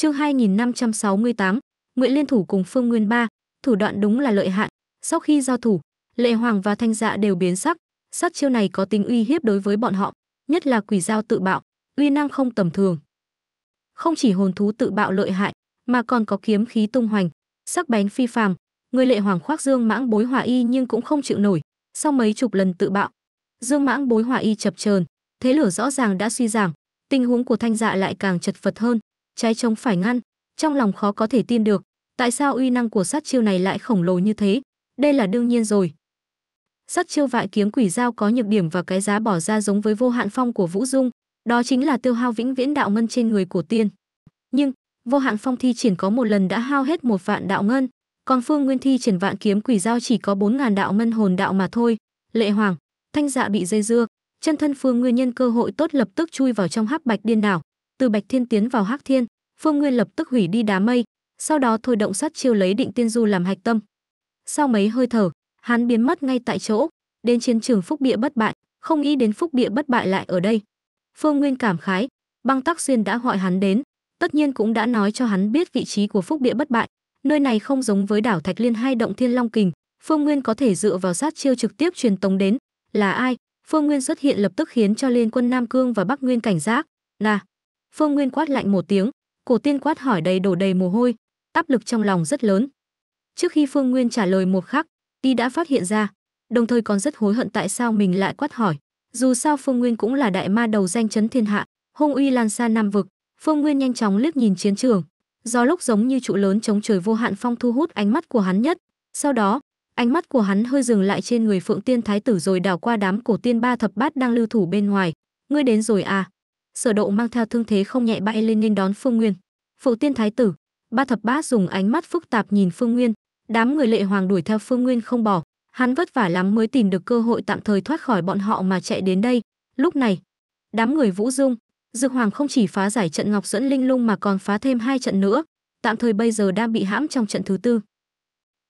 Chương 2568, Nguyễn Liên Thủ cùng Phương Nguyên Ba, thủ đoạn đúng là lợi hại. Sau khi giao thủ, Lệ Hoàng và Thanh Dạ đều biến sắc, sát chiêu này có tính uy hiếp đối với bọn họ, nhất là quỷ giao tự bạo, uy năng không tầm thường. Không chỉ hồn thú tự bạo lợi hại, mà còn có kiếm khí tung hoành, sắc bén phi phàm, người Lệ Hoàng khoác Dương Mãng Bối Hỏa Y nhưng cũng không chịu nổi, sau mấy chục lần tự bạo, Dương Mãng Bối Hỏa Y chập chờn, thế lửa rõ ràng đã suy giảm, tình huống của Thanh Dạ lại càng chật vật hơn, trái trống phải ngăn trong lòng khó có thể tin được tại sao uy năng của sát chiêu này lại khổng lồ như thế đây là đương nhiên rồi sát chiêu vại kiếm quỷ dao có nhược điểm và cái giá bỏ ra giống với vô hạn phong của vũ dung đó chính là tiêu hao vĩnh viễn đạo ngân trên người của tiên nhưng vô hạn phong thi triển có một lần đã hao hết một vạn đạo ngân còn phương nguyên thi triển vạn kiếm quỷ dao chỉ có bốn ngàn đạo ngân hồn đạo mà thôi lệ hoàng thanh dạ bị dây dưa chân thân phương nguyên nhân cơ hội tốt lập tức chui vào trong hắc bạch điên đảo từ Bạch Thiên tiến vào Hắc Thiên, Phương Nguyên lập tức hủy đi đá mây, sau đó thôi động sát chiêu lấy Định Tiên Du làm hạch tâm. Sau mấy hơi thở, hắn biến mất ngay tại chỗ, đến chiến trường Phúc Bịa bất bại, không nghĩ đến Phúc Bịa bất bại lại ở đây. Phương Nguyên cảm khái, Băng Tắc Xuyên đã gọi hắn đến, tất nhiên cũng đã nói cho hắn biết vị trí của Phúc Địa bất bại, nơi này không giống với đảo Thạch Liên hay động Thiên Long Kình, Phương Nguyên có thể dựa vào sát chiêu trực tiếp truyền tống đến, là ai? Phương Nguyên xuất hiện lập tức khiến cho Liên quân Nam Cương và Bắc Nguyên cảnh giác, "Là, Phương Nguyên quát lạnh một tiếng, Cổ Tiên quát hỏi đầy đổ đầy mồ hôi, áp lực trong lòng rất lớn. Trước khi Phương Nguyên trả lời một khắc, y đã phát hiện ra, đồng thời còn rất hối hận tại sao mình lại quát hỏi. Dù sao Phương Nguyên cũng là đại ma đầu danh chấn thiên hạ, hung uy lan xa nam vực, Phương Nguyên nhanh chóng liếc nhìn chiến trường, gió lốc giống như trụ lớn chống trời vô hạn phong thu hút ánh mắt của hắn nhất. Sau đó, ánh mắt của hắn hơi dừng lại trên người Phượng Tiên Thái tử rồi đảo qua đám cổ tiên ba thập bát đang lưu thủ bên ngoài. Ngươi đến rồi à? sở độ mang theo thương thế không nhẹ bay lên nên đón phương nguyên phụ tiên thái tử ba thập bát dùng ánh mắt phức tạp nhìn phương nguyên đám người lệ hoàng đuổi theo phương nguyên không bỏ hắn vất vả lắm mới tìm được cơ hội tạm thời thoát khỏi bọn họ mà chạy đến đây lúc này đám người vũ dung dược hoàng không chỉ phá giải trận ngọc dẫn linh lung mà còn phá thêm hai trận nữa tạm thời bây giờ đang bị hãm trong trận thứ tư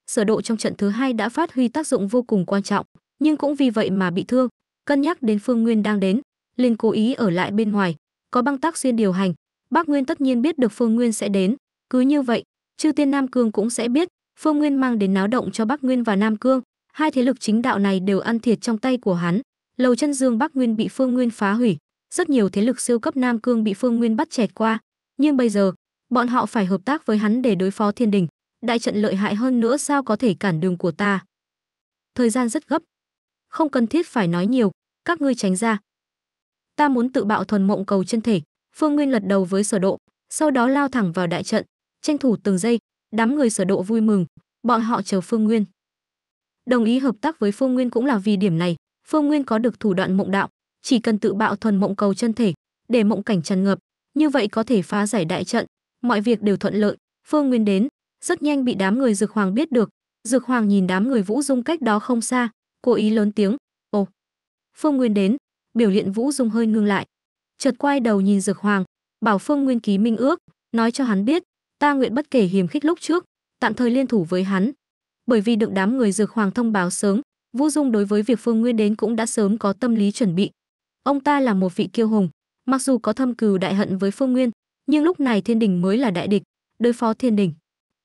sở độ trong trận thứ hai đã phát huy tác dụng vô cùng quan trọng nhưng cũng vì vậy mà bị thương cân nhắc đến phương nguyên đang đến Linh cố ý ở lại bên ngoài, có băng tác xuyên điều hành. Bác Nguyên tất nhiên biết được Phương Nguyên sẽ đến, cứ như vậy, chư tiên Nam Cương cũng sẽ biết, Phương Nguyên mang đến náo động cho Bắc Nguyên và Nam Cương, hai thế lực chính đạo này đều ăn thiệt trong tay của hắn. Lầu chân dương Bắc Nguyên bị Phương Nguyên phá hủy, rất nhiều thế lực siêu cấp Nam Cương bị Phương Nguyên bắt chẹt qua, nhưng bây giờ, bọn họ phải hợp tác với hắn để đối phó Thiên Đình, đại trận lợi hại hơn nữa sao có thể cản đường của ta. Thời gian rất gấp, không cần thiết phải nói nhiều, các ngươi tránh ra, ta muốn tự bạo thuần mộng cầu chân thể phương nguyên lật đầu với sở độ sau đó lao thẳng vào đại trận tranh thủ từng giây đám người sở độ vui mừng bọn họ chờ phương nguyên đồng ý hợp tác với phương nguyên cũng là vì điểm này phương nguyên có được thủ đoạn mộng đạo chỉ cần tự bạo thuần mộng cầu chân thể để mộng cảnh tràn ngập như vậy có thể phá giải đại trận mọi việc đều thuận lợi phương nguyên đến rất nhanh bị đám người dược hoàng biết được dược hoàng nhìn đám người vũ dung cách đó không xa cố ý lớn tiếng ồ phương nguyên đến biểu hiện Vũ Dung hơi ngưng lại. Chợt quay đầu nhìn Dược Hoàng, bảo Phương Nguyên ký minh ước, nói cho hắn biết, ta nguyện bất kể hiềm khích lúc trước, tạm thời liên thủ với hắn. Bởi vì được đám người Dược Hoàng thông báo sớm, Vũ Dung đối với việc Phương Nguyên đến cũng đã sớm có tâm lý chuẩn bị. Ông ta là một vị kiêu hùng, mặc dù có thâm cừu đại hận với Phương Nguyên, nhưng lúc này Thiên Đình mới là đại địch, đối phó Thiên Đình.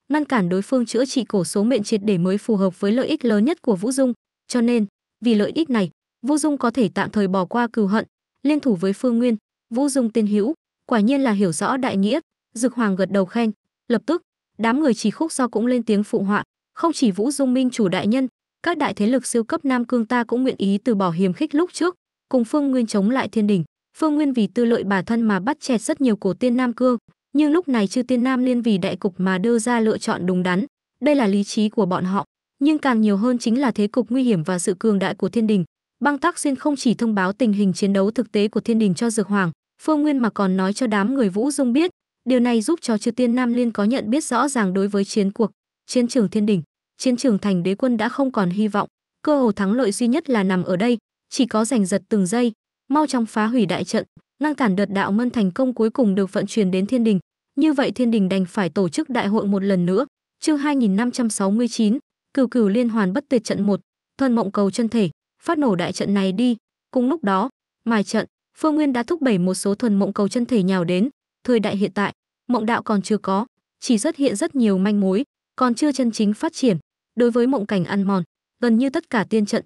Ngăn cản đối phương chữa trị cổ số mệnh triệt để mới phù hợp với lợi ích lớn nhất của Vũ Dung, cho nên, vì lợi ích này, Vũ Dung có thể tạm thời bỏ qua cừu hận, liên thủ với Phương Nguyên, Vũ Dung tiên hữu, quả nhiên là hiểu rõ đại nghĩa, Dực Hoàng gật đầu khen, lập tức, đám người chỉ khúc do cũng lên tiếng phụ họa, không chỉ Vũ Dung Minh chủ đại nhân, các đại thế lực siêu cấp Nam Cương ta cũng nguyện ý từ bỏ hiềm khích lúc trước, cùng Phương Nguyên chống lại Thiên đỉnh. Phương Nguyên vì tư lợi bà thân mà bắt chẹt rất nhiều cổ tiên Nam Cương, nhưng lúc này chư tiên Nam Liên vì đại cục mà đưa ra lựa chọn đúng đắn, đây là lý trí của bọn họ, nhưng càng nhiều hơn chính là thế cục nguy hiểm và sự cường đại của Thiên đỉnh Băng Tác Xuyên không chỉ thông báo tình hình chiến đấu thực tế của Thiên Đình cho Dược Hoàng, Phương Nguyên mà còn nói cho đám người Vũ Dung biết, điều này giúp cho Chư Tiên Nam Liên có nhận biết rõ ràng đối với chiến cuộc, chiến trường Thiên Đình, chiến trường thành đế quân đã không còn hy vọng, cơ hồ thắng lợi duy nhất là nằm ở đây, chỉ có giành giật từng giây, mau chóng phá hủy đại trận, ngăn cản đợt đạo mân thành công cuối cùng được vận chuyển đến Thiên Đình. Như vậy Thiên Đình đành phải tổ chức đại hội một lần nữa. Chương 2569, Cửu Cửu Liên Hoàn Bất Tuyệt trận 1, Thuần Mộng Cầu Chân Thể phát nổ đại trận này đi. Cùng lúc đó, mài trận, Phương Nguyên đã thúc đẩy một số thuần mộng cầu chân thể nhào đến, thời đại hiện tại, mộng đạo còn chưa có, chỉ xuất hiện rất nhiều manh mối, còn chưa chân chính phát triển. Đối với mộng cảnh ăn mòn, gần như tất cả tiên trận,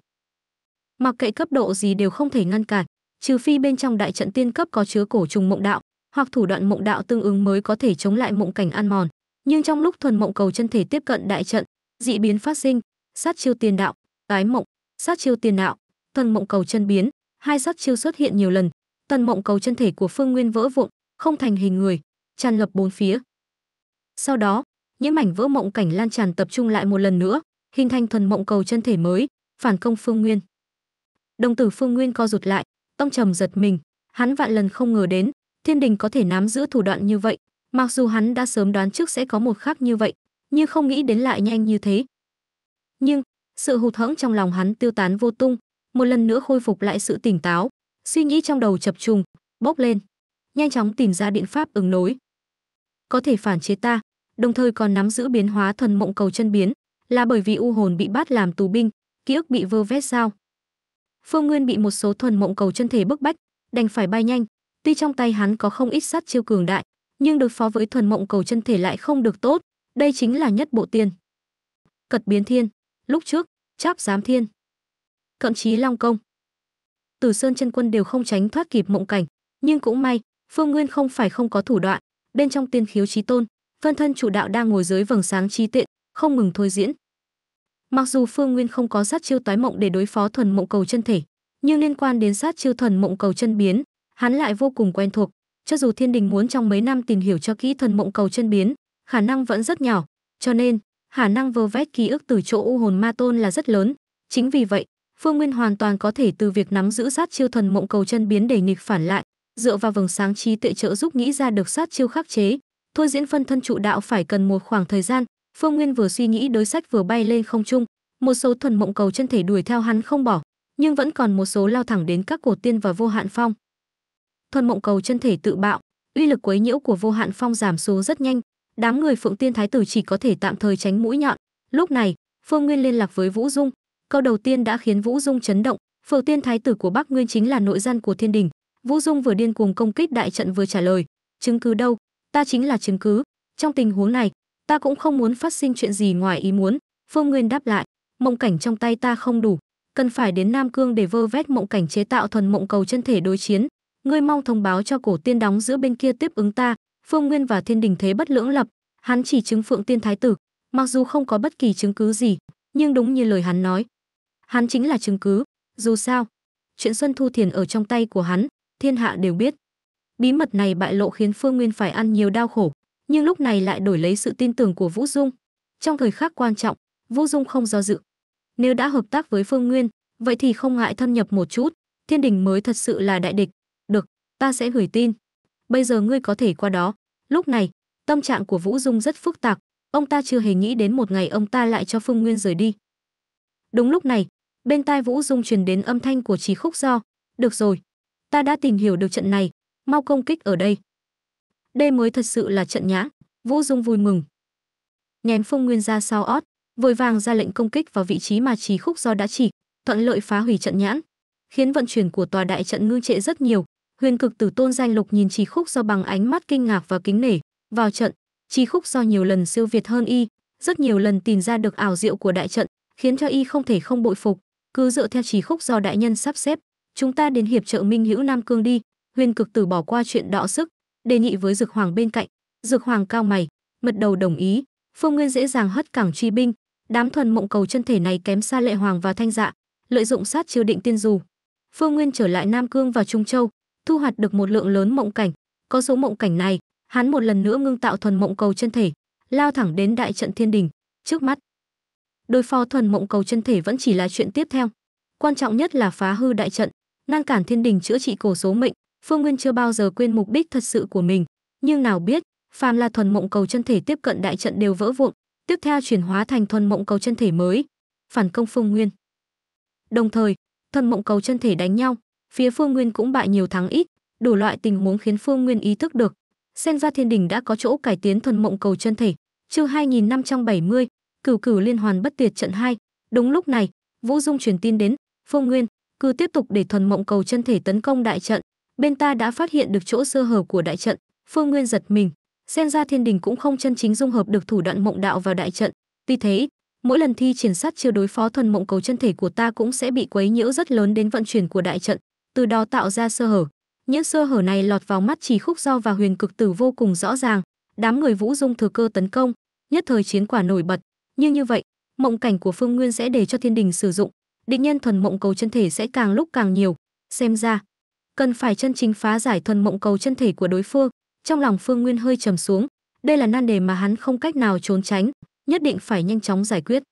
mặc kệ cấp độ gì đều không thể ngăn cản, trừ phi bên trong đại trận tiên cấp có chứa cổ trùng mộng đạo, hoặc thủ đoạn mộng đạo tương ứng mới có thể chống lại mộng cảnh ăn mòn. Nhưng trong lúc thuần mộng cầu chân thể tiếp cận đại trận, dị biến phát sinh, sát chiêu tiên đạo, tái mộng, sát chiêu tiền nạo tần mộng cầu chân biến hai sát chiêu xuất hiện nhiều lần tần mộng cầu chân thể của phương nguyên vỡ vụn không thành hình người tràn lập bốn phía sau đó những mảnh vỡ mộng cảnh lan tràn tập trung lại một lần nữa hình thành thuần mộng cầu chân thể mới phản công phương nguyên đồng tử phương nguyên co rụt lại tông trầm giật mình hắn vạn lần không ngờ đến thiên đình có thể nắm giữ thủ đoạn như vậy mặc dù hắn đã sớm đoán trước sẽ có một khác như vậy nhưng không nghĩ đến lại nhanh như thế nhưng sự hụt hẫng trong lòng hắn tiêu tán vô tung một lần nữa khôi phục lại sự tỉnh táo suy nghĩ trong đầu chập trùng bốc lên nhanh chóng tìm ra biện pháp ứng nối, có thể phản chế ta đồng thời còn nắm giữ biến hóa thần mộng cầu chân biến là bởi vì u hồn bị bắt làm tù binh ký ức bị vơ vét sao phương nguyên bị một số thuần mộng cầu chân thể bức bách đành phải bay nhanh tuy trong tay hắn có không ít sát chiêu cường đại nhưng đối phó với thuần mộng cầu chân thể lại không được tốt đây chính là nhất bộ tiên cật biến thiên lúc trước, cháp giám thiên, thậm chí long công. Tử Sơn chân quân đều không tránh thoát kịp mộng cảnh, nhưng cũng may, Phương Nguyên không phải không có thủ đoạn, bên trong tiên khiếu chí tôn, phân thân chủ đạo đang ngồi dưới vầng sáng trí tiện, không ngừng thôi diễn. Mặc dù Phương Nguyên không có sát chiêu toái mộng để đối phó thuần mộng cầu chân thể, nhưng liên quan đến sát chiêu thuần mộng cầu chân biến, hắn lại vô cùng quen thuộc, cho dù Thiên Đình muốn trong mấy năm tìm hiểu cho kỹ thuần mộng cầu chân biến, khả năng vẫn rất nhỏ, cho nên khả năng vơ vét ký ức từ chỗ u hồn ma tôn là rất lớn. Chính vì vậy, Phương Nguyên hoàn toàn có thể từ việc nắm giữ sát chiêu thần mộng cầu chân biến để nghịch phản lại, dựa vào vầng sáng trí tuệ trợ giúp nghĩ ra được sát chiêu khắc chế. Thôi diễn phân thân trụ đạo phải cần một khoảng thời gian. Phương Nguyên vừa suy nghĩ đối sách vừa bay lên không trung, một số thuần mộng cầu chân thể đuổi theo hắn không bỏ, nhưng vẫn còn một số lao thẳng đến các cổ tiên và vô hạn phong. Thuần mộng cầu chân thể tự bạo, uy lực quấy nhiễu của vô hạn phong giảm xuống rất nhanh, đám người Phượng Tiên Thái tử chỉ có thể tạm thời tránh mũi nhọn. Lúc này, Phương Nguyên liên lạc với Vũ Dung, câu đầu tiên đã khiến Vũ Dung chấn động, Phượng Tiên Thái tử của Bắc Nguyên chính là nội gian của Thiên Đình. Vũ Dung vừa điên cuồng công kích đại trận vừa trả lời, chứng cứ đâu, ta chính là chứng cứ. Trong tình huống này, ta cũng không muốn phát sinh chuyện gì ngoài ý muốn. Phương Nguyên đáp lại, mộng cảnh trong tay ta không đủ, cần phải đến Nam Cương để vơ vét mộng cảnh chế tạo thuần mộng cầu chân thể đối chiến. Ngươi mong thông báo cho cổ tiên đóng giữa bên kia tiếp ứng ta, Phương Nguyên và Thiên Đình thế bất lưỡng lập, hắn chỉ chứng Phượng Tiên Thái tử, mặc dù không có bất kỳ chứng cứ gì, nhưng đúng như lời hắn nói, hắn chính là chứng cứ, dù sao, chuyện Xuân Thu Thiền ở trong tay của hắn, thiên hạ đều biết. Bí mật này bại lộ khiến Phương Nguyên phải ăn nhiều đau khổ, nhưng lúc này lại đổi lấy sự tin tưởng của Vũ Dung. Trong thời khắc quan trọng, Vũ Dung không do dự. Nếu đã hợp tác với Phương Nguyên, vậy thì không ngại thâm nhập một chút, Thiên Đình mới thật sự là đại địch. Được, ta sẽ gửi tin bây giờ ngươi có thể qua đó. Lúc này, tâm trạng của Vũ Dung rất phức tạp, ông ta chưa hề nghĩ đến một ngày ông ta lại cho Phương Nguyên rời đi. Đúng lúc này, bên tai Vũ Dung truyền đến âm thanh của Trí Khúc Do, "Được rồi, ta đã tìm hiểu được trận này, mau công kích ở đây." Đây mới thật sự là trận nhãn, Vũ Dung vui mừng. Ném Phương Nguyên ra sau ót, vội vàng ra lệnh công kích vào vị trí mà Trí Khúc Do đã chỉ, thuận lợi phá hủy trận nhãn, khiến vận chuyển của tòa đại trận ngưng trệ rất nhiều, Huyền cực tử tôn danh lục nhìn Trí Khúc do bằng ánh mắt kinh ngạc và kính nể, vào trận, Trí Khúc do nhiều lần siêu việt hơn y, rất nhiều lần tìm ra được ảo diệu của đại trận, khiến cho y không thể không bội phục, cứ dựa theo Trí Khúc do đại nhân sắp xếp, chúng ta đến hiệp trợ Minh Hữu Nam Cương đi. Huyền cực tử bỏ qua chuyện đọ sức, đề nghị với Dược Hoàng bên cạnh, Dược Hoàng cao mày, mật đầu đồng ý, Phương Nguyên dễ dàng hất cảng truy binh, đám thuần mộng cầu chân thể này kém xa Lệ Hoàng và Thanh Dạ, lợi dụng sát chiêu định tiên dù. Phương Nguyên trở lại Nam Cương và Trung Châu, thu hoạch được một lượng lớn mộng cảnh. Có số mộng cảnh này, hắn một lần nữa ngưng tạo thuần mộng cầu chân thể, lao thẳng đến đại trận thiên đình, trước mắt. Đối phó thuần mộng cầu chân thể vẫn chỉ là chuyện tiếp theo. Quan trọng nhất là phá hư đại trận, ngăn cản thiên đình chữa trị cổ số mệnh, Phương Nguyên chưa bao giờ quên mục đích thật sự của mình, nhưng nào biết, phàm là thuần mộng cầu chân thể tiếp cận đại trận đều vỡ vụn, tiếp theo chuyển hóa thành thuần mộng cầu chân thể mới, phản công Phương Nguyên. Đồng thời, thuần mộng cầu chân thể đánh nhau, Phía Phương Nguyên cũng bại nhiều thắng ít, đủ loại tình huống khiến Phương Nguyên ý thức được, Sen gia thiên đình đã có chỗ cải tiến thuần mộng cầu chân thể. Chương 2570, Cửu Cửu Liên Hoàn bất tuyệt trận 2. Đúng lúc này, Vũ Dung truyền tin đến, "Phương Nguyên, cứ tiếp tục để thuần mộng cầu chân thể tấn công đại trận, bên ta đã phát hiện được chỗ sơ hở của đại trận." Phương Nguyên giật mình, Sen gia thiên đình cũng không chân chính dung hợp được thủ đoạn mộng đạo vào đại trận, tuy thế, mỗi lần thi triển sát chiêu đối phó thuần mộng cầu chân thể của ta cũng sẽ bị quấy nhiễu rất lớn đến vận chuyển của đại trận, từ đó tạo ra sơ hở. Những sơ hở này lọt vào mắt chỉ khúc do và huyền cực tử vô cùng rõ ràng, đám người Vũ Dung thừa cơ tấn công, nhất thời chiến quả nổi bật. như như vậy, mộng cảnh của Phương Nguyên sẽ để cho thiên đình sử dụng, định nhân thuần mộng cầu chân thể sẽ càng lúc càng nhiều, xem ra cần phải chân chính phá giải thuần mộng cầu chân thể của đối phương. Trong lòng Phương Nguyên hơi trầm xuống, đây là nan đề mà hắn không cách nào trốn tránh, nhất định phải nhanh chóng giải quyết.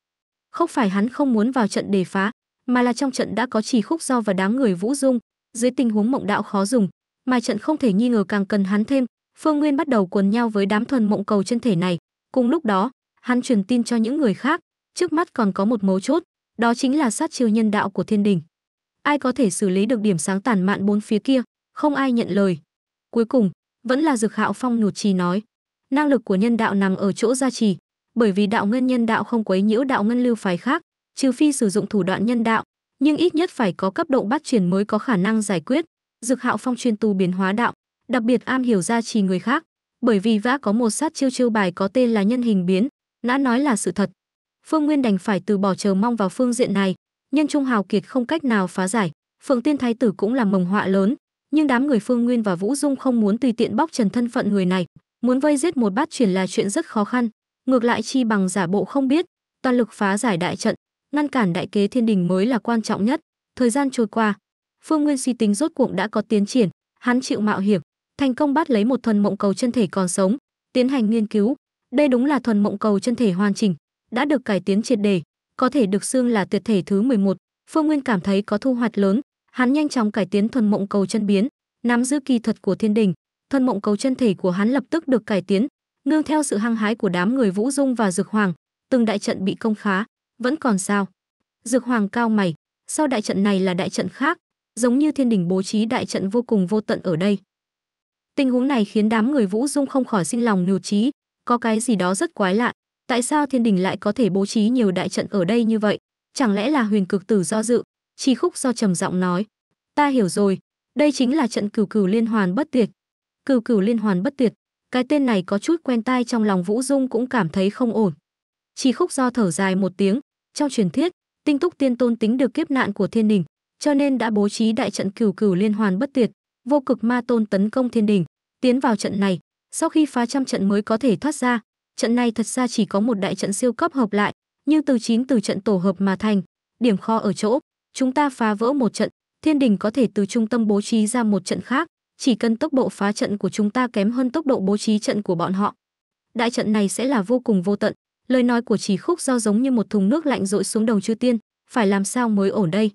Không phải hắn không muốn vào trận đề phá, mà là trong trận đã có chỉ khúc do và đám người Vũ Dung, dưới tình huống mộng đạo khó dùng, mà trận không thể nghi ngờ càng cần hắn thêm, Phương Nguyên bắt đầu quần nhau với đám thuần mộng cầu chân thể này, cùng lúc đó, hắn truyền tin cho những người khác, trước mắt còn có một mấu chốt, đó chính là sát chiêu nhân đạo của thiên đình. Ai có thể xử lý được điểm sáng tàn mạn bốn phía kia, không ai nhận lời. Cuối cùng, vẫn là Dực Hạo Phong nhụt trì nói, năng lực của nhân đạo nằm ở chỗ gia trì, bởi vì đạo ngân nhân đạo không quấy nhiễu đạo ngân lưu phái khác, trừ phi sử dụng thủ đoạn nhân đạo, nhưng ít nhất phải có cấp độ bắt chuyển mới có khả năng giải quyết. dược Hạo Phong chuyên tu biến hóa đạo, đặc biệt am hiểu gia trì người khác, bởi vì vã có một sát chiêu chiêu bài có tên là nhân hình biến, đã nói là sự thật. Phương Nguyên đành phải từ bỏ chờ mong vào phương diện này, nhân trung hào kiệt không cách nào phá giải, Phượng Tiên Thái tử cũng là mầm họa lớn, nhưng đám người Phương Nguyên và Vũ Dung không muốn tùy tiện bóc trần thân phận người này, muốn vây giết một bát chuyển là chuyện rất khó khăn, ngược lại chi bằng giả bộ không biết, toàn lực phá giải đại trận, ngăn cản đại kế thiên đình mới là quan trọng nhất. Thời gian trôi qua, Phương Nguyên suy tính rốt cuộc đã có tiến triển, hắn chịu mạo hiểm, thành công bắt lấy một thuần mộng cầu chân thể còn sống, tiến hành nghiên cứu. Đây đúng là thuần mộng cầu chân thể hoàn chỉnh, đã được cải tiến triệt đề, có thể được xương là tuyệt thể thứ 11. Phương Nguyên cảm thấy có thu hoạch lớn, hắn nhanh chóng cải tiến thuần mộng cầu chân biến, nắm giữ kỳ thuật của thiên đình, thuần mộng cầu chân thể của hắn lập tức được cải tiến, nương theo sự hăng hái của đám người Vũ Dung và Dược Hoàng, từng đại trận bị công phá, vẫn còn sao dược hoàng cao mày sau đại trận này là đại trận khác giống như thiên đình bố trí đại trận vô cùng vô tận ở đây tình huống này khiến đám người vũ dung không khỏi sinh lòng nưu trí có cái gì đó rất quái lạ tại sao thiên đình lại có thể bố trí nhiều đại trận ở đây như vậy chẳng lẽ là huyền cực tử do dự chi khúc do trầm giọng nói ta hiểu rồi đây chính là trận cửu cửu liên hoàn bất tuyệt cửu cửu liên hoàn bất tuyệt cái tên này có chút quen tai trong lòng vũ dung cũng cảm thấy không ổn chi khúc do thở dài một tiếng trong truyền thuyết, Tinh Túc Tiên Tôn tính được kiếp nạn của Thiên Đình, cho nên đã bố trí đại trận cửu cửu liên hoàn bất tuyệt, vô cực ma tôn tấn công Thiên Đình. Tiến vào trận này, sau khi phá trăm trận mới có thể thoát ra. Trận này thật ra chỉ có một đại trận siêu cấp hợp lại, nhưng từ chín từ trận tổ hợp mà thành. Điểm kho ở chỗ, chúng ta phá vỡ một trận, Thiên Đình có thể từ trung tâm bố trí ra một trận khác, chỉ cần tốc độ phá trận của chúng ta kém hơn tốc độ bố trí trận của bọn họ. Đại trận này sẽ là vô cùng vô tận, lời nói của chỉ khúc do giống như một thùng nước lạnh rội xuống đầu chư tiên phải làm sao mới ổn đây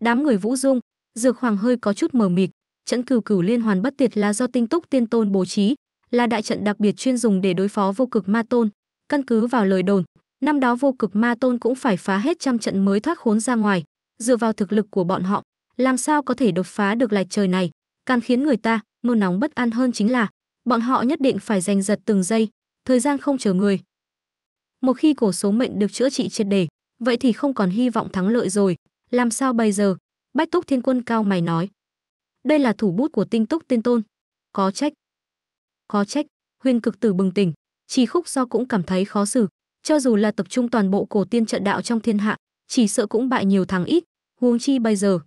đám người vũ dung dược hoàng hơi có chút mờ mịt trận cửu cửu liên hoàn bất tiệt là do tinh túc tiên tôn bố trí là đại trận đặc biệt chuyên dùng để đối phó vô cực ma tôn căn cứ vào lời đồn năm đó vô cực ma tôn cũng phải phá hết trăm trận mới thoát khốn ra ngoài dựa vào thực lực của bọn họ làm sao có thể đột phá được lạch trời này càng khiến người ta nôn nóng bất an hơn chính là bọn họ nhất định phải giành giật từng giây thời gian không chờ người một khi cổ số mệnh được chữa trị triệt để vậy thì không còn hy vọng thắng lợi rồi làm sao bây giờ bách túc thiên quân cao mày nói đây là thủ bút của tinh túc tiên tôn có trách có trách huyền cực tử bừng tỉnh trì khúc do cũng cảm thấy khó xử cho dù là tập trung toàn bộ cổ tiên trận đạo trong thiên hạ chỉ sợ cũng bại nhiều thắng ít huống chi bây giờ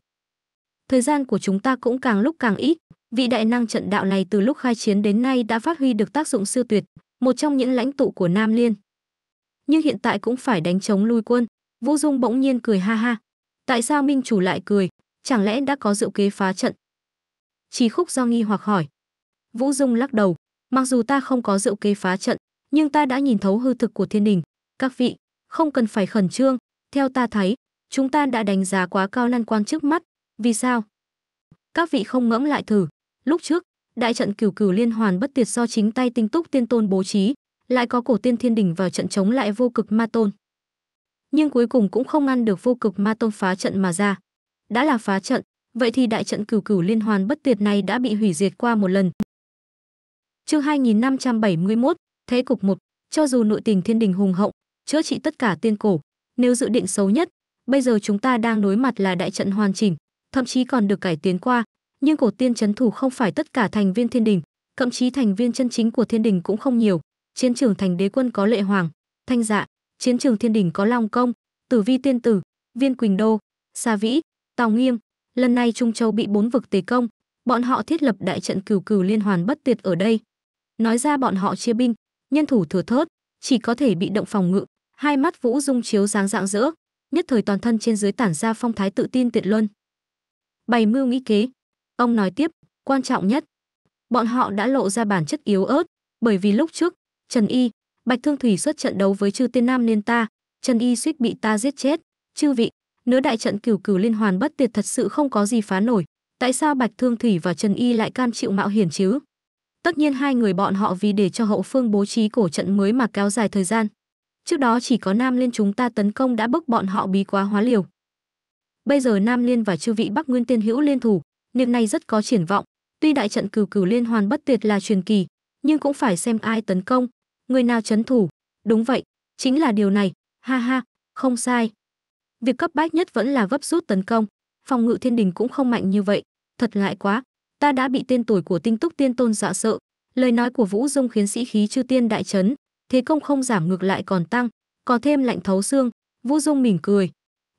thời gian của chúng ta cũng càng lúc càng ít vị đại năng trận đạo này từ lúc khai chiến đến nay đã phát huy được tác dụng siêu tuyệt một trong những lãnh tụ của nam liên nhưng hiện tại cũng phải đánh chống lui quân. Vũ Dung bỗng nhiên cười ha ha. Tại sao Minh chủ lại cười, chẳng lẽ đã có diệu kế phá trận? Trí Khúc do nghi hoặc hỏi. Vũ Dung lắc đầu, mặc dù ta không có diệu kế phá trận, nhưng ta đã nhìn thấu hư thực của thiên đình. Các vị, không cần phải khẩn trương, theo ta thấy, chúng ta đã đánh giá quá cao lan quang trước mắt, vì sao? Các vị không ngẫm lại thử, lúc trước, đại trận cửu cửu liên hoàn bất tiệt do chính tay tinh túc tiên tôn bố trí, lại có cổ tiên thiên đình vào trận chống lại vô cực ma tôn nhưng cuối cùng cũng không ngăn được vô cực ma tôn phá trận mà ra đã là phá trận vậy thì đại trận cửu cửu liên hoàn bất tuyệt này đã bị hủy diệt qua một lần chương 2571, thế cục một cho dù nội tình thiên đình hùng hậu chữa trị tất cả tiên cổ nếu dự định xấu nhất bây giờ chúng ta đang đối mặt là đại trận hoàn chỉnh thậm chí còn được cải tiến qua nhưng cổ tiên chấn thủ không phải tất cả thành viên thiên đình thậm chí thành viên chân chính của thiên đình cũng không nhiều chiến trường thành đế quân có lệ hoàng, thanh dạ, chiến trường thiên đỉnh có long công, tử vi tiên tử, viên quỳnh đô, xa vĩ, tào nghiêm. Lần này Trung Châu bị bốn vực tề công, bọn họ thiết lập đại trận cửu cửu liên hoàn bất tuyệt ở đây. Nói ra bọn họ chia binh, nhân thủ thừa thớt, chỉ có thể bị động phòng ngự. Hai mắt Vũ Dung chiếu sáng dạng rỡ, nhất thời toàn thân trên dưới tản ra phong thái tự tin tuyệt luân. Bày mưu nghĩ kế, ông nói tiếp, quan trọng nhất, bọn họ đã lộ ra bản chất yếu ớt, bởi vì lúc trước Trần Y, Bạch Thương Thủy xuất trận đấu với Chư Tiên Nam nên ta, Trần Y suýt bị ta giết chết. Chư vị, nửa đại trận cửu cửu liên hoàn bất tuyệt thật sự không có gì phá nổi. Tại sao Bạch Thương Thủy và Trần Y lại cam chịu mạo hiểm chứ? Tất nhiên hai người bọn họ vì để cho hậu phương bố trí cổ trận mới mà kéo dài thời gian. Trước đó chỉ có Nam Liên chúng ta tấn công đã bức bọn họ bí quá hóa liều. Bây giờ Nam Liên và chư vị Bắc Nguyên Tiên Hữu liên thủ, niệm này rất có triển vọng. Tuy đại trận cửu cửu liên hoàn bất tuyệt là truyền kỳ, nhưng cũng phải xem ai tấn công, người nào chấn thủ. Đúng vậy, chính là điều này, ha ha, không sai. Việc cấp bách nhất vẫn là gấp rút tấn công, phòng ngự thiên đình cũng không mạnh như vậy, thật ngại quá, ta đã bị tên tuổi của tinh túc tiên tôn dọa sợ. Lời nói của Vũ Dung khiến sĩ khí chư tiên đại chấn, thế công không giảm ngược lại còn tăng, có thêm lạnh thấu xương, Vũ Dung mỉm cười,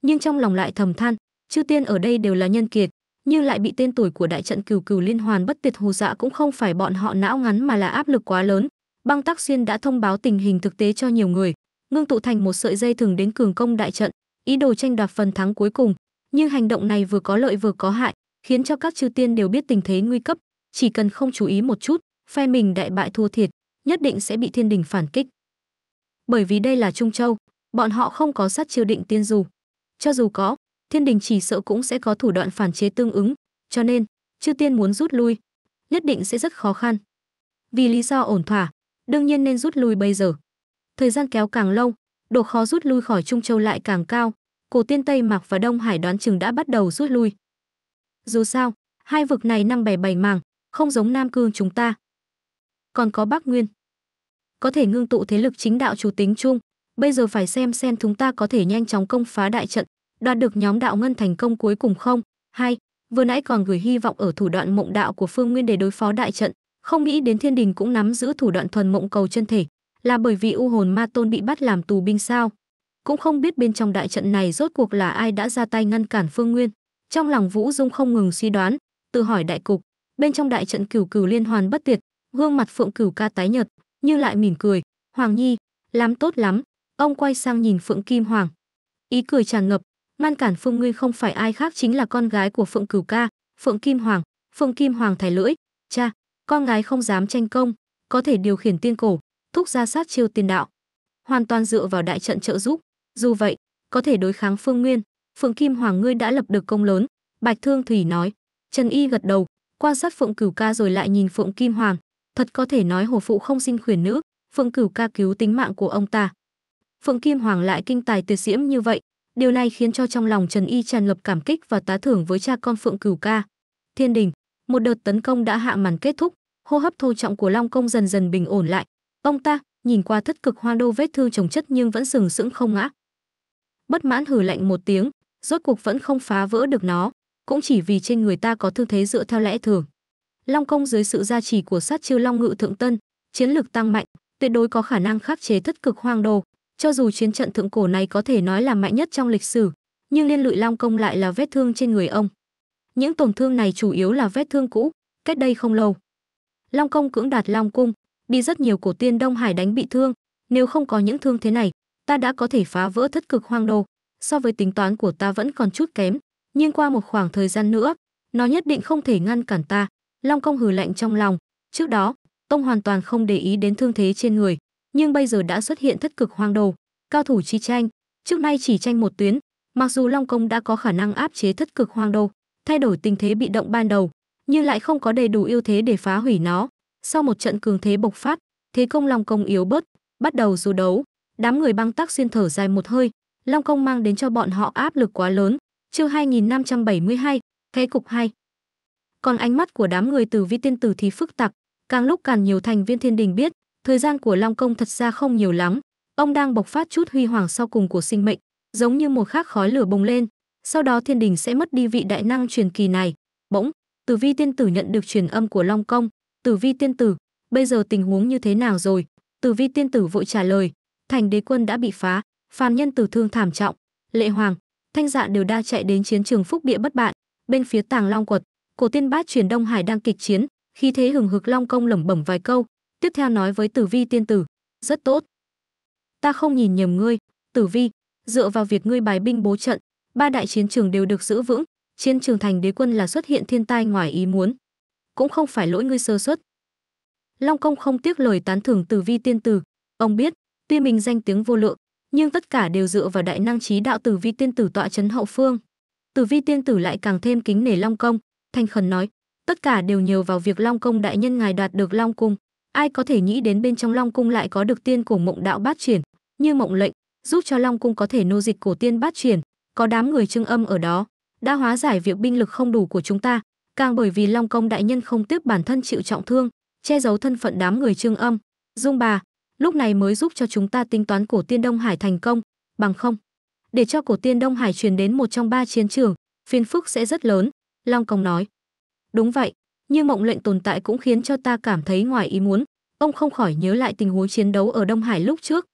nhưng trong lòng lại thầm than, chư tiên ở đây đều là nhân kiệt, như lại bị tên tuổi của đại trận cừu cừu liên hoàn bất tiệt hồ dạ cũng không phải bọn họ não ngắn mà là áp lực quá lớn. Băng Tắc Xuyên đã thông báo tình hình thực tế cho nhiều người, ngưng tụ thành một sợi dây thường đến cường công đại trận, ý đồ tranh đoạt phần thắng cuối cùng. Nhưng hành động này vừa có lợi vừa có hại, khiến cho các chư tiên đều biết tình thế nguy cấp, chỉ cần không chú ý một chút, phe mình đại bại thua thiệt, nhất định sẽ bị thiên đình phản kích. Bởi vì đây là Trung Châu, bọn họ không có sát chiêu định tiên dù. Cho dù có, thiên đình chỉ sợ cũng sẽ có thủ đoạn phản chế tương ứng, cho nên, chư tiên muốn rút lui, nhất định sẽ rất khó khăn. Vì lý do ổn thỏa, đương nhiên nên rút lui bây giờ. Thời gian kéo càng lâu, độ khó rút lui khỏi Trung Châu lại càng cao, cổ tiên Tây Mạc và Đông Hải đoán chừng đã bắt đầu rút lui. Dù sao, hai vực này năm bè bảy màng, không giống Nam Cương chúng ta. Còn có Bắc Nguyên. Có thể ngưng tụ thế lực chính đạo chủ tính chung, bây giờ phải xem xem chúng ta có thể nhanh chóng công phá đại trận, đoạt được nhóm đạo ngân thành công cuối cùng không hai vừa nãy còn gửi hy vọng ở thủ đoạn mộng đạo của phương nguyên để đối phó đại trận không nghĩ đến thiên đình cũng nắm giữ thủ đoạn thuần mộng cầu chân thể là bởi vì u hồn ma tôn bị bắt làm tù binh sao cũng không biết bên trong đại trận này rốt cuộc là ai đã ra tay ngăn cản phương nguyên trong lòng vũ dung không ngừng suy đoán tự hỏi đại cục bên trong đại trận cửu cửu liên hoàn bất tuyệt gương mặt phượng cửu ca tái nhợt nhưng lại mỉm cười hoàng nhi làm tốt lắm ông quay sang nhìn phượng kim hoàng ý cười tràn ngập man cản phương nguyên không phải ai khác chính là con gái của phượng cửu ca phượng kim hoàng phượng kim hoàng thái lưỡi cha con gái không dám tranh công có thể điều khiển tiên cổ thúc ra sát chiêu tiền đạo hoàn toàn dựa vào đại trận trợ giúp dù vậy có thể đối kháng phương nguyên phượng kim hoàng ngươi đã lập được công lớn bạch thương thủy nói trần y gật đầu quan sát phượng cửu ca rồi lại nhìn phượng kim hoàng thật có thể nói hồ phụ không sinh khuyển nữ phượng cửu ca cứu tính mạng của ông ta phượng kim hoàng lại kinh tài tuyệt diễm như vậy Điều này khiến cho trong lòng Trần Y tràn ngập cảm kích và tá thưởng với cha con Phượng Cửu Ca. Thiên Đình, một đợt tấn công đã hạ màn kết thúc, hô hấp thô trọng của Long Công dần dần bình ổn lại. Ông ta nhìn qua thất cực hoa đô vết thương chồng chất nhưng vẫn sừng sững không ngã. Bất mãn hử lạnh một tiếng, rốt cuộc vẫn không phá vỡ được nó, cũng chỉ vì trên người ta có thương thế dựa theo lẽ thường. Long Công dưới sự gia trì của sát chiêu Long Ngự Thượng Tân, chiến lực tăng mạnh, tuyệt đối có khả năng khắc chế thất cực hoang đồ. Cho dù chiến trận thượng cổ này có thể nói là mạnh nhất trong lịch sử, nhưng liên lụy Long Công lại là vết thương trên người ông. Những tổn thương này chủ yếu là vết thương cũ, cách đây không lâu. Long Công cưỡng đạt Long Cung, đi rất nhiều cổ tiên Đông Hải đánh bị thương, nếu không có những thương thế này, ta đã có thể phá vỡ thất cực hoang đô. So với tính toán của ta vẫn còn chút kém, nhưng qua một khoảng thời gian nữa, nó nhất định không thể ngăn cản ta. Long Công hừ lạnh trong lòng, trước đó, Tông hoàn toàn không để ý đến thương thế trên người nhưng bây giờ đã xuất hiện thất cực hoang đầu, cao thủ chi tranh, trước nay chỉ tranh một tuyến, mặc dù Long Công đã có khả năng áp chế thất cực hoang đầu, thay đổi tình thế bị động ban đầu, nhưng lại không có đầy đủ ưu thế để phá hủy nó. Sau một trận cường thế bộc phát, thế công Long Công yếu bớt, bắt đầu dù đấu, đám người băng tắc xuyên thở dài một hơi, Long Công mang đến cho bọn họ áp lực quá lớn. Chương 2572, thế cục 2. Còn ánh mắt của đám người Từ Vi tiên tử thì phức tạp, càng lúc càng nhiều thành viên thiên đình biết, Thời gian của Long Công thật ra không nhiều lắm, ông đang bộc phát chút huy hoàng sau cùng của sinh mệnh, giống như một khắc khói lửa bùng lên, sau đó thiên đình sẽ mất đi vị đại năng truyền kỳ này. Bỗng, Tử Vi tiên tử nhận được truyền âm của Long Công, "Tử Vi tiên tử, bây giờ tình huống như thế nào rồi?" Tử Vi tiên tử vội trả lời, "Thành Đế quân đã bị phá, phàm nhân tử thương thảm trọng, Lệ Hoàng, Thanh Dạ đều đa chạy đến chiến trường Phúc Địa bất bạn, bên phía Tàng Long quật, Cổ Tiên Bát truyền Đông Hải đang kịch chiến, khi thế hừng hực Long Công lẩm bẩm vài câu, Tiếp theo nói với Tử Vi tiên tử, rất tốt. Ta không nhìn nhầm ngươi, Tử Vi, dựa vào việc ngươi bài binh bố trận, ba đại chiến trường đều được giữ vững, chiến trường thành đế quân là xuất hiện thiên tai ngoài ý muốn. Cũng không phải lỗi ngươi sơ suất. Long công không tiếc lời tán thưởng Tử Vi tiên tử, ông biết, tuy mình danh tiếng vô lượng, nhưng tất cả đều dựa vào đại năng trí đạo Tử Vi tiên tử tọa trấn hậu phương. Tử Vi tiên tử lại càng thêm kính nể Long công, thành khẩn nói, tất cả đều nhờ vào việc Long công đại nhân ngài đạt được Long cung. Ai có thể nghĩ đến bên trong Long Cung lại có được tiên cổ mộng đạo bát chuyển, như mộng lệnh, giúp cho Long Cung có thể nô dịch cổ tiên bát chuyển, có đám người trưng âm ở đó, đã hóa giải việc binh lực không đủ của chúng ta, càng bởi vì Long Công đại nhân không tiếp bản thân chịu trọng thương, che giấu thân phận đám người Trương âm, dung bà, lúc này mới giúp cho chúng ta tính toán cổ tiên Đông Hải thành công, bằng không. Để cho cổ tiên Đông Hải truyền đến một trong ba chiến trường, phiền phức sẽ rất lớn, Long Công nói. Đúng vậy, như mộng lệnh tồn tại cũng khiến cho ta cảm thấy ngoài ý muốn ông không khỏi nhớ lại tình huống chiến đấu ở đông hải lúc trước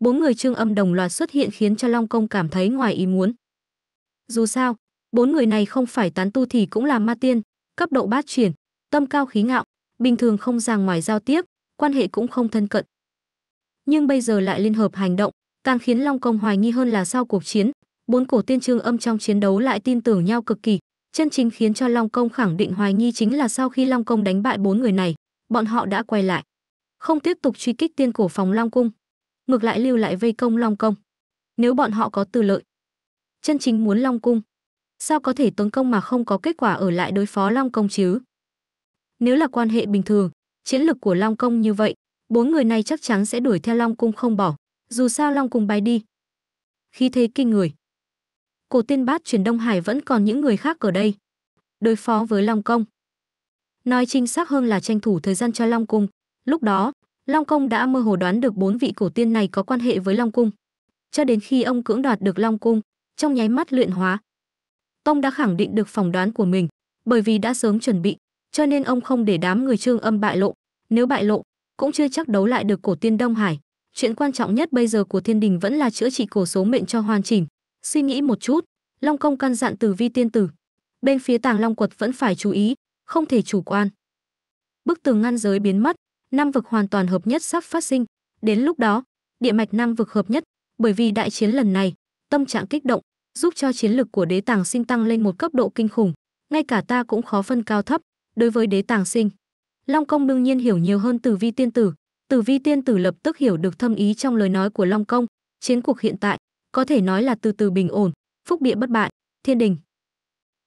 bốn người trương âm đồng loạt xuất hiện khiến cho long công cảm thấy ngoài ý muốn dù sao bốn người này không phải tán tu thì cũng là ma tiên cấp độ bát chuyển tâm cao khí ngạo bình thường không ra ngoài giao tiếp quan hệ cũng không thân cận nhưng bây giờ lại liên hợp hành động càng khiến long công hoài nghi hơn là sau cuộc chiến bốn cổ tiên trương âm trong chiến đấu lại tin tưởng nhau cực kỳ Chân chính khiến cho Long Công khẳng định hoài nghi chính là sau khi Long Công đánh bại bốn người này, bọn họ đã quay lại, không tiếp tục truy kích tiên cổ phòng Long cung, ngược lại lưu lại vây công Long Công. Nếu bọn họ có tư lợi, chân chính muốn Long cung, sao có thể tấn công mà không có kết quả ở lại đối phó Long Công chứ? Nếu là quan hệ bình thường, chiến lực của Long Công như vậy, bốn người này chắc chắn sẽ đuổi theo Long Cung không bỏ, dù sao Long Cung bay đi. Khi thế kinh người, cổ tiên bát truyền Đông Hải vẫn còn những người khác ở đây. Đối phó với Long Công. Nói chính xác hơn là tranh thủ thời gian cho Long Cung. Lúc đó, Long Công đã mơ hồ đoán được bốn vị cổ tiên này có quan hệ với Long Cung. Cho đến khi ông cưỡng đoạt được Long Cung, trong nháy mắt luyện hóa. Tông đã khẳng định được phỏng đoán của mình, bởi vì đã sớm chuẩn bị, cho nên ông không để đám người trương âm bại lộ. Nếu bại lộ, cũng chưa chắc đấu lại được cổ tiên Đông Hải. Chuyện quan trọng nhất bây giờ của thiên đình vẫn là chữa trị cổ số mệnh cho hoàn chỉnh, Suy nghĩ một chút, Long Công căn dặn Từ Vi tiên tử, bên phía Tàng Long Quật vẫn phải chú ý, không thể chủ quan. Bức tường ngăn giới biến mất, năm vực hoàn toàn hợp nhất sắp phát sinh, đến lúc đó, địa mạch năm vực hợp nhất, bởi vì đại chiến lần này, tâm trạng kích động, giúp cho chiến lực của đế tàng sinh tăng lên một cấp độ kinh khủng, ngay cả ta cũng khó phân cao thấp, đối với đế tàng sinh. Long Công đương nhiên hiểu nhiều hơn Từ Vi tiên tử, Từ Vi tiên tử lập tức hiểu được thâm ý trong lời nói của Long Công, chiến cuộc hiện tại, có thể nói là từ từ bình ổn, phúc địa bất bại, thiên đình.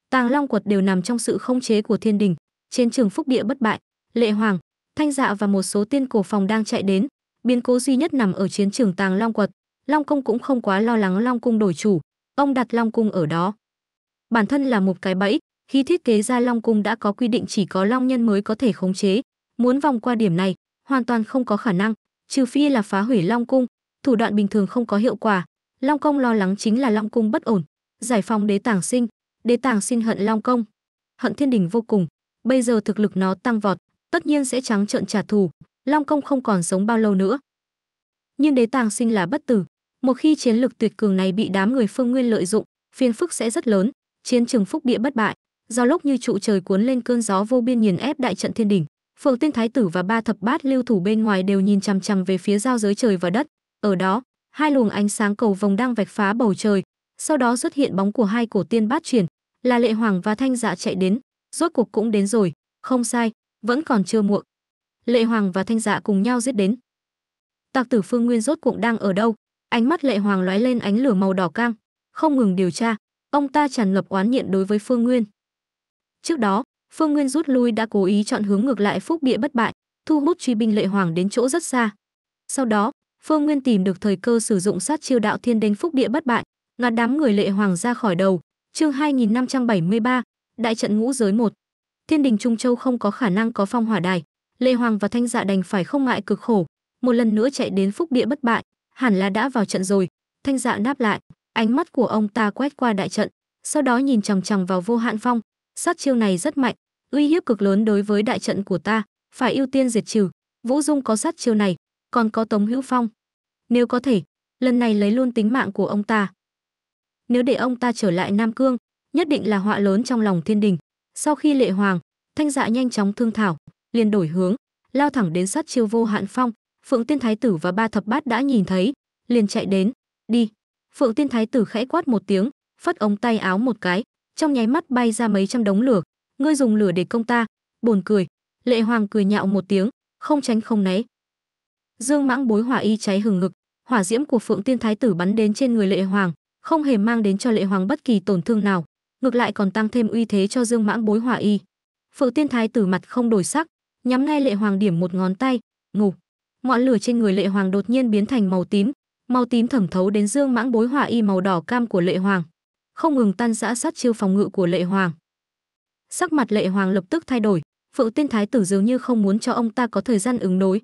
Tàng Long Quật đều nằm trong sự khống chế của thiên đình, trên trường phúc địa bất bại, lệ hoàng, thanh dạ và một số tiên cổ phòng đang chạy đến, biến cố duy nhất nằm ở chiến trường Tàng Long Quật, Long Công cũng không quá lo lắng Long Cung đổi chủ, ông đặt Long Cung ở đó. Bản thân là một cái bẫy, khi thiết kế ra Long Cung đã có quy định chỉ có Long Nhân mới có thể khống chế, muốn vòng qua điểm này, hoàn toàn không có khả năng, trừ phi là phá hủy Long Cung, thủ đoạn bình thường không có hiệu quả, Long công lo lắng chính là Long cung bất ổn, giải phóng đế tàng sinh, đế tàng sinh hận Long công, hận thiên đình vô cùng, bây giờ thực lực nó tăng vọt, tất nhiên sẽ trắng trợn trả thù, Long công không còn sống bao lâu nữa. Nhưng đế tàng sinh là bất tử, một khi chiến lực tuyệt cường này bị đám người Phương Nguyên lợi dụng, phiền phức sẽ rất lớn, chiến trường phúc địa bất bại, do lốc như trụ trời cuốn lên cơn gió vô biên nghiền ép đại trận thiên đình. Phượng Tiên Thái tử và ba thập bát lưu thủ bên ngoài đều nhìn chằm chằm về phía giao giới trời và đất, ở đó, hai luồng ánh sáng cầu vồng đang vạch phá bầu trời, sau đó xuất hiện bóng của hai cổ tiên bát chuyển, là Lệ Hoàng và Thanh Dạ chạy đến, rốt cuộc cũng đến rồi, không sai, vẫn còn chưa muộn. Lệ Hoàng và Thanh Dạ cùng nhau giết đến. Tạc tử Phương Nguyên rốt cuộc đang ở đâu? Ánh mắt Lệ Hoàng lóe lên ánh lửa màu đỏ cam, không ngừng điều tra, ông ta tràn ngập oán nghiện đối với Phương Nguyên. Trước đó, Phương Nguyên rút lui đã cố ý chọn hướng ngược lại phúc địa bất bại, thu hút truy binh Lệ Hoàng đến chỗ rất xa. Sau đó, Phương Nguyên tìm được thời cơ sử dụng sát chiêu đạo thiên đánh phúc địa bất bại, ngạt đám người lệ hoàng ra khỏi đầu. Chương 2573, đại trận ngũ giới 1. Thiên đình Trung Châu không có khả năng có phong hỏa đài, Lệ Hoàng và Thanh Dạ đành phải không ngại cực khổ, một lần nữa chạy đến phúc địa bất bại, hẳn là đã vào trận rồi. Thanh Dạ đáp lại, ánh mắt của ông ta quét qua đại trận, sau đó nhìn chòng chòng vào vô hạn phong, sát chiêu này rất mạnh, uy hiếp cực lớn đối với đại trận của ta, phải ưu tiên diệt trừ. Vũ Dung có sát chiêu này, còn có Tống Hữu Phong, nếu có thể, lần này lấy luôn tính mạng của ông ta. Nếu để ông ta trở lại Nam Cương, nhất định là họa lớn trong lòng thiên đình. Sau khi lệ hoàng, thanh dạ nhanh chóng thương thảo, liền đổi hướng, lao thẳng đến sát chiêu vô hạn phong, Phượng Tiên Thái Tử và ba thập bát đã nhìn thấy, liền chạy đến, đi. Phượng Tiên Thái Tử khẽ quát một tiếng, phất ống tay áo một cái, trong nháy mắt bay ra mấy trăm đống lửa, ngươi dùng lửa để công ta, buồn cười. Lệ Hoàng cười nhạo một tiếng, không tránh không né. Dương Mãng bối hỏa y cháy hừng ngực, hỏa diễm của Phượng Tiên Thái tử bắn đến trên người Lệ Hoàng, không hề mang đến cho Lệ Hoàng bất kỳ tổn thương nào, ngược lại còn tăng thêm uy thế cho Dương Mãng Bối Hỏa Y. Phượng Tiên Thái tử mặt không đổi sắc, nhắm ngay Lệ Hoàng điểm một ngón tay, ngủ Ngọn lửa trên người Lệ Hoàng đột nhiên biến thành màu tím, màu tím thẩm thấu đến Dương Mãng Bối Hỏa Y màu đỏ cam của Lệ Hoàng, không ngừng tan rã sát chiêu phòng ngự của Lệ Hoàng. Sắc mặt Lệ Hoàng lập tức thay đổi, Phượng Tiên Thái tử dường như không muốn cho ông ta có thời gian ứng đối.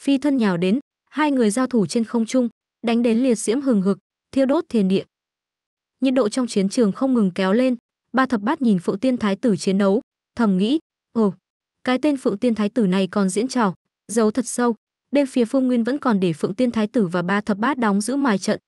Phi thân nhào đến, hai người giao thủ trên không trung đánh đến liệt diễm hừng hực thiêu đốt thiên địa nhiệt độ trong chiến trường không ngừng kéo lên ba thập bát nhìn phượng tiên thái tử chiến đấu thầm nghĩ ồ cái tên phượng tiên thái tử này còn diễn trò giấu thật sâu đêm phía phương nguyên vẫn còn để phượng tiên thái tử và ba thập bát đóng giữ mài trận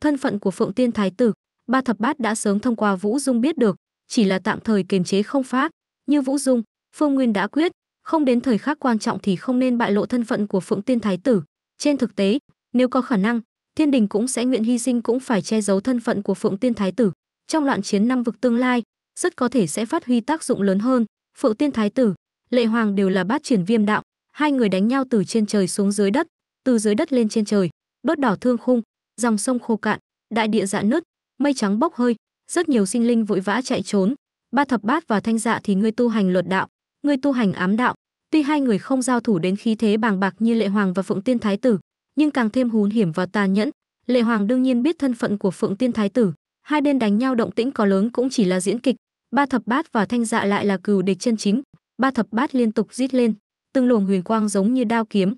thân phận của phượng tiên thái tử ba thập bát đã sớm thông qua vũ dung biết được chỉ là tạm thời kiềm chế không phát như vũ dung phương nguyên đã quyết không đến thời khắc quan trọng thì không nên bại lộ thân phận của phượng tiên thái tử trên thực tế, nếu có khả năng, Thiên Đình cũng sẽ nguyện hy sinh cũng phải che giấu thân phận của Phượng Tiên Thái Tử. Trong loạn chiến năm vực tương lai, rất có thể sẽ phát huy tác dụng lớn hơn. Phượng Tiên Thái Tử, Lệ Hoàng đều là bát chuyển viêm đạo, hai người đánh nhau từ trên trời xuống dưới đất, từ dưới đất lên trên trời, đốt đỏ thương khung, dòng sông khô cạn, đại địa dạn nứt, mây trắng bốc hơi, rất nhiều sinh linh vội vã chạy trốn. Ba thập bát và thanh dạ thì ngươi tu hành luật đạo, ngươi tu hành ám đạo, Tuy hai người không giao thủ đến khí thế bàng bạc như Lệ Hoàng và Phượng Tiên Thái tử, nhưng càng thêm hún hiểm và tàn nhẫn. Lệ Hoàng đương nhiên biết thân phận của Phượng Tiên Thái tử, hai bên đánh nhau động tĩnh có lớn cũng chỉ là diễn kịch, Ba Thập Bát và Thanh Dạ lại là cừu địch chân chính. Ba Thập Bát liên tục rít lên, từng luồng huyền quang giống như đao kiếm,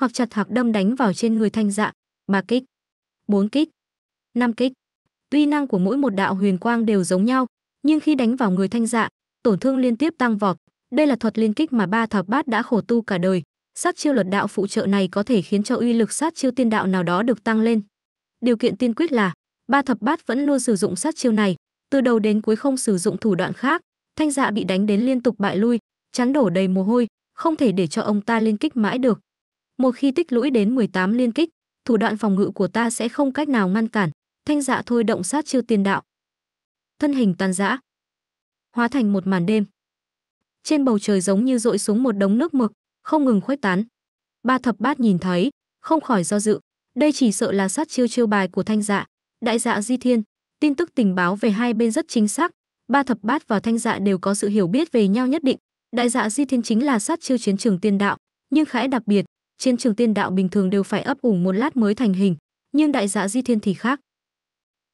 hoặc chặt hoặc đâm đánh vào trên người Thanh Dạ, Ba kích, bốn kích, năm kích. Tuy năng của mỗi một đạo huyền quang đều giống nhau, nhưng khi đánh vào người Thanh Dạ, tổn thương liên tiếp tăng vọt, đây là thuật liên kích mà ba thập bát đã khổ tu cả đời, sát chiêu luật đạo phụ trợ này có thể khiến cho uy lực sát chiêu tiên đạo nào đó được tăng lên. Điều kiện tiên quyết là ba thập bát vẫn luôn sử dụng sát chiêu này, từ đầu đến cuối không sử dụng thủ đoạn khác. Thanh dạ bị đánh đến liên tục bại lui, chán đổ đầy mồ hôi, không thể để cho ông ta liên kích mãi được. Một khi tích lũy đến 18 liên kích, thủ đoạn phòng ngự của ta sẽ không cách nào ngăn cản. Thanh dạ thôi động sát chiêu tiên đạo. Thân hình tan rã, hóa thành một màn đêm trên bầu trời giống như dội xuống một đống nước mực, không ngừng khuếch tán. Ba thập bát nhìn thấy, không khỏi do dự, đây chỉ sợ là sát chiêu chiêu bài của thanh dạ, đại dạ di thiên, tin tức tình báo về hai bên rất chính xác, ba thập bát và thanh dạ đều có sự hiểu biết về nhau nhất định. Đại dạ di thiên chính là sát chiêu chiến trường tiên đạo, nhưng khẽ đặc biệt, chiến trường tiên đạo bình thường đều phải ấp ủ một lát mới thành hình, nhưng đại dạ di thiên thì khác.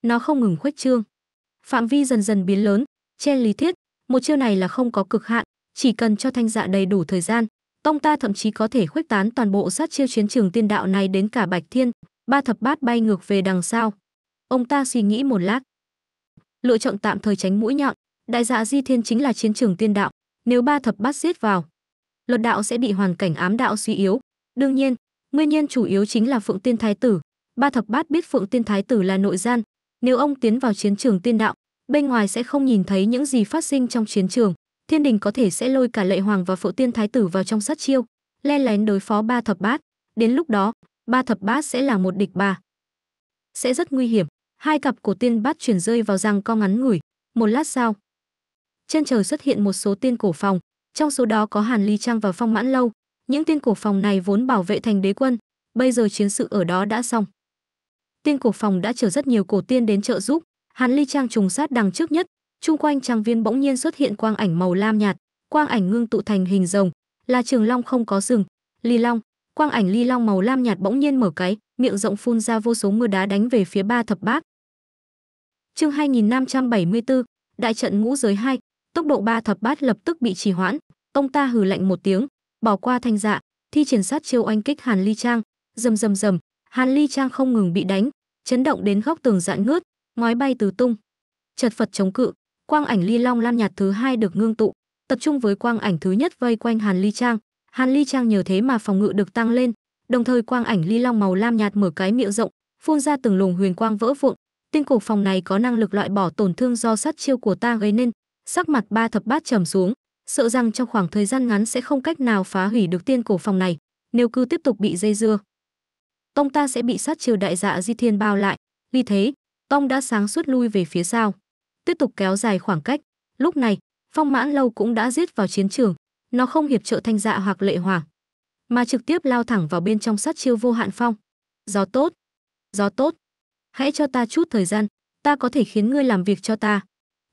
Nó không ngừng khuếch trương. Phạm vi dần dần biến lớn, trên lý thiết một chiêu này là không có cực hạn, chỉ cần cho thanh dạ đầy đủ thời gian tông ta thậm chí có thể khuếch tán toàn bộ sát chiêu chiến trường tiên đạo này đến cả bạch thiên ba thập bát bay ngược về đằng sau ông ta suy nghĩ một lát lựa chọn tạm thời tránh mũi nhọn đại dạ di thiên chính là chiến trường tiên đạo nếu ba thập bát giết vào luật đạo sẽ bị hoàn cảnh ám đạo suy yếu đương nhiên nguyên nhân chủ yếu chính là phượng tiên thái tử ba thập bát biết phượng tiên thái tử là nội gian nếu ông tiến vào chiến trường tiên đạo bên ngoài sẽ không nhìn thấy những gì phát sinh trong chiến trường thiên đình có thể sẽ lôi cả lệ hoàng và phổ tiên thái tử vào trong sát chiêu len lén đối phó ba thập bát đến lúc đó ba thập bát sẽ là một địch bà sẽ rất nguy hiểm hai cặp cổ tiên bát chuyển rơi vào răng co ngắn ngủi một lát sau chân trời xuất hiện một số tiên cổ phòng trong số đó có hàn ly trang và phong mãn lâu những tiên cổ phòng này vốn bảo vệ thành đế quân bây giờ chiến sự ở đó đã xong tiên cổ phòng đã chở rất nhiều cổ tiên đến trợ giúp hàn ly trang trùng sát đằng trước nhất Trung quanh trang viên bỗng nhiên xuất hiện quang ảnh màu lam nhạt, quang ảnh ngưng tụ thành hình rồng, là trường long không có rừng, ly long, quang ảnh ly long màu lam nhạt bỗng nhiên mở cái, miệng rộng phun ra vô số mưa đá đánh về phía ba thập bát. Chương 2574, đại trận ngũ giới 2, tốc độ ba thập bát lập tức bị trì hoãn, ông ta hừ lạnh một tiếng, bỏ qua thanh dạ, thi triển sát chiêu oanh kích Hàn Ly Trang, rầm rầm rầm, Hàn Ly Trang không ngừng bị đánh, chấn động đến góc tường dạn nước, ngói bay tứ tung. Chật Phật chống cự, quang ảnh ly long lan nhạt thứ hai được ngưng tụ tập trung với quang ảnh thứ nhất vây quanh hàn ly trang hàn ly trang nhờ thế mà phòng ngự được tăng lên đồng thời quang ảnh ly long màu lam nhạt mở cái miệng rộng phun ra từng luồng huyền quang vỡ vụn tinh cổ phòng này có năng lực loại bỏ tổn thương do sát chiêu của ta gây nên sắc mặt ba thập bát trầm xuống sợ rằng trong khoảng thời gian ngắn sẽ không cách nào phá hủy được tiên cổ phòng này nếu cứ tiếp tục bị dây dưa tông ta sẽ bị sát chiêu đại dạ di thiên bao lại vì thế tông đã sáng suốt lui về phía sau tiếp tục kéo dài khoảng cách. Lúc này, Phong Mãn Lâu cũng đã giết vào chiến trường, nó không hiệp trợ Thanh Dạ hoặc Lệ Hoàng, mà trực tiếp lao thẳng vào bên trong sát chiêu vô hạn phong. Gió tốt, gió tốt, hãy cho ta chút thời gian, ta có thể khiến ngươi làm việc cho ta.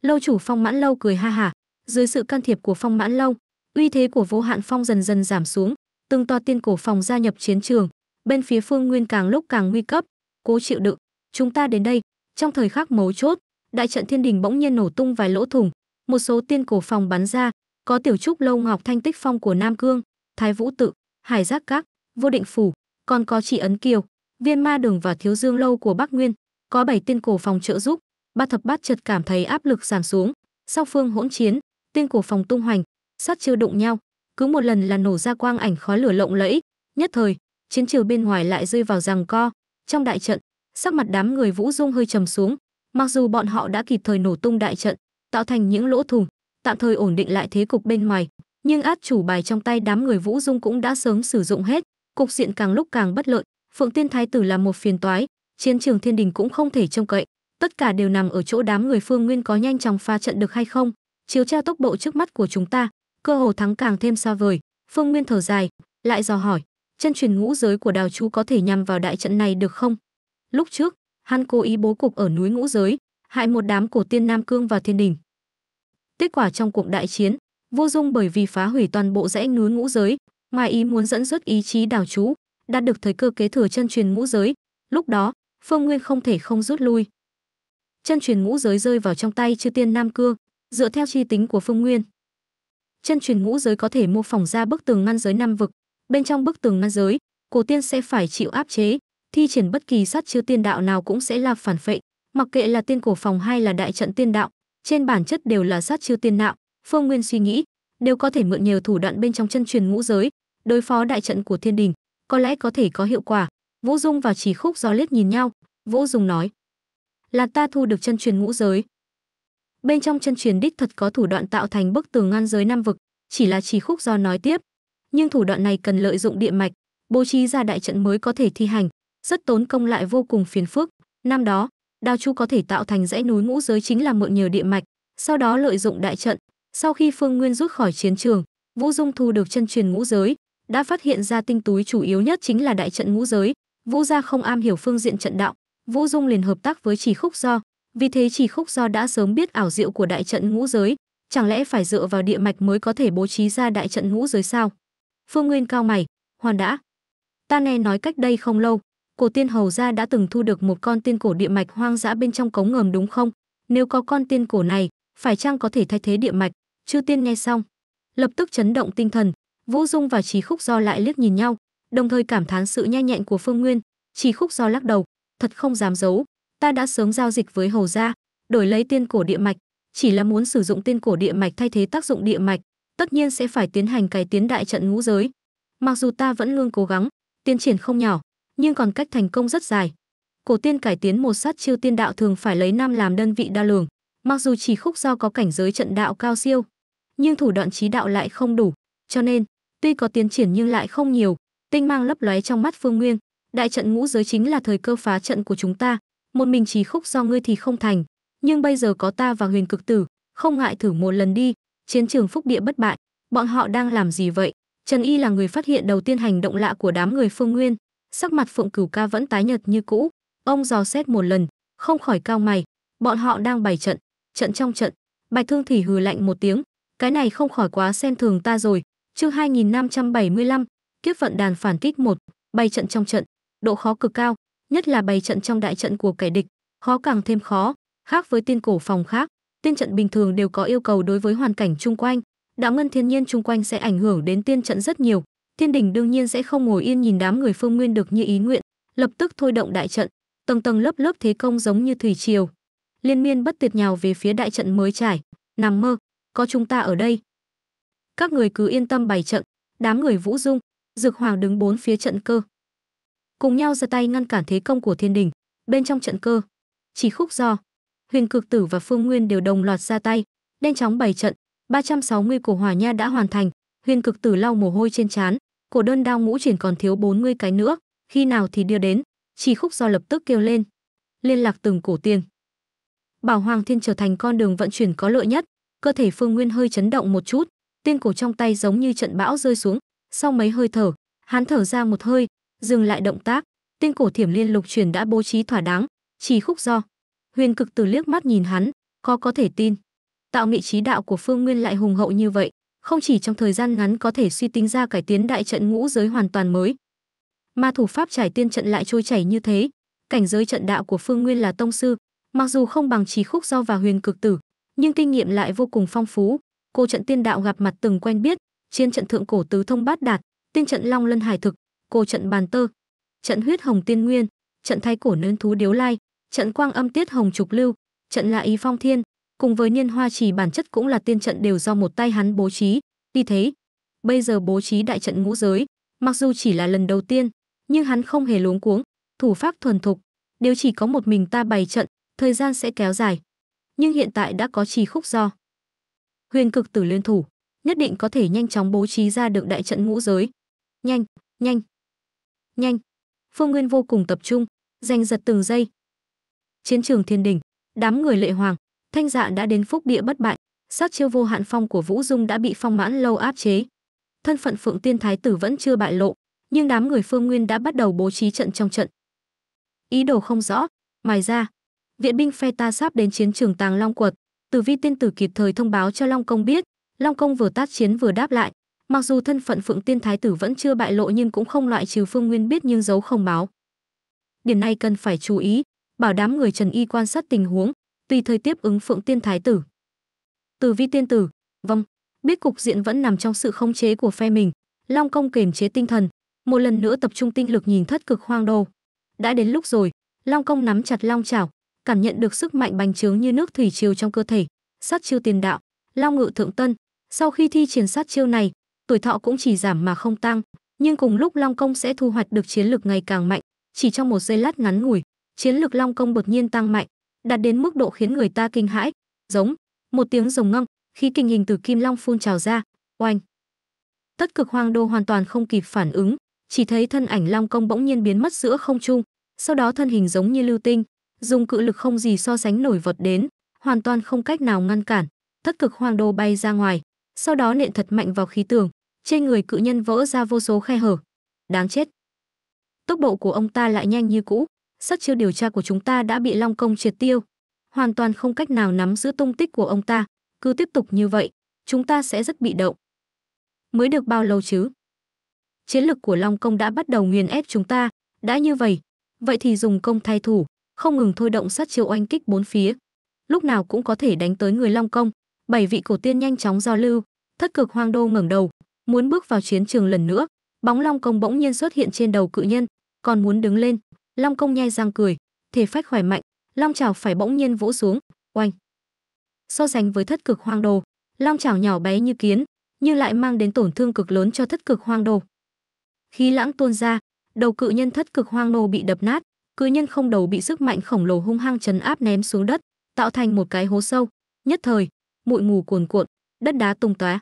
Lâu chủ Phong Mãn Lâu cười ha hả, dưới sự can thiệp của Phong Mãn Lâu, uy thế của vô hạn phong dần dần giảm xuống, từng to tiên cổ phòng gia nhập chiến trường, bên phía Phương Nguyên càng lúc càng nguy cấp, cố chịu đựng, chúng ta đến đây, trong thời khắc mấu chốt, đại trận thiên đình bỗng nhiên nổ tung vài lỗ thủng, một số tiên cổ phòng bắn ra, có tiểu trúc lâu ngọc thanh tích phong của Nam Cương, Thái Vũ tự, Hải Giác Các, Vô Định phủ, còn có chỉ ấn kiều, Viên Ma đường và Thiếu Dương lâu của Bắc Nguyên, có bảy tiên cổ phòng trợ giúp, ba thập bát chợt cảm thấy áp lực giảm xuống, sau phương hỗn chiến, tiên cổ phòng tung hoành, sát chưa đụng nhau, cứ một lần là nổ ra quang ảnh khói lửa lộng lẫy, nhất thời, chiến trường bên ngoài lại rơi vào rằng co, trong đại trận, sắc mặt đám người Vũ Dung hơi trầm xuống, Mặc dù bọn họ đã kịp thời nổ tung đại trận, tạo thành những lỗ thủng, tạm thời ổn định lại thế cục bên ngoài, nhưng át chủ bài trong tay đám người Vũ Dung cũng đã sớm sử dụng hết, cục diện càng lúc càng bất lợi, Phượng Tiên Thái tử là một phiền toái, chiến trường thiên đình cũng không thể trông cậy, tất cả đều nằm ở chỗ đám người Phương Nguyên có nhanh chóng phá trận được hay không. Chiếu treo tốc độ trước mắt của chúng ta, cơ hồ thắng càng thêm xa vời. Phương Nguyên thở dài, lại dò hỏi, chân truyền ngũ giới của Đào Chu có thể nhằm vào đại trận này được không? Lúc trước, hắn cố ý bố cục ở núi Ngũ Giới, hại một đám cổ tiên Nam Cương và Thiên Đình. Kết quả trong cuộc đại chiến, Vô Dung bởi vì phá hủy toàn bộ dãy núi Ngũ Giới, ngoài ý muốn dẫn xuất ý chí đào chú, đạt được thời cơ kế thừa chân truyền Ngũ Giới, lúc đó, Phương Nguyên không thể không rút lui. Chân truyền Ngũ Giới rơi vào trong tay chư tiên Nam Cương, dựa theo chi tính của Phương Nguyên. Chân truyền Ngũ Giới có thể mô phỏng ra bức tường ngăn giới năm vực, bên trong bức tường ngăn giới, cổ tiên sẽ phải chịu áp chế, thi triển bất kỳ sát chiêu tiên đạo nào cũng sẽ là phản phệ, mặc kệ là tiên cổ phòng hay là đại trận tiên đạo, trên bản chất đều là sát chiêu tiên đạo, Phương Nguyên suy nghĩ, đều có thể mượn nhiều thủ đoạn bên trong chân truyền ngũ giới, đối phó đại trận của thiên đình, có lẽ có thể có hiệu quả. Vũ Dung và Chỉ Khúc gió liếc nhìn nhau, Vũ Dung nói: "Là ta thu được chân truyền ngũ giới." Bên trong chân truyền đích thật có thủ đoạn tạo thành bức tường ngăn giới nam vực, chỉ là Chỉ Khúc do nói tiếp, nhưng thủ đoạn này cần lợi dụng địa mạch, bố trí ra đại trận mới có thể thi hành, rất tốn công lại vô cùng phiền phức. Năm đó, Đao Chu có thể tạo thành dãy núi ngũ giới chính là mượn nhờ địa mạch, sau đó lợi dụng đại trận. Sau khi Phương Nguyên rút khỏi chiến trường, Vũ Dung thu được chân truyền ngũ giới, đã phát hiện ra tinh túi chủ yếu nhất chính là đại trận ngũ giới. Vũ gia không am hiểu phương diện trận đạo, Vũ Dung liền hợp tác với Chỉ Khúc Do, vì thế Chỉ Khúc Do đã sớm biết ảo diệu của đại trận ngũ giới, chẳng lẽ phải dựa vào địa mạch mới có thể bố trí ra đại trận ngũ giới sao? Phương Nguyên cao mày, "Hoàn đã, ta nghe nói cách đây không lâu, cổ tiên hầu gia đã từng thu được một con tiên cổ địa mạch hoang dã bên trong cống ngầm đúng không? Nếu có con tiên cổ này, phải chăng có thể thay thế địa mạch? Chư tiên nghe xong, lập tức chấn động tinh thần, Vũ Dung và Trí Khúc Do lại liếc nhìn nhau, đồng thời cảm thán sự nhanh nhẹn của Phương Nguyên. Trí Khúc Do lắc đầu, thật không dám giấu, ta đã sớm giao dịch với hầu gia, đổi lấy tiên cổ địa mạch, chỉ là muốn sử dụng tiên cổ địa mạch thay thế tác dụng địa mạch, tất nhiên sẽ phải tiến hành cải tiến đại trận ngũ giới. Mặc dù ta vẫn luôn cố gắng, tiến triển không nhỏ, nhưng còn cách thành công rất dài. Cổ tiên cải tiến một sát chiêu tiên đạo thường phải lấy năm làm đơn vị đo lường, mặc dù chỉ khúc do có cảnh giới trận đạo cao siêu, nhưng thủ đoạn trí đạo lại không đủ, cho nên tuy có tiến triển nhưng lại không nhiều, tinh mang lấp lóe trong mắt Phương Nguyên, đại trận ngũ giới chính là thời cơ phá trận của chúng ta, một mình chỉ khúc do ngươi thì không thành, nhưng bây giờ có ta và Huyền Cực Tử, không ngại thử một lần đi, chiến trường phúc địa bất bại, bọn họ đang làm gì vậy? Trần Y là người phát hiện đầu tiên hành động lạ của đám người Phương Nguyên, sắc mặt Phượng Cửu Ca vẫn tái nhợt như cũ. Ông dò xét một lần, không khỏi cao mày, bọn họ đang bày trận, trận trong trận. Bạch Thương thủy hừ lạnh một tiếng, cái này không khỏi quá xem thường ta rồi. Chương 2575, kiếp vận đàn phản kích một bày trận trong trận, độ khó cực cao, nhất là bày trận trong đại trận của kẻ địch, khó càng thêm khó, khác với tiên cổ phòng khác, tiên trận bình thường đều có yêu cầu đối với hoàn cảnh chung quanh, đạo ngân thiên nhiên chung quanh sẽ ảnh hưởng đến tiên trận rất nhiều, Thiên đình đương nhiên sẽ không ngồi yên nhìn đám người Phương Nguyên được như ý nguyện, lập tức thôi động đại trận, tầng tầng lớp lớp thế công giống như thủy triều. Liên miên bất tuyệt nhào về phía đại trận mới trải, nằm mơ, có chúng ta ở đây. Các người cứ yên tâm bày trận, đám người Vũ Dung, Dược Hoàng đứng bốn phía trận cơ. Cùng nhau ra tay ngăn cản thế công của thiên đình, bên trong trận cơ. Chỉ khúc do, Huyền Cực Tử và Phương Nguyên đều đồng loạt ra tay, đen chóng bày trận, 360 cổ hòa nha đã hoàn thành, Huyền Cực Tử lau mồ hôi trên trán, cổ đơn đao ngũ triển còn thiếu 40 cái nữa, khi nào thì đưa đến, chỉ khúc do lập tức kêu lên. Liên lạc từng cổ tiên Bảo Hoàng Thiên trở thành con đường vận chuyển có lợi nhất, cơ thể Phương Nguyên hơi chấn động một chút, tiên cổ trong tay giống như trận bão rơi xuống, sau mấy hơi thở, hắn thở ra một hơi, dừng lại động tác, tiên cổ thiểm liên lục chuyển đã bố trí thỏa đáng, chỉ khúc do. Huyền Cực Từ liếc mắt nhìn hắn, khó có thể tin. Tạo nghị trí đạo của Phương Nguyên lại hùng hậu như vậy, không chỉ trong thời gian ngắn có thể suy tính ra cải tiến đại trận ngũ giới hoàn toàn mới, mà thủ pháp trải tiên trận lại trôi chảy như thế. Cảnh giới trận đạo của Phương Nguyên là tông sư, mặc dù không bằng trí khúc do và huyền cực tử, nhưng kinh nghiệm lại vô cùng phong phú. Cô trận tiên đạo gặp mặt từng quen biết, trên trận thượng cổ tứ thông bát đạt, tiên trận long lân hải thực, cô trận bàn tơ, trận huyết hồng tiên nguyên, trận thay cổ nơn thú điếu lai, trận quang âm tiết hồng trục lưu, trận lạ ý phong thiên, cùng với niên hoa trì bản chất cũng là tiên trận đều do một tay hắn bố trí vì thế bây giờ bố trí đại trận ngũ giới mặc dù chỉ là lần đầu tiên nhưng hắn không hề luống cuống thủ pháp thuần thục đều chỉ có một mình ta bày trận thời gian sẽ kéo dài nhưng hiện tại đã có trì khúc do huyền cực tử liên thủ nhất định có thể nhanh chóng bố trí ra được đại trận ngũ giới nhanh nhanh nhanh phương nguyên vô cùng tập trung giành giật từng giây chiến trường thiên đình đám người lệ hoàng Thanh Dạ đã đến phúc địa bất bại, sát chiêu vô hạn phong của Vũ Dung đã bị phong mãn lâu áp chế. Thân phận Phượng Tiên Thái tử vẫn chưa bại lộ, nhưng đám người Phương Nguyên đã bắt đầu bố trí trận trong trận. Ý đồ không rõ, Mài ra, viện binh phe ta sắp đến chiến trường Tàng Long Quật, Tử Vi tiên tử kịp thời thông báo cho Long công biết, Long công vừa tác chiến vừa đáp lại, mặc dù thân phận Phượng Tiên Thái tử vẫn chưa bại lộ nhưng cũng không loại trừ Phương Nguyên biết nhưng giấu không báo. Điểm này cần phải chú ý, bảo đám người Trần Y quan sát tình huống, tùy thời tiếp ứng Phượng Tiên Thái tử. Từ Vi tiên tử, vong, biết cục diện vẫn nằm trong sự khống chế của phe mình, Long công kềm chế tinh thần, một lần nữa tập trung tinh lực nhìn thất cực hoang đồ Đã đến lúc rồi, Long công nắm chặt long chảo, cảm nhận được sức mạnh bành trướng như nước thủy triều trong cơ thể, sát chiêu tiền đạo, Long ngự thượng tân, sau khi thi triển sát chiêu này, tuổi thọ cũng chỉ giảm mà không tăng, nhưng cùng lúc Long công sẽ thu hoạch được chiến lực ngày càng mạnh, chỉ trong một giây lát ngắn ngủi, chiến lực Long công đột nhiên tăng mạnh, đạt đến mức độ khiến người ta kinh hãi giống một tiếng rồng ngâm khí kinh hình từ kim long phun trào ra oanh tất cực hoàng đô hoàn toàn không kịp phản ứng chỉ thấy thân ảnh long công bỗng nhiên biến mất giữa không trung sau đó thân hình giống như lưu tinh dùng cự lực không gì so sánh nổi vật đến hoàn toàn không cách nào ngăn cản tất cực hoàng đô bay ra ngoài sau đó nện thật mạnh vào khí tường trên người cự nhân vỡ ra vô số khe hở đáng chết tốc độ của ông ta lại nhanh như cũ sắc chiêu điều tra của chúng ta đã bị Long Công triệt tiêu. Hoàn toàn không cách nào nắm giữ tung tích của ông ta, cứ tiếp tục như vậy, chúng ta sẽ rất bị động. Mới được bao lâu chứ? Chiến lực của Long Công đã bắt đầu nghiền ép chúng ta, đã như vậy, vậy thì dùng công thay thủ, không ngừng thôi động sát chiêu oanh kích bốn phía. Lúc nào cũng có thể đánh tới người Long Công, bảy vị cổ tiên nhanh chóng giao lưu, thất cực hoang đô ngẩng đầu, muốn bước vào chiến trường lần nữa, bóng Long Công bỗng nhiên xuất hiện trên đầu cự nhân, còn muốn đứng lên, long công nhai răng cười thể phách khỏe mạnh long chảo phải bỗng nhiên vỗ xuống oanh so sánh với thất cực hoang đồ long chảo nhỏ bé như kiến nhưng lại mang đến tổn thương cực lớn cho thất cực hoang đồ khí lãng tuôn ra đầu cự nhân thất cực hoang đồ bị đập nát cự nhân không đầu bị sức mạnh khổng lồ hung hăng chấn áp ném xuống đất tạo thành một cái hố sâu nhất thời bụi mù cuồn cuộn đất đá tung tóe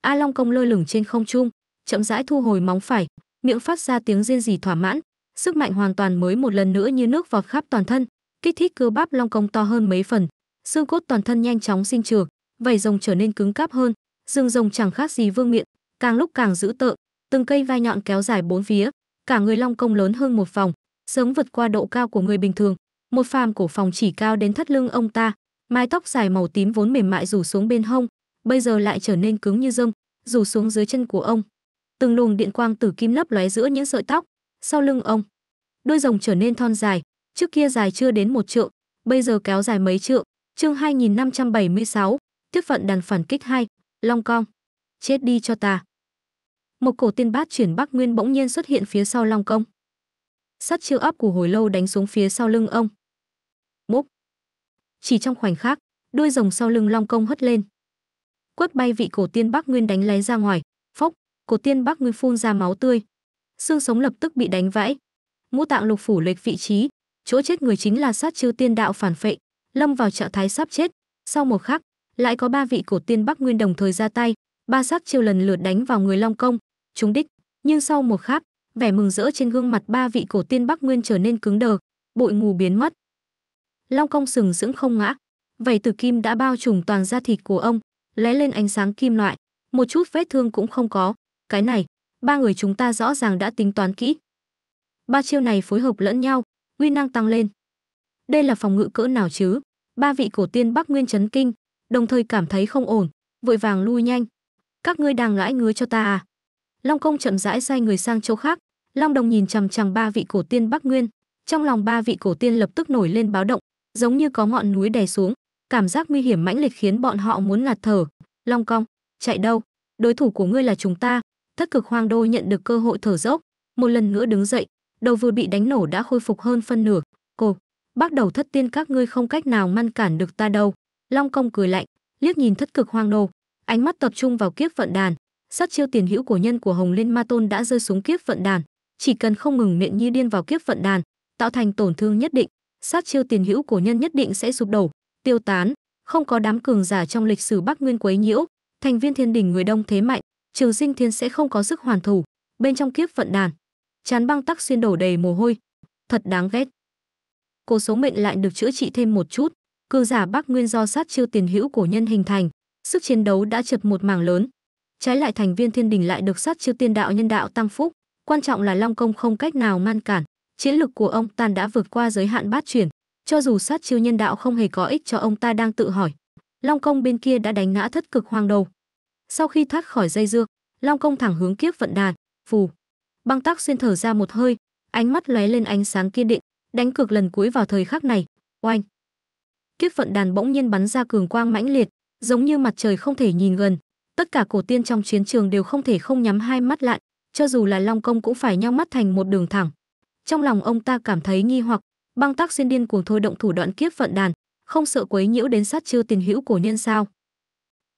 a long công lơ lửng trên không trung chậm rãi thu hồi móng phải miệng phát ra tiếng rên rỉ thỏa mãn Sức mạnh hoàn toàn mới một lần nữa như nước vọt khắp toàn thân, kích thích cơ bắp long công to hơn mấy phần, xương cốt toàn thân nhanh chóng sinh trưởng, vảy rồng trở nên cứng cáp hơn, Dương rồng chẳng khác gì vương miện, càng lúc càng dữ tợn, từng cây vai nhọn kéo dài bốn phía, cả người long công lớn hơn một phòng, sớm vượt qua độ cao của người bình thường, một phàm cổ phòng chỉ cao đến thắt lưng ông ta, mái tóc dài màu tím vốn mềm mại rủ xuống bên hông, bây giờ lại trở nên cứng như rơm, rủ xuống dưới chân của ông. Từng luồng điện quang tử kim lấp lóe giữa những sợi tóc, sau lưng ông. Đôi rồng trở nên thon dài, trước kia dài chưa đến một trượng, bây giờ kéo dài mấy trượng. Chương 2576, tiếp phận đàn phản kích 2, Long Cong. Chết đi cho ta. Một cổ tiên bát chuyển Bắc Nguyên bỗng nhiên xuất hiện phía sau Long Công. Sắt chiêu áp của hồi lâu đánh xuống phía sau lưng ông. Múc. Chỉ trong khoảnh khắc, đuôi rồng sau lưng Long Công hất lên. Quất bay vị cổ tiên Bắc Nguyên đánh lén ra ngoài, phốc, cổ tiên Bắc Nguyên phun ra máu tươi, xương sống lập tức bị đánh vãi. Ngũ tạng lục phủ lệch vị trí, chỗ chết người chính là sát chư tiên đạo phản phệ, lâm vào trạng thái sắp chết. Sau một khắc, lại có ba vị cổ tiên Bắc Nguyên đồng thời ra tay, ba sát chiêu lần lượt đánh vào người Long Công, trúng đích, nhưng sau một khắc, vẻ mừng rỡ trên gương mặt ba vị cổ tiên Bắc Nguyên trở nên cứng đờ, bụi mù biến mất. Long Công sừng sững không ngã, vảy từ kim đã bao trùm toàn da thịt của ông, lóe lên ánh sáng kim loại, một chút vết thương cũng không có, cái này ba người chúng ta rõ ràng đã tính toán kỹ. Ba chiêu này phối hợp lẫn nhau, uy năng tăng lên. Đây là phòng ngự cỡ nào chứ? Ba vị cổ tiên Bắc Nguyên chấn kinh, đồng thời cảm thấy không ổn, vội vàng lui nhanh. Các ngươi đang lãi ngứa cho ta à? Long công chậm rãi xoay người sang chỗ khác, Long đồng nhìn chằm chằm ba vị cổ tiên Bắc Nguyên, trong lòng ba vị cổ tiên lập tức nổi lên báo động, giống như có ngọn núi đè xuống, cảm giác nguy hiểm mãnh liệt khiến bọn họ muốn ngạt thở. Long công chạy đâu? Đối thủ của ngươi là chúng ta, thất cực hoang đô nhận được cơ hội thở dốc một lần nữa đứng dậy đầu vừa bị đánh nổ đã khôi phục hơn phân nửa cô bắt đầu thất tiên các ngươi không cách nào ngăn cản được ta đâu long công cười lạnh liếc nhìn thất cực hoang đô ánh mắt tập trung vào kiếp vận đàn sát chiêu tiền hữu của nhân của hồng liên ma tôn đã rơi xuống kiếp vận đàn chỉ cần không ngừng miệng như điên vào kiếp vận đàn tạo thành tổn thương nhất định sát chiêu tiền hữu của nhân nhất định sẽ sụp đổ tiêu tán không có đám cường giả trong lịch sử bắc nguyên quấy nhiễu thành viên thiên đình người đông thế mạnh Trường Sinh Thiên sẽ không có sức hoàn thủ. Bên trong kiếp vận đàn, chán băng tắc xuyên đổ đầy mồ hôi, thật đáng ghét. Cô số mệnh lại được chữa trị thêm một chút, cương giả Bắc Nguyên do sát chiêu tiền hữu cổ nhân hình thành, sức chiến đấu đã chật một mảng lớn. Trái lại thành viên Thiên Đình lại được sát chiêu tiên đạo nhân đạo tăng phúc, quan trọng là Long công không cách nào ngăn cản, chiến lực của ông Tàn đã vượt qua giới hạn bát chuyển, cho dù sát chiêu nhân đạo không hề có ích cho ông ta đang tự hỏi. Long công bên kia đã đánh ngã thất cực hoàng đầu, sau khi thoát khỏi dây dưa, Long công thẳng hướng kiếp vận đàn, phù. Băng Tắc xuyên thở ra một hơi, ánh mắt lóe lên ánh sáng kiên định, đánh cược lần cuối vào thời khắc này. Oanh! Kiếp vận đàn bỗng nhiên bắn ra cường quang mãnh liệt, giống như mặt trời không thể nhìn gần. Tất cả cổ tiên trong chiến trường đều không thể không nhắm hai mắt lại, cho dù là Long công cũng phải nhau mắt thành một đường thẳng. Trong lòng ông ta cảm thấy nghi hoặc, băng tắc xuyên điên cuồng thôi động thủ đoạn kiếp vận đàn, không sợ quấy nhiễu đến sát chưa tiền hữu của nhân sao?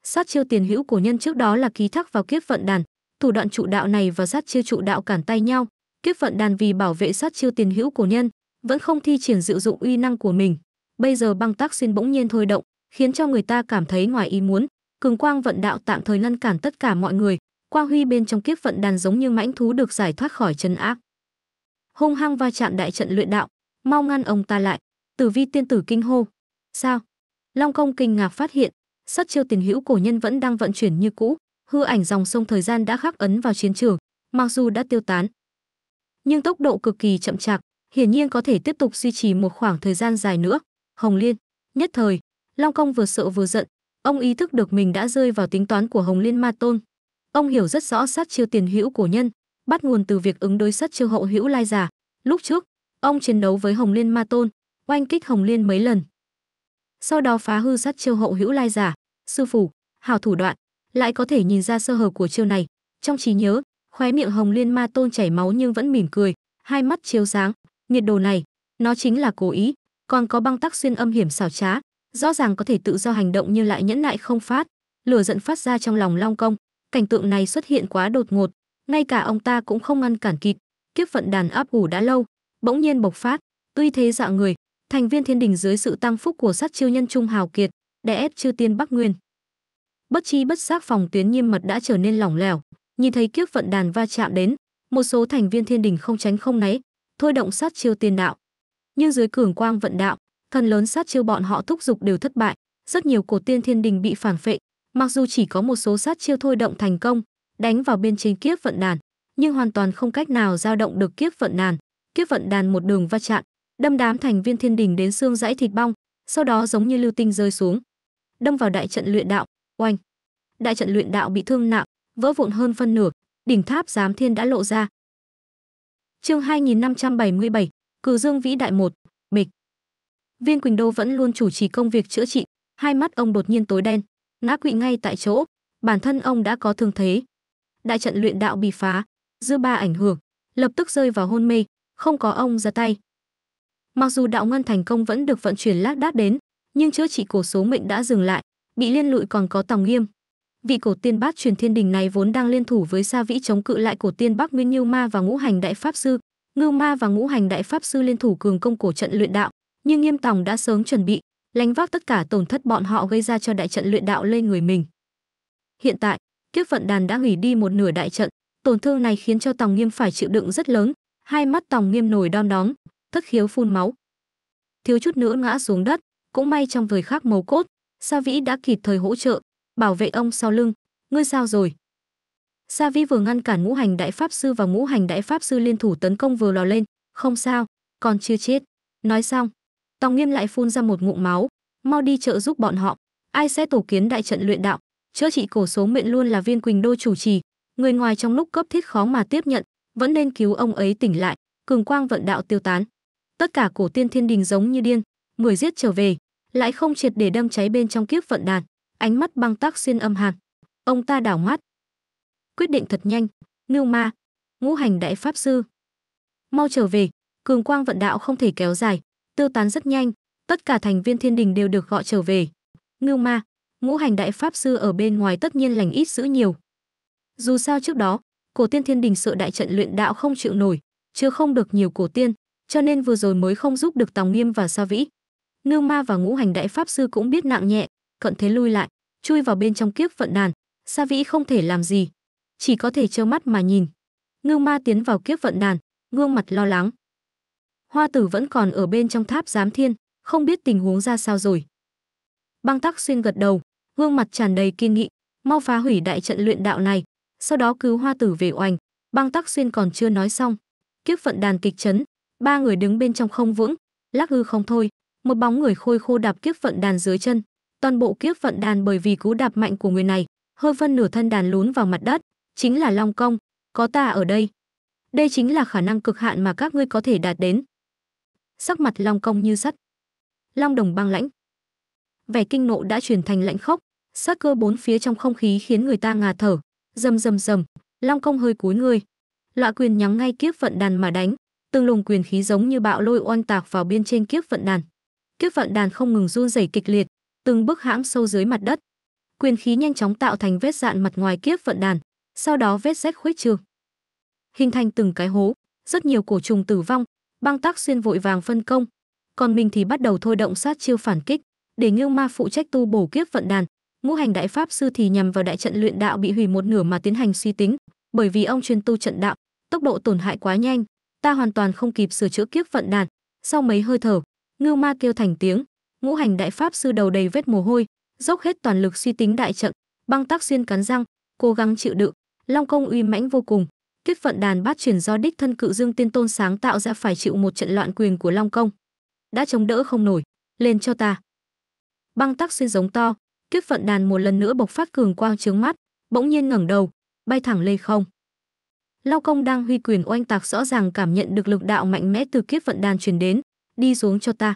sát chiêu tiền hữu của nhân trước đó là ký thác vào kiếp vận đàn thủ đoạn trụ đạo này và sát chiêu trụ đạo cản tay nhau kiếp vận đàn vì bảo vệ sát chiêu tiền hữu của nhân vẫn không thi triển dự dụng uy năng của mình bây giờ băng tác xin bỗng nhiên thôi động khiến cho người ta cảm thấy ngoài ý muốn cường quang vận đạo tạm thời ngăn cản tất cả mọi người quang huy bên trong kiếp vận đàn giống như mãnh thú được giải thoát khỏi chân ác hung hăng va chạm đại trận luyện đạo mau ngăn ông ta lại tử vi tiên tử kinh hô sao long công kinh ngạc phát hiện Sắt chiêu tiền hữu cổ nhân vẫn đang vận chuyển như cũ hư ảnh dòng sông thời gian đã khắc ấn vào chiến trường mặc dù đã tiêu tán nhưng tốc độ cực kỳ chậm chạp hiển nhiên có thể tiếp tục duy trì một khoảng thời gian dài nữa hồng liên nhất thời long công vừa sợ vừa giận ông ý thức được mình đã rơi vào tính toán của hồng liên ma tôn ông hiểu rất rõ sát chiêu tiền hữu cổ nhân bắt nguồn từ việc ứng đối sát chiêu hậu hữu lai giả lúc trước ông chiến đấu với hồng liên ma tôn oanh kích hồng liên mấy lần sau đó phá hư sát chiêu hậu hữu lai giả sư phủ hảo thủ đoạn lại có thể nhìn ra sơ hở của chiêu này trong trí nhớ khóe miệng hồng liên ma tôn chảy máu nhưng vẫn mỉm cười hai mắt chiếu sáng nhiệt đồ này nó chính là cố ý còn có băng tắc xuyên âm hiểm xảo trá rõ ràng có thể tự do hành động nhưng lại nhẫn nại không phát lửa giận phát ra trong lòng long công cảnh tượng này xuất hiện quá đột ngột ngay cả ông ta cũng không ngăn cản kịp kiếp vận đàn áp ủ đã lâu bỗng nhiên bộc phát tuy thế dạng người thành viên thiên đình dưới sự tăng phúc của sát chiêu nhân trung hào kiệt, đè ép chư tiên Bắc Nguyên. Bất chi bất giác phòng tuyến nghiêm mật đã trở nên lỏng lẻo, nhìn thấy kiếp vận đàn va chạm đến, một số thành viên thiên đình không tránh không né, thôi động sát chiêu tiên đạo. Nhưng dưới cường quang vận đạo, thần lớn sát chiêu bọn họ thúc giục đều thất bại, rất nhiều cổ tiên thiên đình bị phản phệ, mặc dù chỉ có một số sát chiêu thôi động thành công, đánh vào bên trên kiếp vận đàn, nhưng hoàn toàn không cách nào dao động được kiếp vận đàn. Kiếp vận đàn một đường va chạm, đâm đám thành viên thiên đình đến xương dãy thịt bong, sau đó giống như lưu tinh rơi xuống, đâm vào đại trận luyện đạo, oanh. Đại trận luyện đạo bị thương nặng, vỡ vụn hơn phân nửa, đỉnh tháp giám thiên đã lộ ra. Chương 2577, Cử Dương vĩ đại một, mịch. Viên Quỳnh Đô vẫn luôn chủ trì công việc chữa trị, hai mắt ông đột nhiên tối đen, ngã quỵ ngay tại chỗ, bản thân ông đã có thương thế. Đại trận luyện đạo bị phá, dư ba ảnh hưởng, lập tức rơi vào hôn mê, không có ông ra tay, Mặc dù đạo ngân thành công vẫn được vận chuyển lác đác đến, nhưng chữa trị cổ số mệnh đã dừng lại, bị liên lụy còn có tòng nghiêm. Vị cổ tiên bát truyền thiên đình này vốn đang liên thủ với Sa Vĩ chống cự lại cổ tiên Bắc Nguyên Như Ma và Ngũ Hành Đại Pháp Sư, Ngưu Ma và Ngũ Hành Đại Pháp Sư liên thủ cường công cổ trận luyện đạo, nhưng Nghiêm Tòng đã sớm chuẩn bị, lánh vác tất cả tổn thất bọn họ gây ra cho đại trận luyện đạo lên người mình. Hiện tại, kiếp vận đàn đã hủy đi một nửa đại trận, tổn thương này khiến cho Tòng Nghiêm phải chịu đựng rất lớn, hai mắt Tòng Nghiêm nổi đom đóm, thất khiếu phun máu. Thiếu chút nữa ngã xuống đất, cũng may trong thời khắc mấu cốt, Sa Vĩ đã kịp thời hỗ trợ, bảo vệ ông sau lưng, ngươi sao rồi? Sa Vĩ vừa ngăn cản ngũ hành đại pháp sư và ngũ hành đại pháp sư liên thủ tấn công vừa lò lên, không sao, còn chưa chết. Nói xong, Tòng Nghiêm lại phun ra một ngụm máu, mau đi trợ giúp bọn họ, ai sẽ tổ kiến đại trận luyện đạo, chữa trị cổ số mệnh luôn là viên quỳnh đô chủ trì, người ngoài trong lúc cấp thiết khó mà tiếp nhận, vẫn nên cứu ông ấy tỉnh lại, cường quang vận đạo tiêu tán tất cả cổ tiên thiên đình giống như điên, mười giết trở về, lại không triệt để đâm cháy bên trong kiếp vận đàn, ánh mắt băng tắc xuyên âm hàn. Ông ta đảo mắt, quyết định thật nhanh, ngưu Ma, Ngũ Hành Đại Pháp sư, mau trở về, cường quang vận đạo không thể kéo dài, tiêu tán rất nhanh, tất cả thành viên thiên đình đều được gọi trở về. Ngưu Ma, Ngũ Hành Đại Pháp sư ở bên ngoài tất nhiên lành ít giữ nhiều. Dù sao trước đó, cổ tiên thiên đình sợ đại trận luyện đạo không chịu nổi, chưa không được nhiều cổ tiên, cho nên vừa rồi mới không giúp được Tòng Nghiêm và Sa Vĩ. Nưu Ma và Ngũ Hành Đại Pháp Sư cũng biết nặng nhẹ, cận thế lui lại, chui vào bên trong kiếp vận đàn, Sa Vĩ không thể làm gì, chỉ có thể trơ mắt mà nhìn. Ngưu Ma tiến vào kiếp vận đàn, gương mặt lo lắng. Hoa Tử vẫn còn ở bên trong tháp giám thiên, không biết tình huống ra sao rồi. Băng Tắc xuyên gật đầu, gương mặt tràn đầy kiên nghị, mau phá hủy đại trận luyện đạo này, sau đó cứu Hoa Tử về oành. Băng Tắc xuyên còn chưa nói xong, kiếp vận đàn kịch chấn, ba người đứng bên trong không vững lắc hư không thôi một bóng người khôi khô đạp kiếp vận đàn dưới chân toàn bộ kiếp vận đàn bởi vì cú đạp mạnh của người này hơi phân nửa thân đàn lún vào mặt đất chính là long công có ta ở đây đây chính là khả năng cực hạn mà các ngươi có thể đạt đến sắc mặt long công như sắt long đồng băng lãnh vẻ kinh nộ đã chuyển thành lạnh khốc sát cơ bốn phía trong không khí khiến người ta ngà thở rầm rầm rầm long công hơi cúi người loại quyền nhắm ngay kiếp vận đàn mà đánh Từng luồng quyền khí giống như bạo lôi oan tạc vào bên trên kiếp vận đàn. Kiếp vận đàn không ngừng run rẩy kịch liệt, từng bước hãm sâu dưới mặt đất. Quyền khí nhanh chóng tạo thành vết dạn mặt ngoài kiếp vận đàn, sau đó vết rách khuếch trương hình thành từng cái hố, rất nhiều cổ trùng tử vong, băng tác xuyên vội vàng phân công, còn mình thì bắt đầu thôi động sát chiêu phản kích, để Ngưu Ma phụ trách tu bổ kiếp vận đàn, ngũ hành đại pháp sư thì nhằm vào đại trận luyện đạo bị hủy một nửa mà tiến hành suy tính, bởi vì ông chuyên tu trận đạo, tốc độ tổn hại quá nhanh, ta hoàn toàn không kịp sửa chữa kiếp vận đàn sau mấy hơi thở ngưu ma kêu thành tiếng ngũ hành đại pháp sư đầu đầy vết mồ hôi dốc hết toàn lực suy tính đại trận băng tác xuyên cắn răng cố gắng chịu đựng long công uy mãnh vô cùng kiếp vận đàn bát chuyển do đích thân cự dương tiên tôn sáng tạo ra phải chịu một trận loạn quyền của long công đã chống đỡ không nổi lên cho ta băng tắc xuyên giống to kiếp vận đàn một lần nữa bộc phát cường quang trướng mắt bỗng nhiên ngẩng đầu bay thẳng lên không Lao công đang huy quyền oanh tạc rõ ràng cảm nhận được lực đạo mạnh mẽ từ kiếp vận đàn truyền đến, đi xuống cho ta.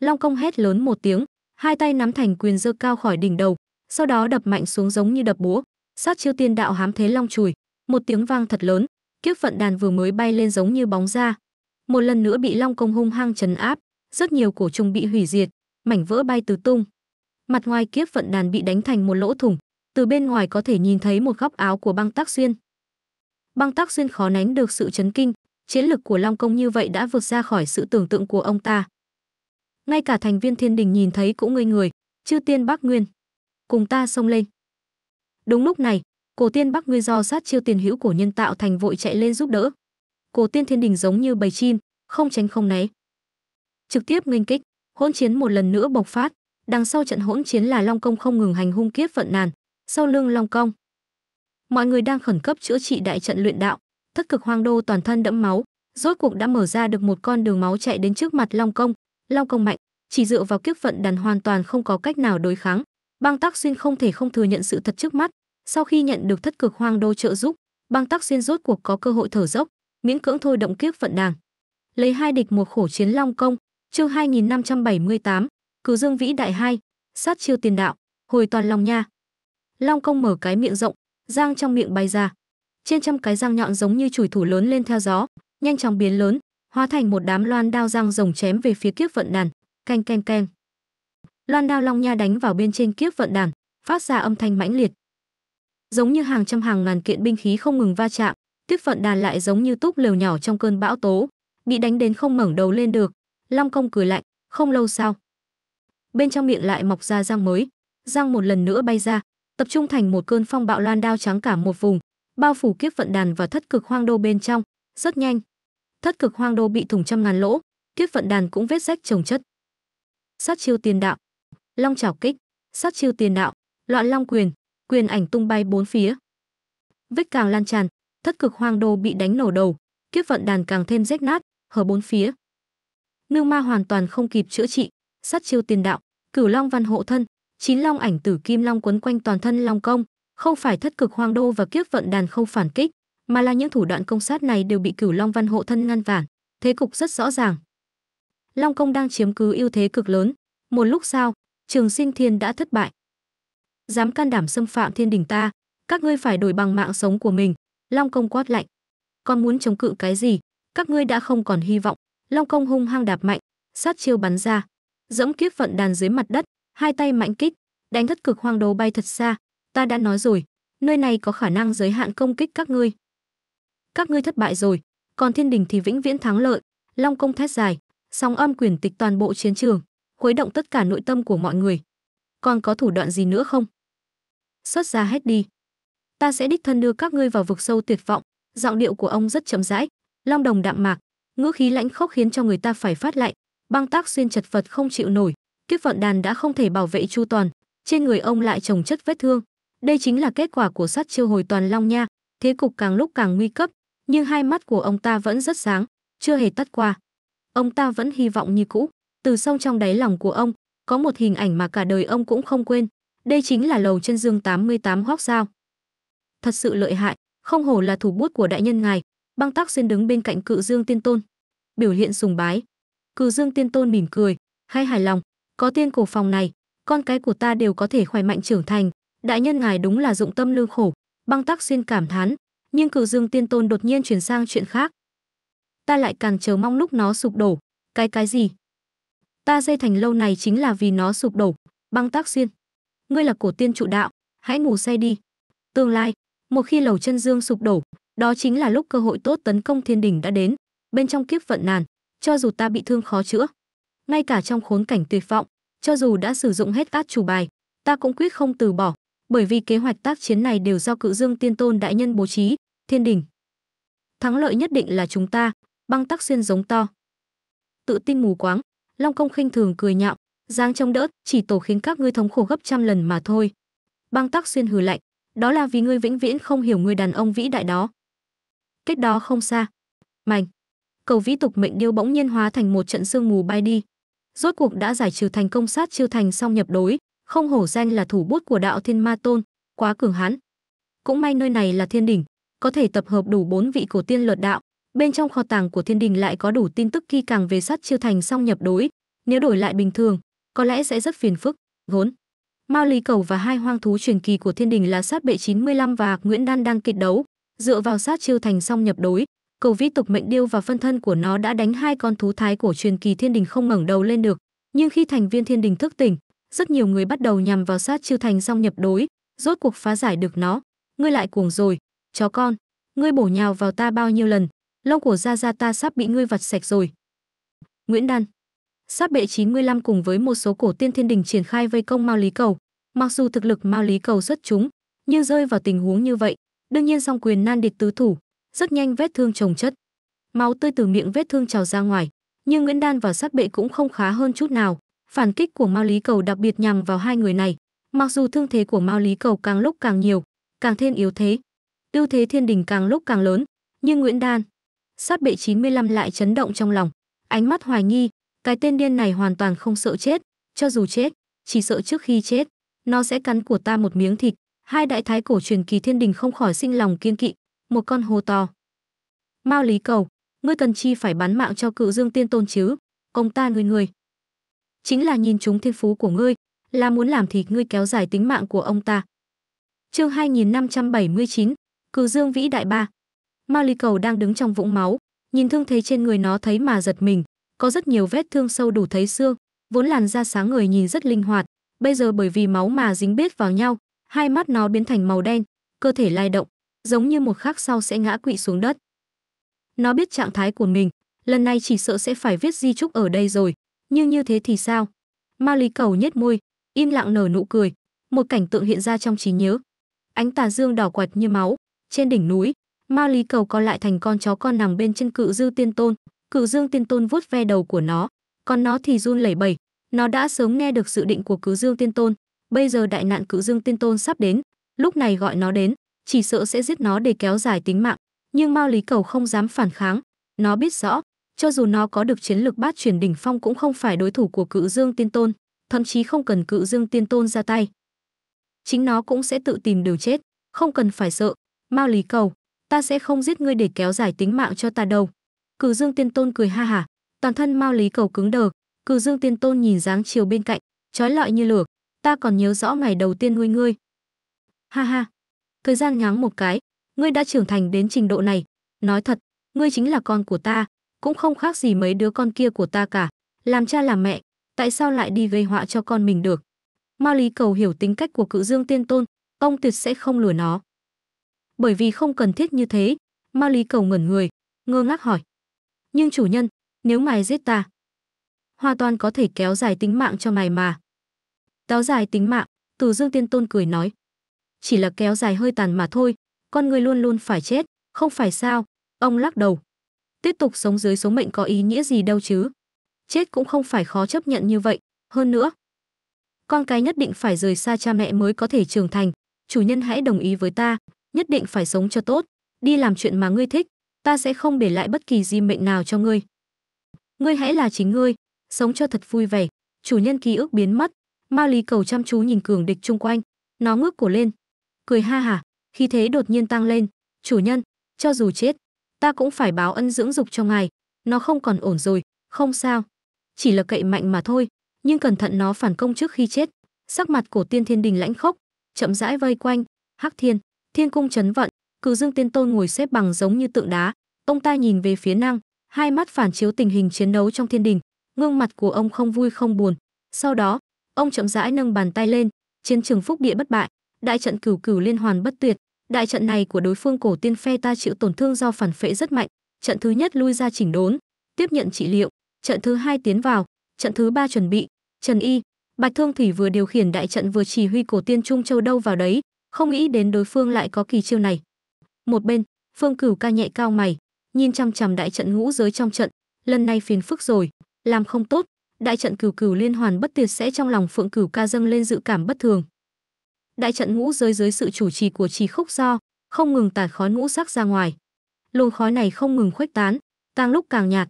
Long công hét lớn một tiếng, hai tay nắm thành quyền giơ cao khỏi đỉnh đầu, sau đó đập mạnh xuống giống như đập búa, sát chiêu tiên đạo hám thế long chùi, một tiếng vang thật lớn, kiếp vận đàn vừa mới bay lên giống như bóng ra, một lần nữa bị long công hung hăng chấn áp, rất nhiều cổ trùng bị hủy diệt, mảnh vỡ bay tứ tung. Mặt ngoài kiếp vận đàn bị đánh thành một lỗ thủng, từ bên ngoài có thể nhìn thấy một góc áo của băng tác xuyên. Băng Tắc Xuyên khó nánh được sự chấn kinh, chiến lực của Long Công như vậy đã vượt ra khỏi sự tưởng tượng của ông ta. Ngay cả thành viên Thiên Đình nhìn thấy cũng ngây người, chư tiên Bắc Nguyên, cùng ta xông lên. Đúng lúc này, Cổ tiên Bắc Nguyên do sát chiêu tiền hữu của nhân tạo thành vội chạy lên giúp đỡ. Cổ tiên Thiên Đình giống như bầy chim, không tránh không né. Trực tiếp nghênh kích, hỗn chiến một lần nữa bộc phát, đằng sau trận hỗn chiến là Long Công không ngừng hành hung kiếp vận nàn, sau lưng Long Công mọi người đang khẩn cấp chữa trị đại trận luyện đạo thất cực hoang đô toàn thân đẫm máu rốt cuộc đã mở ra được một con đường máu chạy đến trước mặt long công long công mạnh chỉ dựa vào kiếp vận đàn hoàn toàn không có cách nào đối kháng băng tắc xuyên không thể không thừa nhận sự thật trước mắt sau khi nhận được thất cực hoang đô trợ giúp băng tắc xuyên rốt cuộc có cơ hội thở dốc miễn cưỡng thôi động kiếp vận đàn lấy hai địch một khổ chiến long công chương 2578, cử dương vĩ đại hai sát chiêu tiền đạo hồi toàn lòng nha long công mở cái miệng rộng răng trong miệng bay ra. Trên trăm cái răng nhọn giống như chùi thủ lớn lên theo gió, nhanh chóng biến lớn, hóa thành một đám loan đao răng rồng chém về phía kiếp vận đàn, canh canh canh. Loan đao long nha đánh vào bên trên kiếp vận đàn, phát ra âm thanh mãnh liệt. Giống như hàng trăm hàng ngàn kiện binh khí không ngừng va chạm, kiếp vận đàn lại giống như túp lều nhỏ trong cơn bão tố, bị đánh đến không ngẩng đầu lên được. Long công cười lạnh, không lâu sau, bên trong miệng lại mọc ra răng mới, răng một lần nữa bay ra, tập trung thành một cơn phong bạo loan đao trắng cả một vùng, bao phủ kiếp vận đàn và thất cực hoang đô bên trong, rất nhanh. Thất cực hoang đô bị thủng trăm ngàn lỗ, kiếp vận đàn cũng vết rách trồng chất. Sát chiêu tiền đạo, long chảo kích, sát chiêu tiền đạo, loạn long quyền, quyền ảnh tung bay bốn phía. Vết càng lan tràn, thất cực hoang đô bị đánh nổ đầu, kiếp vận đàn càng thêm rách nát, hở bốn phía. nương ma hoàn toàn không kịp chữa trị, sát chiêu tiền đạo, cửu long văn hộ thân, chín long ảnh tử kim long quấn quanh toàn thân long công không phải thất cực hoang đô và kiếp vận đàn không phản kích mà là những thủ đoạn công sát này đều bị cửu long văn hộ thân ngăn cản thế cục rất rõ ràng long công đang chiếm cứ ưu thế cực lớn một lúc sau trường sinh thiên đã thất bại dám can đảm xâm phạm thiên đình ta các ngươi phải đổi bằng mạng sống của mình long công quát lạnh Con muốn chống cự cái gì các ngươi đã không còn hy vọng long công hung hăng đạp mạnh sát chiêu bắn ra dẫm kiếp vận đàn dưới mặt đất hai tay mạnh kích, đánh thất cực hoang đấu bay thật xa, ta đã nói rồi, nơi này có khả năng giới hạn công kích các ngươi. Các ngươi thất bại rồi, còn thiên đình thì vĩnh viễn thắng lợi, long công thét dài, sóng âm quyền tịch toàn bộ chiến trường, khuấy động tất cả nội tâm của mọi người. Còn có thủ đoạn gì nữa không? Xuất ra hết đi. Ta sẽ đích thân đưa các ngươi vào vực sâu tuyệt vọng, giọng điệu của ông rất chậm rãi, long đồng đạm mạc, ngữ khí lãnh khốc khiến cho người ta phải phát lạnh, băng tác xuyên chật vật không chịu nổi, kiếp vận đàn đã không thể bảo vệ chu toàn, trên người ông lại trồng chất vết thương. Đây chính là kết quả của sát chiêu hồi toàn long nha, thế cục càng lúc càng nguy cấp, nhưng hai mắt của ông ta vẫn rất sáng, chưa hề tắt qua. Ông ta vẫn hy vọng như cũ, từ sâu trong đáy lòng của ông, có một hình ảnh mà cả đời ông cũng không quên, đây chính là lầu chân dương 88 hoác sao. Thật sự lợi hại, không hổ là thủ bút của đại nhân ngài, băng tắc xuyên đứng bên cạnh cự dương tiên tôn. Biểu hiện sùng bái. Cự dương tiên tôn mỉm cười, hay hài lòng, có tiên cổ phòng này con cái của ta đều có thể khỏe mạnh trưởng thành đại nhân ngài đúng là dụng tâm lương khổ băng tắc xuyên cảm thán nhưng cửu dương tiên tôn đột nhiên chuyển sang chuyện khác ta lại càng chờ mong lúc nó sụp đổ cái cái gì ta dây thành lâu này chính là vì nó sụp đổ băng tắc xuyên ngươi là cổ tiên trụ đạo hãy ngủ say đi tương lai một khi lầu chân dương sụp đổ đó chính là lúc cơ hội tốt tấn công thiên đình đã đến bên trong kiếp vận nàn cho dù ta bị thương khó chữa ngay cả trong khốn cảnh tuyệt vọng, cho dù đã sử dụng hết át chủ bài, ta cũng quyết không từ bỏ, bởi vì kế hoạch tác chiến này đều do Cự Dương Tiên Tôn đại nhân bố trí, Thiên đỉnh Thắng lợi nhất định là chúng ta, băng tắc xuyên giống to. Tự tin mù quáng, Long Công khinh thường cười nhạo, giang trong đỡ, chỉ tổ khiến các ngươi thống khổ gấp trăm lần mà thôi. Băng tắc xuyên hừ lạnh, đó là vì ngươi vĩnh viễn không hiểu người đàn ông vĩ đại đó. Cách đó không xa. Mành. Cầu vĩ tục mệnh điêu bỗng nhiên hóa thành một trận sương mù bay đi, rốt cuộc đã giải trừ thành công sát chiêu thành song nhập đối, không hổ danh là thủ bút của đạo Thiên Ma Tôn, quá cường hãn. Cũng may nơi này là thiên đỉnh, có thể tập hợp đủ bốn vị cổ tiên luật đạo, bên trong kho tàng của thiên đình lại có đủ tin tức khi càng về sát chiêu thành song nhập đối, nếu đổi lại bình thường, có lẽ sẽ rất phiền phức, vốn. Mao Lý Cầu và hai hoang thú truyền kỳ của thiên đình là sát bệ 95 và Nguyễn Đan đang kịch đấu, dựa vào sát chiêu thành song nhập đối, cầu vi tục mệnh điêu và phân thân của nó đã đánh hai con thú thái của truyền kỳ thiên đình không ngẩng đầu lên được nhưng khi thành viên thiên đình thức tỉnh rất nhiều người bắt đầu nhằm vào sát chiêu thành song nhập đối rốt cuộc phá giải được nó ngươi lại cuồng rồi chó con ngươi bổ nhào vào ta bao nhiêu lần lông của gia gia ta sắp bị ngươi vặt sạch rồi nguyễn đan sát bệ 95 cùng với một số cổ tiên thiên đình triển khai vây công mao lý cầu mặc dù thực lực mao lý cầu xuất chúng nhưng rơi vào tình huống như vậy đương nhiên song quyền nan địch tứ thủ rất nhanh vết thương trồng chất. Máu tươi từ miệng vết thương trào ra ngoài, nhưng Nguyễn Đan và Sát Bệ cũng không khá hơn chút nào. Phản kích của Mao Lý Cầu đặc biệt nhằm vào hai người này, mặc dù thương thế của Mao Lý Cầu càng lúc càng nhiều, càng thêm yếu thế, ưu thế thiên đình càng lúc càng lớn, nhưng Nguyễn Đan, Sát Bệ 95 lại chấn động trong lòng, ánh mắt hoài nghi, cái tên điên này hoàn toàn không sợ chết, cho dù chết, chỉ sợ trước khi chết, nó sẽ cắn của ta một miếng thịt. Hai đại thái cổ truyền kỳ thiên đình không khỏi sinh lòng kiên kỵ, một con hồ to. Mao Lý Cầu, ngươi cần chi phải bán mạng cho cựu dương tiên tôn chứ, công ta ngươi ngươi. Chính là nhìn chúng thiên phú của ngươi, là muốn làm thịt ngươi kéo dài tính mạng của ông ta. Chương 2579, Cửu Dương Vĩ Đại Ba. Mao Lý Cầu đang đứng trong vũng máu, nhìn thương thế trên người nó thấy mà giật mình, có rất nhiều vết thương sâu đủ thấy xương, vốn làn da sáng người nhìn rất linh hoạt, bây giờ bởi vì máu mà dính biết vào nhau, hai mắt nó biến thành màu đen, cơ thể lai động, giống như một khắc sau sẽ ngã quỵ xuống đất. Nó biết trạng thái của mình, lần này chỉ sợ sẽ phải viết di trúc ở đây rồi, nhưng như thế thì sao? Ma Lý Cầu nhếch môi, im lặng nở nụ cười, một cảnh tượng hiện ra trong trí nhớ. Ánh tà dương đỏ quạch như máu, trên đỉnh núi, Ma Lý Cầu co lại thành con chó con nằm bên chân cự dư tiên tôn, cự dương tiên tôn vuốt ve đầu của nó, còn nó thì run lẩy bẩy, nó đã sớm nghe được dự định của cự dương tiên tôn, bây giờ đại nạn cự dương tiên tôn sắp đến, lúc này gọi nó đến, chỉ sợ sẽ giết nó để kéo dài tính mạng nhưng mao lý cầu không dám phản kháng nó biết rõ cho dù nó có được chiến lược bát chuyển đỉnh phong cũng không phải đối thủ của cự dương tiên tôn thậm chí không cần cự dương tiên tôn ra tay chính nó cũng sẽ tự tìm đường chết không cần phải sợ mao lý cầu ta sẽ không giết ngươi để kéo dài tính mạng cho ta đâu cự dương tiên tôn cười ha hả toàn thân mao lý cầu cứng đờ cự dương tiên tôn nhìn dáng chiều bên cạnh trói lọi như lửa ta còn nhớ rõ ngày đầu tiên nuôi ngươi ha ha thời gian nhoáng một cái ngươi đã trưởng thành đến trình độ này nói thật ngươi chính là con của ta cũng không khác gì mấy đứa con kia của ta cả làm cha làm mẹ tại sao lại đi gây họa cho con mình được ma lý cầu hiểu tính cách của cự dương tiên tôn ông tuyệt sẽ không lừa nó bởi vì không cần thiết như thế ma lý cầu ngẩn người ngơ ngác hỏi nhưng chủ nhân nếu mày giết ta hoa toàn có thể kéo dài tính mạng cho mày mà kéo dài tính mạng từ dương tiên tôn cười nói chỉ là kéo dài hơi tàn mà thôi, con người luôn luôn phải chết, không phải sao? Ông lắc đầu. Tiếp tục sống dưới số mệnh có ý nghĩa gì đâu chứ? Chết cũng không phải khó chấp nhận như vậy, hơn nữa. Con cái nhất định phải rời xa cha mẹ mới có thể trưởng thành, chủ nhân hãy đồng ý với ta, nhất định phải sống cho tốt, đi làm chuyện mà ngươi thích, ta sẽ không để lại bất kỳ di mệnh nào cho ngươi. Ngươi hãy là chính ngươi, sống cho thật vui vẻ. Chủ nhân ký ức biến mất, ma Lý Cầu chăm chú nhìn cường địch chung quanh, nó ngước cổ lên, cười ha hả khi thế đột nhiên tăng lên chủ nhân cho dù chết ta cũng phải báo ân dưỡng dục cho ngài nó không còn ổn rồi không sao chỉ là cậy mạnh mà thôi nhưng cẩn thận nó phản công trước khi chết sắc mặt của tiên thiên đình lãnh khốc chậm rãi vây quanh hắc thiên thiên cung chấn vận cử dương tiên tôn ngồi xếp bằng giống như tượng đá ông ta nhìn về phía năng hai mắt phản chiếu tình hình chiến đấu trong thiên đình gương mặt của ông không vui không buồn sau đó ông chậm rãi nâng bàn tay lên chiến trường phúc địa bất bại đại trận cửu cửu liên hoàn bất tuyệt đại trận này của đối phương cổ tiên phe ta chịu tổn thương do phản phệ rất mạnh trận thứ nhất lui ra chỉnh đốn tiếp nhận trị liệu trận thứ hai tiến vào trận thứ ba chuẩn bị trần y bạch thương thủy vừa điều khiển đại trận vừa chỉ huy cổ tiên trung châu đâu vào đấy không nghĩ đến đối phương lại có kỳ chiêu này một bên phương cửu ca nhẹ cao mày nhìn chăm chằm đại trận ngũ giới trong trận lần này phiền phức rồi làm không tốt đại trận cửu cửu liên hoàn bất tuyệt sẽ trong lòng phượng cửu ca dâng lên dự cảm bất thường đại trận ngũ giới dưới sự chủ trì của trì khúc do không ngừng tản khói ngũ sắc ra ngoài luồng khói này không ngừng khuếch tán càng lúc càng nhạt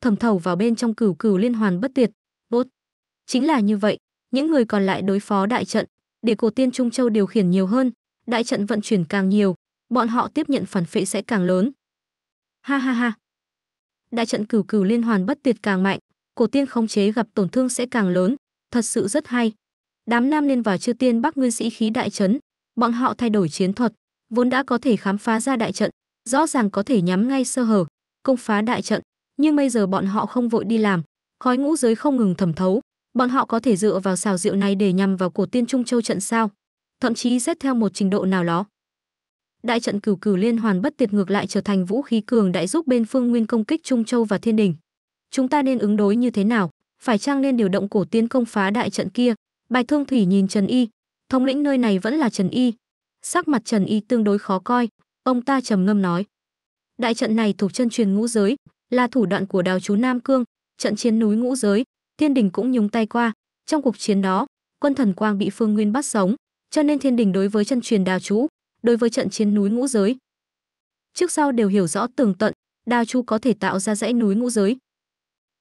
thẩm thầu vào bên trong cửu cửu liên hoàn bất tuyệt bốt chính là như vậy những người còn lại đối phó đại trận để cổ tiên trung châu điều khiển nhiều hơn đại trận vận chuyển càng nhiều bọn họ tiếp nhận phản phệ sẽ càng lớn ha ha ha đại trận cửu cửu liên hoàn bất tuyệt càng mạnh cổ tiên khống chế gặp tổn thương sẽ càng lớn thật sự rất hay đám nam liên vào chư tiên bắc nguyên sĩ khí đại trấn bọn họ thay đổi chiến thuật vốn đã có thể khám phá ra đại trận rõ ràng có thể nhắm ngay sơ hở công phá đại trận nhưng bây giờ bọn họ không vội đi làm khói ngũ giới không ngừng thẩm thấu bọn họ có thể dựa vào xào rượu này để nhằm vào cổ tiên trung châu trận sao thậm chí xét theo một trình độ nào đó đại trận cửu cửu liên hoàn bất tiệt ngược lại trở thành vũ khí cường đại giúp bên phương nguyên công kích trung châu và thiên đình chúng ta nên ứng đối như thế nào phải chăng nên điều động cổ tiên công phá đại trận kia bài Thương Thủy nhìn Trần Y, thống lĩnh nơi này vẫn là Trần Y. Sắc mặt Trần Y tương đối khó coi, ông ta trầm ngâm nói: "Đại trận này thuộc chân truyền ngũ giới, là thủ đoạn của Đào chú Nam Cương, trận chiến núi ngũ giới, Thiên Đình cũng nhúng tay qua, trong cuộc chiến đó, quân thần quang bị Phương Nguyên bắt sống, cho nên Thiên Đình đối với chân truyền Đào chú, đối với trận chiến núi ngũ giới, trước sau đều hiểu rõ tường tận, Đào chú có thể tạo ra dãy núi ngũ giới."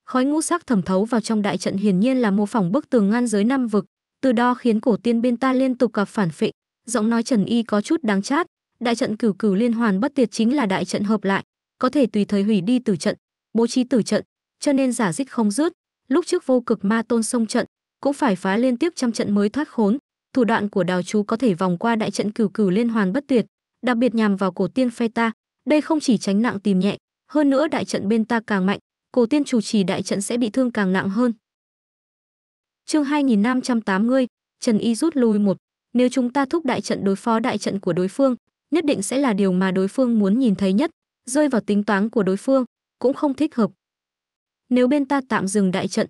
Khói ngũ sắc thẩm thấu vào trong đại trận hiển nhiên là mô phỏng bức tường ngăn giới năm vực, từ đó khiến cổ tiên bên ta liên tục gặp phản phệ. Giọng nói Trần Y có chút đáng chát, đại trận cửu cửu liên hoàn bất tiệt chính là đại trận hợp lại, có thể tùy thời hủy đi tử trận, bố trí tử trận, cho nên giả dích không rước. Lúc trước vô cực ma tôn sông trận, cũng phải phá liên tiếp trăm trận mới thoát khốn, thủ đoạn của đào chú có thể vòng qua đại trận cửu cửu liên hoàn bất tuyệt, đặc biệt nhằm vào cổ tiên phe ta, đây không chỉ tránh nặng tìm nhẹ, hơn nữa đại trận bên ta càng mạnh, cổ tiên chủ trì đại trận sẽ bị thương càng nặng hơn. Chương 2580, Trần Y rút lui một. Nếu chúng ta thúc đại trận đối phó đại trận của đối phương, nhất định sẽ là điều mà đối phương muốn nhìn thấy nhất, rơi vào tính toán của đối phương, cũng không thích hợp. Nếu bên ta tạm dừng đại trận,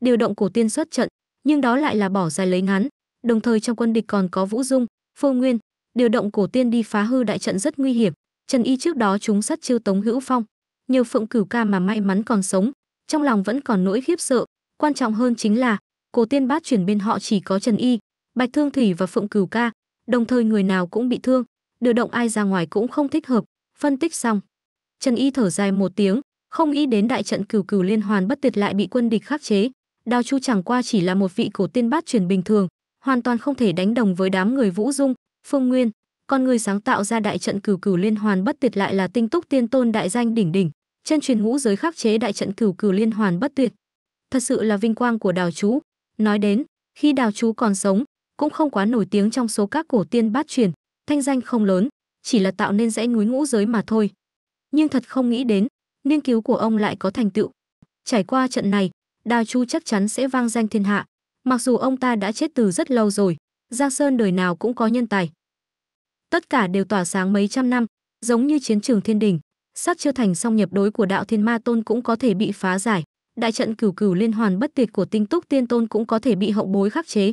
điều động cổ tiên xuất trận, nhưng đó lại là bỏ dài lấy ngắn, đồng thời trong quân địch còn có Vũ Dung, Phương Nguyên, điều động cổ tiên đi phá hư đại trận rất nguy hiểm. Trần Y trước đó chúng sát chiêu Tống Hữu Phong, nhiều phượng cửu ca mà may mắn còn sống, trong lòng vẫn còn nỗi khiếp sợ, Quan trọng hơn chính là, Cổ Tiên Bát chuyển bên họ chỉ có Trần Y, Bạch Thương Thủy và Phượng Cửu Ca, đồng thời người nào cũng bị thương, đưa động ai ra ngoài cũng không thích hợp, phân tích xong. Trần Y thở dài một tiếng, không nghĩ đến đại trận Cửu Cửu Liên Hoàn bất tuyệt lại bị quân địch khắc chế. đào Chu chẳng qua chỉ là một vị cổ tiên bát chuyển bình thường, hoàn toàn không thể đánh đồng với đám người Vũ Dung, Phương Nguyên, con người sáng tạo ra đại trận Cửu Cửu Liên Hoàn bất tuyệt lại là tinh túc tiên tôn đại danh đỉnh đỉnh, chân truyền ngũ giới khắc chế đại trận Cửu Cửu Liên Hoàn bất tuyệt, thật sự là vinh quang của đào chú. Nói đến, khi đào chú còn sống, cũng không quá nổi tiếng trong số các cổ tiên bát truyền, thanh danh không lớn, chỉ là tạo nên dãy núi ngũ giới mà thôi. Nhưng thật không nghĩ đến, nghiên cứu của ông lại có thành tựu. Trải qua trận này, Đào chú chắc chắn sẽ vang danh thiên hạ. Mặc dù ông ta đã chết từ rất lâu rồi, Giang Sơn đời nào cũng có nhân tài. Tất cả đều tỏa sáng mấy trăm năm, giống như chiến trường thiên đình, sắc chưa thành song nhập đối của đạo thiên ma tôn cũng có thể bị phá giải đại trận cửu cửu liên hoàn bất tuyệt của tinh túc tiên tôn cũng có thể bị hậu bối khắc chế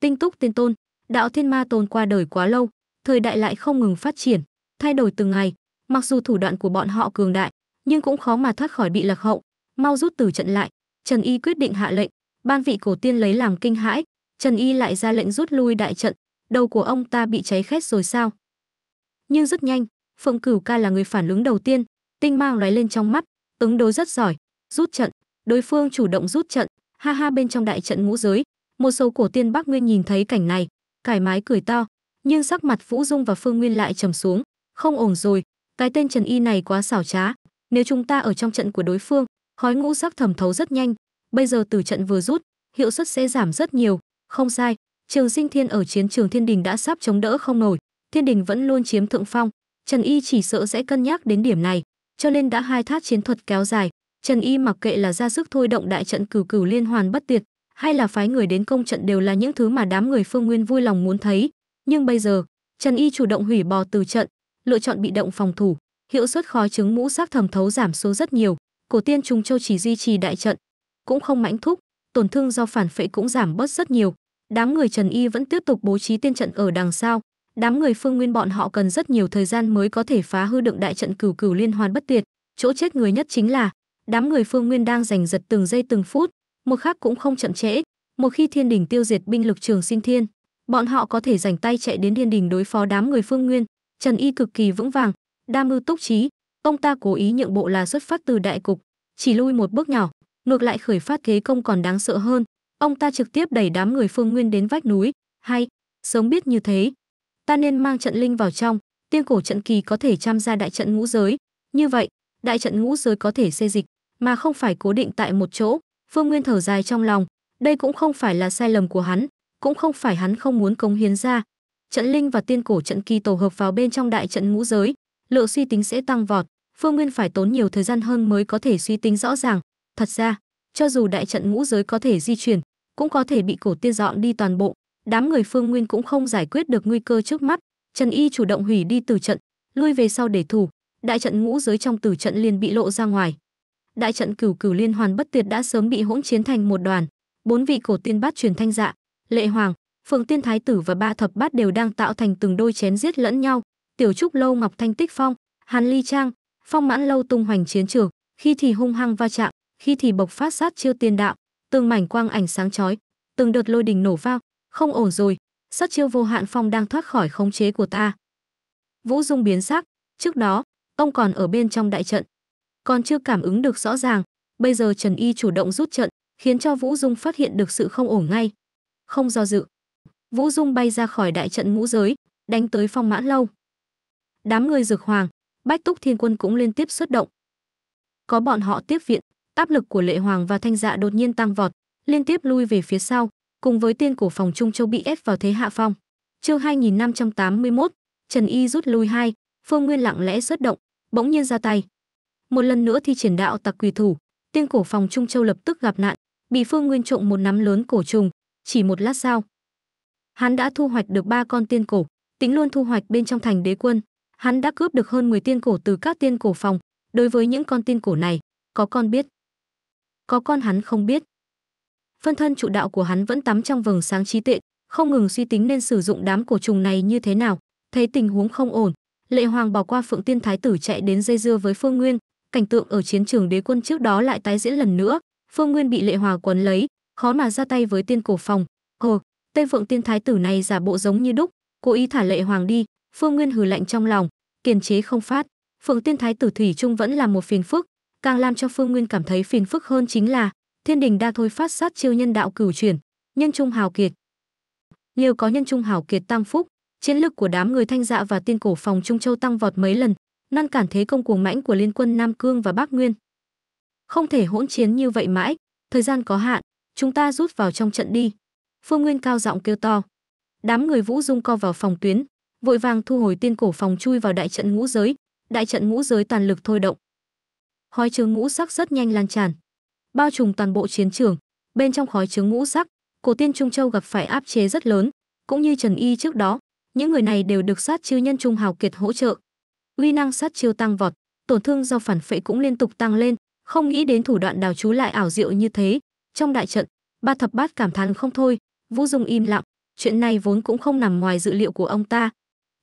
tinh túc tiên tôn đạo thiên ma tôn qua đời quá lâu thời đại lại không ngừng phát triển thay đổi từng ngày mặc dù thủ đoạn của bọn họ cường đại nhưng cũng khó mà thoát khỏi bị lạc hậu mau rút từ trận lại trần y quyết định hạ lệnh ban vị cổ tiên lấy làm kinh hãi trần y lại ra lệnh rút lui đại trận đầu của ông ta bị cháy khét rồi sao nhưng rất nhanh phượng cửu ca là người phản ứng đầu tiên tinh mang lóe lên trong mắt ứng đối rất giỏi rút trận đối phương chủ động rút trận ha ha bên trong đại trận ngũ giới một số cổ tiên bắc nguyên nhìn thấy cảnh này cải mái cười to nhưng sắc mặt vũ dung và phương nguyên lại trầm xuống không ổn rồi cái tên trần y này quá xảo trá nếu chúng ta ở trong trận của đối phương khói ngũ sắc thẩm thấu rất nhanh bây giờ từ trận vừa rút hiệu suất sẽ giảm rất nhiều không sai trường sinh thiên ở chiến trường thiên đình đã sắp chống đỡ không nổi thiên đình vẫn luôn chiếm thượng phong trần y chỉ sợ sẽ cân nhắc đến điểm này cho nên đã hai thác chiến thuật kéo dài Trần Y mặc kệ là ra sức thôi động đại trận cửu cửu liên hoàn bất tiệt, hay là phái người đến công trận đều là những thứ mà đám người Phương Nguyên vui lòng muốn thấy, nhưng bây giờ, Trần Y chủ động hủy bỏ từ trận, lựa chọn bị động phòng thủ, hiệu suất khói trứng mũ sắc thẩm thấu giảm số rất nhiều, cổ tiên trùng châu chỉ duy trì đại trận, cũng không mãnh thúc, tổn thương do phản phệ cũng giảm bớt rất nhiều. Đám người Trần Y vẫn tiếp tục bố trí tiên trận ở đằng sau, đám người Phương Nguyên bọn họ cần rất nhiều thời gian mới có thể phá hư được đại trận cửu cửu liên hoàn bất tuyệt. chỗ chết người nhất chính là đám người phương nguyên đang giành giật từng giây từng phút một khắc cũng không chậm trễ một khi thiên đình tiêu diệt binh lực trường sinh thiên bọn họ có thể giành tay chạy đến thiên đình đối phó đám người phương nguyên trần y cực kỳ vững vàng đa mưu túc trí ông ta cố ý nhượng bộ là xuất phát từ đại cục chỉ lui một bước nhỏ ngược lại khởi phát kế công còn đáng sợ hơn ông ta trực tiếp đẩy đám người phương nguyên đến vách núi hay sớm biết như thế ta nên mang trận linh vào trong tiên cổ trận kỳ có thể tham gia đại trận ngũ giới như vậy đại trận ngũ giới có thể xê dịch mà không phải cố định tại một chỗ. Phương Nguyên thở dài trong lòng, đây cũng không phải là sai lầm của hắn, cũng không phải hắn không muốn cống hiến ra. Trận linh và tiên cổ trận kỳ tổ hợp vào bên trong đại trận ngũ giới, lượng suy tính sẽ tăng vọt, Phương Nguyên phải tốn nhiều thời gian hơn mới có thể suy tính rõ ràng. Thật ra, cho dù đại trận ngũ giới có thể di chuyển, cũng có thể bị cổ tiên dọn đi toàn bộ, đám người Phương Nguyên cũng không giải quyết được nguy cơ trước mắt. Trần Y chủ động hủy đi từ trận, lui về sau để thủ, đại trận ngũ giới trong tử trận liền bị lộ ra ngoài đại trận cửu cửu liên hoàn bất tuyệt đã sớm bị hỗn chiến thành một đoàn. Bốn vị cổ tiên bát truyền thanh dạ, lệ hoàng, phượng tiên thái tử và ba thập bát đều đang tạo thành từng đôi chém giết lẫn nhau. Tiểu trúc lâu ngọc thanh tích phong, hàn ly trang, phong mãn lâu tung hoành chiến trường, khi thì hung hăng va chạm, khi thì bộc phát sát chiêu tiên đạo, từng mảnh quang ảnh sáng chói, từng đợt lôi đình nổ vào, không ổn rồi, sát chiêu vô hạn phong đang thoát khỏi khống chế của ta. Vũ Dung biến sắc, trước đó, ông còn ở bên trong đại trận, còn chưa cảm ứng được rõ ràng bây giờ trần y chủ động rút trận khiến cho vũ dung phát hiện được sự không ổn ngay không do dự vũ dung bay ra khỏi đại trận ngũ giới đánh tới phong mãn lâu đám người dược hoàng bách túc thiên quân cũng liên tiếp xuất động có bọn họ tiếp viện áp lực của lệ hoàng và thanh dạ đột nhiên tăng vọt liên tiếp lui về phía sau cùng với tiên cổ phòng trung châu bị ép vào thế hạ phong chương 2581, Trần Y rút lui hai, Phương Nguyên lặng lẽ xuất động, bỗng nhiên ra tay một lần nữa thi triển đạo tặc quỳ thủ tiên cổ phòng trung châu lập tức gặp nạn bị phương nguyên trộm một nắm lớn cổ trùng chỉ một lát sau hắn đã thu hoạch được ba con tiên cổ tính luôn thu hoạch bên trong thành đế quân hắn đã cướp được hơn 10 tiên cổ từ các tiên cổ phòng đối với những con tiên cổ này có con biết có con hắn không biết phân thân trụ đạo của hắn vẫn tắm trong vầng sáng trí tuệ không ngừng suy tính nên sử dụng đám cổ trùng này như thế nào thấy tình huống không ổn lệ hoàng bỏ qua phượng tiên thái tử chạy đến dây dưa với phương nguyên cảnh tượng ở chiến trường đế quân trước đó lại tái diễn lần nữa, Phương Nguyên bị Lệ Hòa quấn lấy, khó mà ra tay với tiên cổ phòng. Ồ, tên Phượng Tiên thái tử này giả bộ giống như đúc, cố ý thả Lệ Hoàng đi, Phương Nguyên hừ lạnh trong lòng, kiềm chế không phát. Phượng Tiên thái tử thủy trung vẫn là một phiền phức, càng làm cho Phương Nguyên cảm thấy phiền phức hơn chính là Thiên Đình đa thôi phát sát chiêu nhân đạo cửu chuyển, nhân trung hào kiệt. Liều có nhân trung hào kiệt tăng phúc, chiến lực của đám người thanh dạ và tiên cổ phòng Trung Châu tăng vọt mấy lần, ngăn cản thế công cuồng mãnh của liên quân Nam Cương và Bắc Nguyên. Không thể hỗn chiến như vậy mãi, thời gian có hạn, chúng ta rút vào trong trận đi. Phương Nguyên cao giọng kêu to. Đám người Vũ Dung co vào phòng tuyến, vội vàng thu hồi tiên cổ phòng chui vào đại trận ngũ giới, đại trận ngũ giới toàn lực thôi động. Khói chướng ngũ sắc rất nhanh lan tràn, bao trùm toàn bộ chiến trường, bên trong khói chướng ngũ sắc, cổ tiên Trung Châu gặp phải áp chế rất lớn, cũng như Trần Y trước đó, những người này đều được sát chư nhân Trung Hào Kiệt hỗ trợ, uy năng sát chiêu tăng vọt, tổn thương do phản phệ cũng liên tục tăng lên, không nghĩ đến thủ đoạn đào chú lại ảo diệu như thế. Trong đại trận, ba thập bát cảm thán không thôi, Vũ Dung im lặng, chuyện này vốn cũng không nằm ngoài dự liệu của ông ta.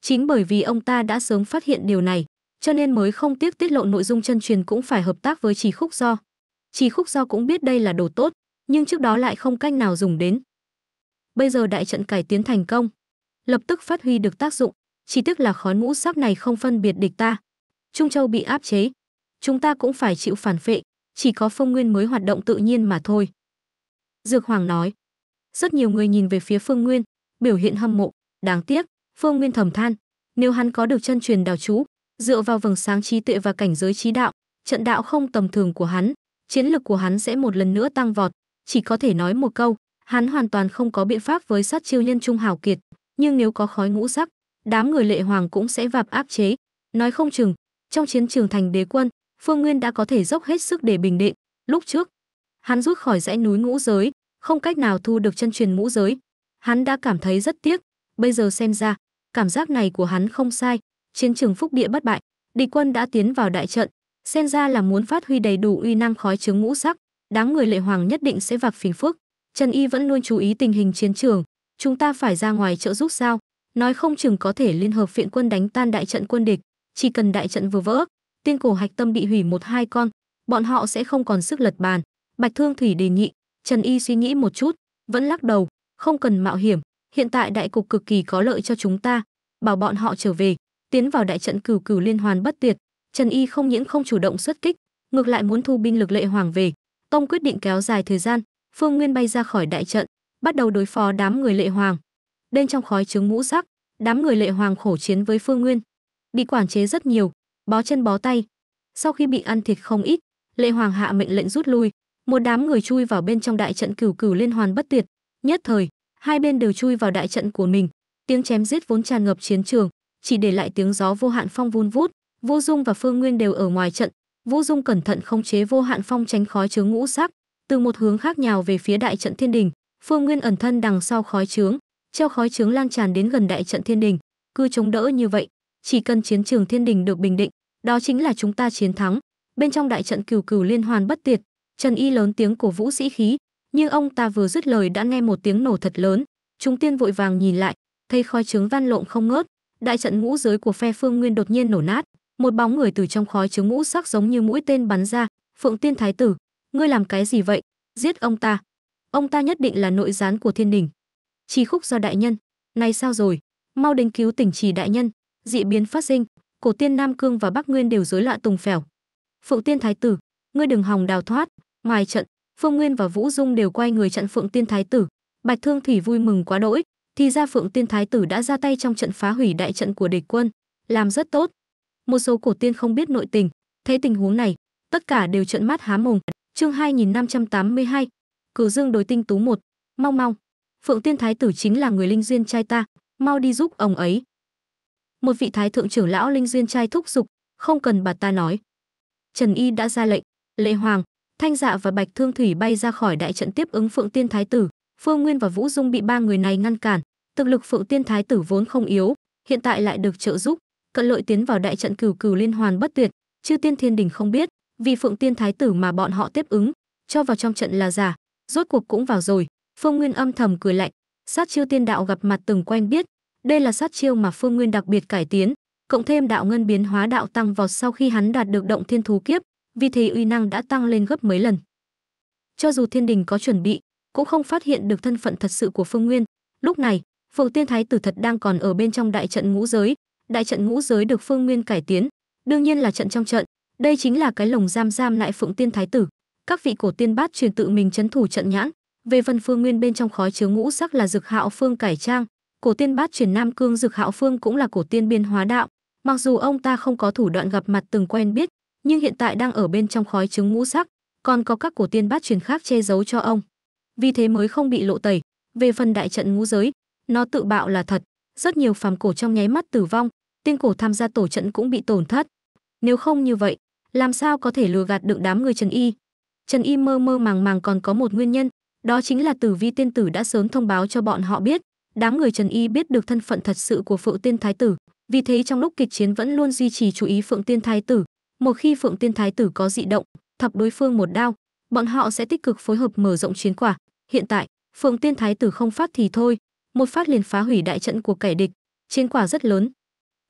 Chính bởi vì ông ta đã sớm phát hiện điều này, cho nên mới không tiếc tiết lộ nội dung chân truyền cũng phải hợp tác với Trì Khúc Do. Trì Khúc Do cũng biết đây là đồ tốt, nhưng trước đó lại không cách nào dùng đến. Bây giờ đại trận cải tiến thành công, lập tức phát huy được tác dụng, chỉ tức là khói ngũ sắc này không phân biệt địch ta. Trung Châu bị áp chế, chúng ta cũng phải chịu phản phệ, chỉ có phong nguyên mới hoạt động tự nhiên mà thôi. Dược Hoàng nói, rất nhiều người nhìn về phía Phương Nguyên, biểu hiện hâm mộ, đáng tiếc, Phương Nguyên thầm than, nếu hắn có được chân truyền đào chú, dựa vào vầng sáng trí tuệ và cảnh giới trí đạo, trận đạo không tầm thường của hắn, chiến lực của hắn sẽ một lần nữa tăng vọt, chỉ có thể nói một câu, hắn hoàn toàn không có biện pháp với sát chiêu nhân trung hào kiệt, nhưng nếu có khói ngũ sắc, đám người lệ hoàng cũng sẽ vạp áp chế nói không chừng trong chiến trường thành đế quân phương nguyên đã có thể dốc hết sức để bình định lúc trước hắn rút khỏi dãy núi ngũ giới không cách nào thu được chân truyền ngũ giới hắn đã cảm thấy rất tiếc bây giờ xem ra cảm giác này của hắn không sai chiến trường phúc địa bất bại địch quân đã tiến vào đại trận xem ra là muốn phát huy đầy đủ uy năng khói chứng ngũ sắc đám người lệ hoàng nhất định sẽ vạc phiền phức trần y vẫn luôn chú ý tình hình chiến trường chúng ta phải ra ngoài trợ giúp sao nói không chừng có thể liên hợp viện quân đánh tan đại trận quân địch, chỉ cần đại trận vừa vỡ, tiên cổ hạch tâm bị hủy một hai con, bọn họ sẽ không còn sức lật bàn. Bạch Thương Thủy đề nghị, Trần Y suy nghĩ một chút, vẫn lắc đầu, không cần mạo hiểm, hiện tại đại cục cực kỳ có lợi cho chúng ta, bảo bọn họ trở về, tiến vào đại trận cửu cửu liên hoàn bất tuyệt. Trần Y không những không chủ động xuất kích, ngược lại muốn thu binh lực lệ hoàng về. Tông quyết định kéo dài thời gian, Phương Nguyên bay ra khỏi đại trận, bắt đầu đối phó đám người lệ hoàng bên trong khói trứng mũ sắc đám người lệ hoàng khổ chiến với phương nguyên bị quản chế rất nhiều bó chân bó tay sau khi bị ăn thịt không ít lệ hoàng hạ mệnh lệnh rút lui một đám người chui vào bên trong đại trận cửu cửu liên hoàn bất tuyệt nhất thời hai bên đều chui vào đại trận của mình tiếng chém giết vốn tràn ngập chiến trường chỉ để lại tiếng gió vô hạn phong vun vút vũ dung và phương nguyên đều ở ngoài trận vũ dung cẩn thận không chế vô hạn phong tránh khói chướng ngũ sắc từ một hướng khác nhau về phía đại trận thiên đình phương nguyên ẩn thân đằng sau khói chướng treo khói trướng lan tràn đến gần đại trận thiên đình cứ chống đỡ như vậy chỉ cần chiến trường thiên đình được bình định đó chính là chúng ta chiến thắng bên trong đại trận cửu cửu liên hoàn bất tuyệt trần y lớn tiếng cổ vũ sĩ khí nhưng ông ta vừa dứt lời đã nghe một tiếng nổ thật lớn chúng tiên vội vàng nhìn lại thấy khói trướng van lộn không ngớt đại trận ngũ giới của phe phương nguyên đột nhiên nổ nát một bóng người từ trong khói trướng ngũ sắc giống như mũi tên bắn ra phượng tiên thái tử ngươi làm cái gì vậy giết ông ta ông ta nhất định là nội gián của thiên đình Trì khúc do đại nhân, này sao rồi, mau đến cứu tỉnh trì đại nhân, dị biến phát sinh, cổ tiên Nam Cương và Bắc Nguyên đều rối loạn tùng phèo. Phượng tiên thái tử, ngươi đừng hòng đào thoát, ngoài trận, Phương Nguyên và Vũ Dung đều quay người chặn Phượng tiên thái tử, Bạch Thương Thủy vui mừng quá đỗi, thì ra Phượng tiên thái tử đã ra tay trong trận phá hủy đại trận của địch quân, làm rất tốt. Một số cổ tiên không biết nội tình, thấy tình huống này, tất cả đều trợn mắt há mồm. Chương 2582, cử Dương đối tinh tú một, mau mau phượng tiên thái tử chính là người linh duyên trai ta mau đi giúp ông ấy một vị thái thượng trưởng lão linh duyên trai thúc giục không cần bà ta nói trần y đã ra lệnh lệ hoàng thanh dạ và bạch thương thủy bay ra khỏi đại trận tiếp ứng phượng tiên thái tử phương nguyên và vũ dung bị ba người này ngăn cản thực lực phượng tiên thái tử vốn không yếu hiện tại lại được trợ giúp cận lợi tiến vào đại trận cửu cửu liên hoàn bất tuyệt chư tiên thiên đình không biết vì phượng tiên thái tử mà bọn họ tiếp ứng cho vào trong trận là giả rốt cuộc cũng vào rồi Phương Nguyên âm thầm cười lạnh, sát chiêu tiên đạo gặp mặt từng quen biết, đây là sát chiêu mà Phương Nguyên đặc biệt cải tiến, cộng thêm đạo ngân biến hóa đạo tăng vọt sau khi hắn đạt được động thiên thú kiếp, vì thế uy năng đã tăng lên gấp mấy lần. Cho dù thiên đình có chuẩn bị, cũng không phát hiện được thân phận thật sự của Phương Nguyên. Lúc này, Phượng Tiên Thái Tử thật đang còn ở bên trong đại trận ngũ giới, đại trận ngũ giới được Phương Nguyên cải tiến, đương nhiên là trận trong trận, đây chính là cái lồng giam giam lại Phượng Tiên Thái Tử. Các vị cổ tiên bát truyền tự mình chấn thủ trận nhãn, về phần phương nguyên bên trong khói chứa ngũ sắc là dược hạo phương cải trang, cổ tiên bát chuyển nam cương dược hạo phương cũng là cổ tiên biên hóa đạo. Mặc dù ông ta không có thủ đoạn gặp mặt từng quen biết, nhưng hiện tại đang ở bên trong khói trứng ngũ sắc, còn có các cổ tiên bát truyền khác che giấu cho ông. Vì thế mới không bị lộ tẩy. Về phần đại trận ngũ giới, nó tự bạo là thật, rất nhiều phàm cổ trong nháy mắt tử vong, tiên cổ tham gia tổ trận cũng bị tổn thất. Nếu không như vậy, làm sao có thể lừa gạt được đám người Trần Y? Trần Y mơ mơ màng màng còn có một nguyên nhân, đó chính là Tử Vi tiên tử đã sớm thông báo cho bọn họ biết, đám người Trần Y biết được thân phận thật sự của Phượng Tiên Thái tử, vì thế trong lúc kịch chiến vẫn luôn duy trì chú ý Phượng Tiên Thái tử, một khi Phượng Tiên Thái tử có dị động, thập đối phương một đao, bọn họ sẽ tích cực phối hợp mở rộng chiến quả. Hiện tại, Phượng Tiên Thái tử không phát thì thôi, một phát liền phá hủy đại trận của kẻ địch, chiến quả rất lớn.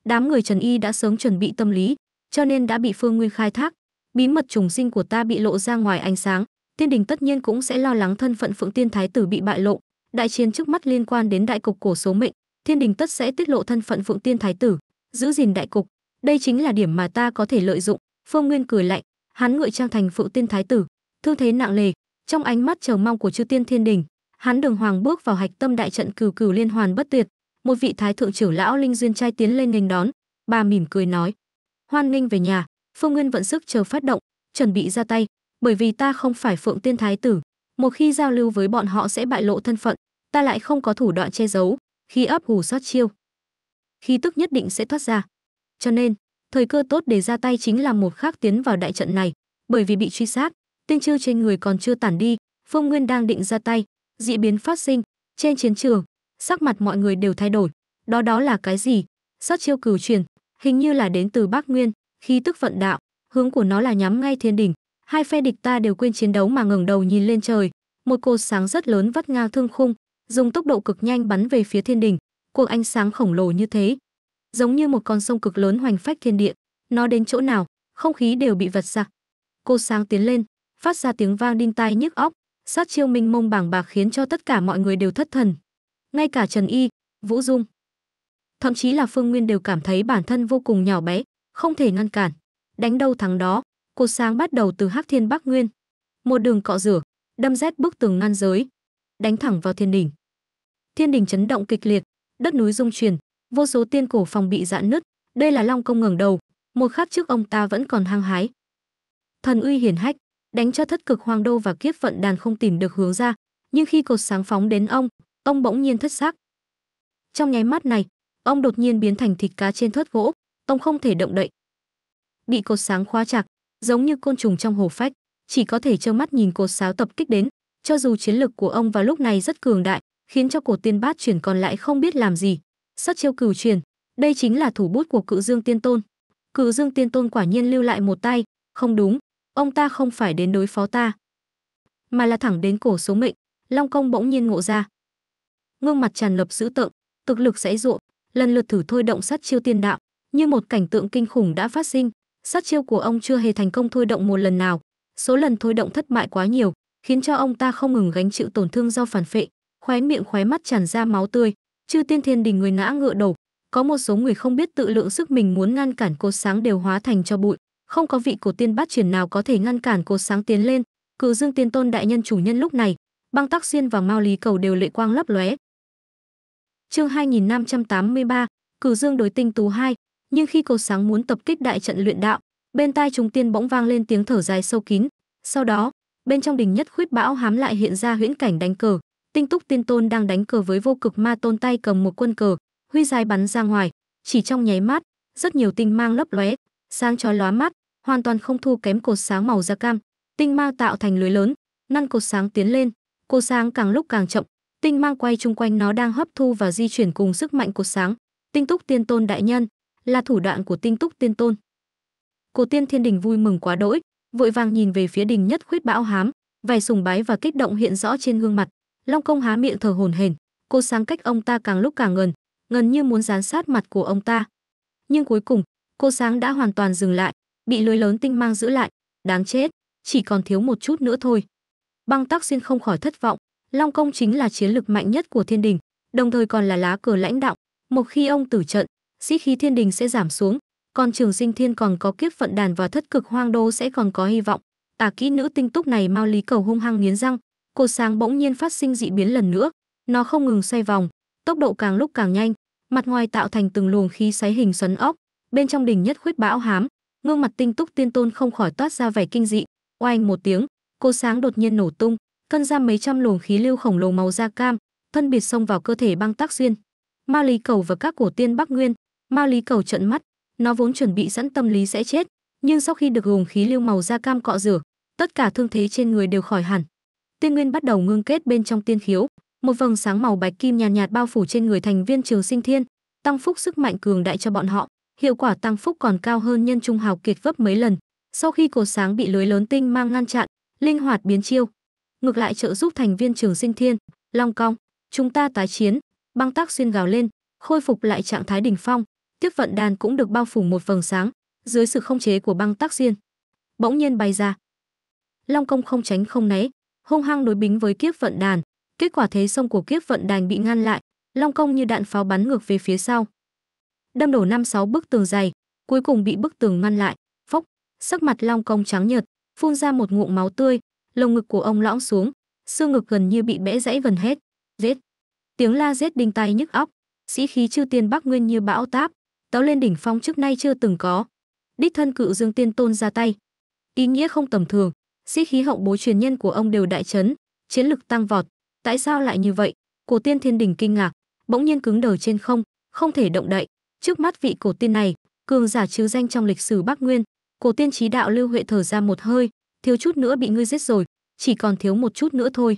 Đám người Trần Y đã sớm chuẩn bị tâm lý, cho nên đã bị Phương Nguyên khai thác, bí mật trùng sinh của ta bị lộ ra ngoài ánh sáng, Tiên đình tất nhiên cũng sẽ lo lắng thân phận Phượng Tiên Thái tử bị bại lộ, đại chiến trước mắt liên quan đến đại cục cổ số mệnh, Thiên đình tất sẽ tiết lộ thân phận Phượng Tiên Thái tử, giữ gìn đại cục, đây chính là điểm mà ta có thể lợi dụng." Phương Nguyên cười lạnh, hắn ngụy trang thành Phượng Tiên Thái tử, thương thế nặng nề, trong ánh mắt chờ mong của chư tiên Thiên đình, hắn đường hoàng bước vào hạch tâm đại trận cừu cừu liên hoàn bất tuyệt, một vị thái thượng trưởng lão linh duyên trai tiến lên nghênh đón, bà mỉm cười nói: "Hoan nghênh về nhà." Phương Nguyên vận sức chờ phát động, chuẩn bị ra tay, bởi vì ta không phải Phượng Tiên Thái tử, một khi giao lưu với bọn họ sẽ bại lộ thân phận, ta lại không có thủ đoạn che giấu, khi ấp hù sót chiêu. Khi tức nhất định sẽ thoát ra. Cho nên, thời cơ tốt để ra tay chính là một khác tiến vào đại trận này, bởi vì bị truy sát, tiên chiêu trên người còn chưa tản đi, Phương Nguyên đang định ra tay, dị biến phát sinh, trên chiến trường, sắc mặt mọi người đều thay đổi, đó đó là cái gì? Sát chiêu cửu truyền, hình như là đến từ Bắc Nguyên, khi tức vận đạo, hướng của nó là nhắm ngay thiên đỉnh, hai phe địch ta đều quên chiến đấu mà ngẩng đầu nhìn lên trời một cột sáng rất lớn vắt ngang thương khung dùng tốc độ cực nhanh bắn về phía thiên đình cuộc ánh sáng khổng lồ như thế giống như một con sông cực lớn hoành phách thiên địa nó đến chỗ nào không khí đều bị vặt ra cột sáng tiến lên phát ra tiếng vang đinh tai nhức óc sát chiêu minh mông bảng bạc khiến cho tất cả mọi người đều thất thần ngay cả trần y vũ dung thậm chí là phương nguyên đều cảm thấy bản thân vô cùng nhỏ bé không thể ngăn cản đánh đâu thắng đó cột sáng bắt đầu từ Hắc Thiên Bắc Nguyên. Một đường cọ rửa, đâm rét bức tường ngăn giới, đánh thẳng vào thiên đỉnh. Thiên đỉnh chấn động kịch liệt, đất núi rung chuyển, vô số tiên cổ phòng bị dạn nứt, đây là Long công ngẩng đầu, một khắc trước ông ta vẫn còn hăng hái. Thần uy hiển hách, đánh cho thất cực hoàng đô và kiếp vận đàn không tìm được hướng ra, nhưng khi cột sáng phóng đến ông, ông bỗng nhiên thất sắc. Trong nháy mắt này, ông đột nhiên biến thành thịt cá trên thớt gỗ, ông không thể động đậy. Bị cột sáng khóa chặt, giống như côn trùng trong hồ phách, chỉ có thể trơ mắt nhìn cột sáo tập kích đến, cho dù chiến lực của ông vào lúc này rất cường đại, khiến cho cổ tiên bát chuyển còn lại không biết làm gì. sắt chiêu cửu chuyển, đây chính là thủ bút của Cự Dương Tiên Tôn. Cự Dương Tiên Tôn quả nhiên lưu lại một tay, không đúng, ông ta không phải đến đối phó ta, mà là thẳng đến cổ số mệnh, Long Công bỗng nhiên ngộ ra. Ngương mặt tràn lập dữ tợn, thực lực sẽ dụ, lần lượt thử thôi động sắt chiêu tiên đạo, như một cảnh tượng kinh khủng đã phát sinh, sát chiêu của ông chưa hề thành công thôi động một lần nào số lần thôi động thất bại quá nhiều khiến cho ông ta không ngừng gánh chịu tổn thương do phản phệ khóe miệng khóe mắt tràn ra máu tươi chư tiên thiên đình người ngã ngựa đầu có một số người không biết tự lượng sức mình muốn ngăn cản cột sáng đều hóa thành cho bụi không có vị cổ tiên bát chuyển nào có thể ngăn cản cột sáng tiến lên cử dương tiên tôn đại nhân chủ nhân lúc này băng tắc xuyên và mao lý cầu đều lệ quang lấp lóe chương 2583, cử dương đối tinh tú hai nhưng khi cầu sáng muốn tập kích đại trận luyện đạo bên tai chúng tiên bỗng vang lên tiếng thở dài sâu kín sau đó bên trong đình nhất khuyết bão hám lại hiện ra huyễn cảnh đánh cờ tinh túc tiên tôn đang đánh cờ với vô cực ma tôn tay cầm một quân cờ huy dài bắn ra ngoài chỉ trong nháy mắt rất nhiều tinh mang lấp lóe sáng chói lóa mắt hoàn toàn không thu kém cột sáng màu da cam tinh mang tạo thành lưới lớn năn cột sáng tiến lên cột sáng càng lúc càng chậm tinh mang quay chung quanh nó đang hấp thu và di chuyển cùng sức mạnh cột sáng tinh túc tiên tôn đại nhân là thủ đoạn của tinh túc tiên tôn cổ tiên thiên đình vui mừng quá đỗi vội vàng nhìn về phía đình nhất khuyết bão hám vẻ sùng bái và kích động hiện rõ trên gương mặt long công há miệng thở hồn hển cô sáng cách ông ta càng lúc càng gần, gần như muốn dán sát mặt của ông ta nhưng cuối cùng cô sáng đã hoàn toàn dừng lại bị lưới lớn tinh mang giữ lại đáng chết chỉ còn thiếu một chút nữa thôi băng tắc xuyên không khỏi thất vọng long công chính là chiến lực mạnh nhất của thiên đình đồng thời còn là lá cờ lãnh đạo một khi ông tử trận sĩ khí thiên đình sẽ giảm xuống, còn trường sinh thiên còn có kiếp phận đàn và thất cực hoang đô sẽ còn có hy vọng. Tà kỹ nữ tinh túc này mau lý cầu hung hăng nghiến răng, cột sáng bỗng nhiên phát sinh dị biến lần nữa, nó không ngừng xoay vòng, tốc độ càng lúc càng nhanh, mặt ngoài tạo thành từng luồng khí xoáy hình xoắn ốc, bên trong đỉnh nhất khuyết bão hám, gương mặt tinh túc tiên tôn không khỏi toát ra vẻ kinh dị, oanh một tiếng, cô sáng đột nhiên nổ tung, cân ra mấy trăm luồng khí lưu khổng lồ màu da cam, thân biệt xông vào cơ thể băng tác xuyên. Ma Lý Cầu và các cổ tiên Bắc Nguyên, Mao Lý Cầu trận mắt, nó vốn chuẩn bị sẵn tâm lý sẽ chết, nhưng sau khi được hùng khí lưu màu da cam cọ rửa, tất cả thương thế trên người đều khỏi hẳn. Tiên nguyên bắt đầu ngưng kết bên trong tiên khiếu, một vầng sáng màu bạch kim nhàn nhạt, nhạt bao phủ trên người thành viên Trường Sinh Thiên, tăng phúc sức mạnh cường đại cho bọn họ, hiệu quả tăng phúc còn cao hơn nhân trung hào kiệt vấp mấy lần. Sau khi cột sáng bị lưới lớn tinh mang ngăn chặn, linh hoạt biến chiêu, ngược lại trợ giúp thành viên Trường Sinh Thiên, Long Cong, chúng ta tái chiến, băng tác xuyên gào lên, khôi phục lại trạng thái đỉnh phong, tiếp vận đàn cũng được bao phủ một vầng sáng, dưới sự không chế của băng tác diên. Bỗng nhiên bay ra. Long công không tránh không né, hung hăng đối bính với kiếp vận đàn, kết quả thế sông của kiếp vận đàn bị ngăn lại, long công như đạn pháo bắn ngược về phía sau. Đâm đổ năm sáu bức tường dày, cuối cùng bị bức tường ngăn lại, phốc, sắc mặt long công trắng nhợt, phun ra một ngụm máu tươi, lồng ngực của ông lõng xuống, xương ngực gần như bị bẽ gãy gần hết. Giết. Tiếng la giết đinh tai nhức óc, sĩ khí chư tiên Bắc Nguyên như bão táp, tạo lên đỉnh phong trước nay chưa từng có. Đích thân cự Dương Tiên Tôn ra tay. Ý nghĩa không tầm thường, sĩ khí hậu bối truyền nhân của ông đều đại chấn, chiến lực tăng vọt. Tại sao lại như vậy? Cổ Tiên Thiên Đình kinh ngạc, bỗng nhiên cứng đờ trên không, không thể động đậy. Trước mắt vị cổ tiên này, cường giả chứ danh trong lịch sử Bắc Nguyên, cổ tiên trí đạo Lưu Huệ thở ra một hơi, thiếu chút nữa bị ngươi giết rồi, chỉ còn thiếu một chút nữa thôi.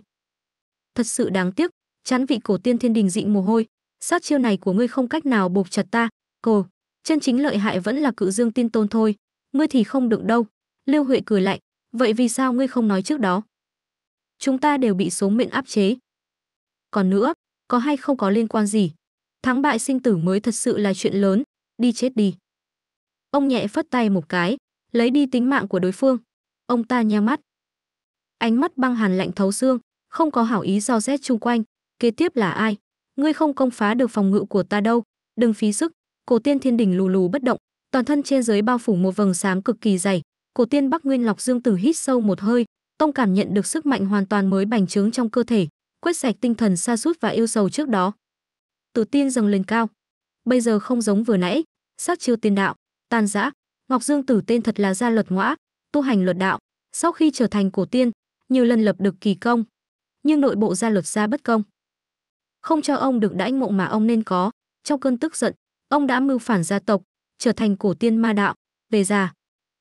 Thật sự đáng tiếc, chán vị cổ tiên thiên đình dị mồ hôi, sát chiêu này của ngươi không cách nào buộc chặt ta, Cô, chân chính lợi hại vẫn là cự dương tiên tôn thôi, ngươi thì không được đâu. Lưu Huệ cười lạnh, vậy vì sao ngươi không nói trước đó? Chúng ta đều bị số mệnh áp chế. Còn nữa, có hay không có liên quan gì? Thắng bại sinh tử mới thật sự là chuyện lớn, đi chết đi. Ông nhẹ phất tay một cái, lấy đi tính mạng của đối phương. Ông ta nheo mắt. Ánh mắt băng hàn lạnh thấu xương, không có hảo ý do rét chung quanh. Kế tiếp là ai? Ngươi không công phá được phòng ngự của ta đâu, đừng phí sức cổ tiên thiên đỉnh lù lù bất động toàn thân trên dưới bao phủ một vầng xám cực kỳ dày cổ tiên bắc nguyên lọc dương tử hít sâu một hơi tông cảm nhận được sức mạnh hoàn toàn mới bành trướng trong cơ thể quét sạch tinh thần xa sút và yêu sầu trước đó tự tin dâng lên cao bây giờ không giống vừa nãy sát chiêu tiên đạo tan giã ngọc dương tử tên thật là gia luật ngõa tu hành luật đạo sau khi trở thành cổ tiên nhiều lần lập được kỳ công nhưng nội bộ gia luật gia bất công không cho ông được đãi ngộ mà ông nên có trong cơn tức giận Ông đã mưu phản gia tộc, trở thành cổ tiên ma đạo, về già.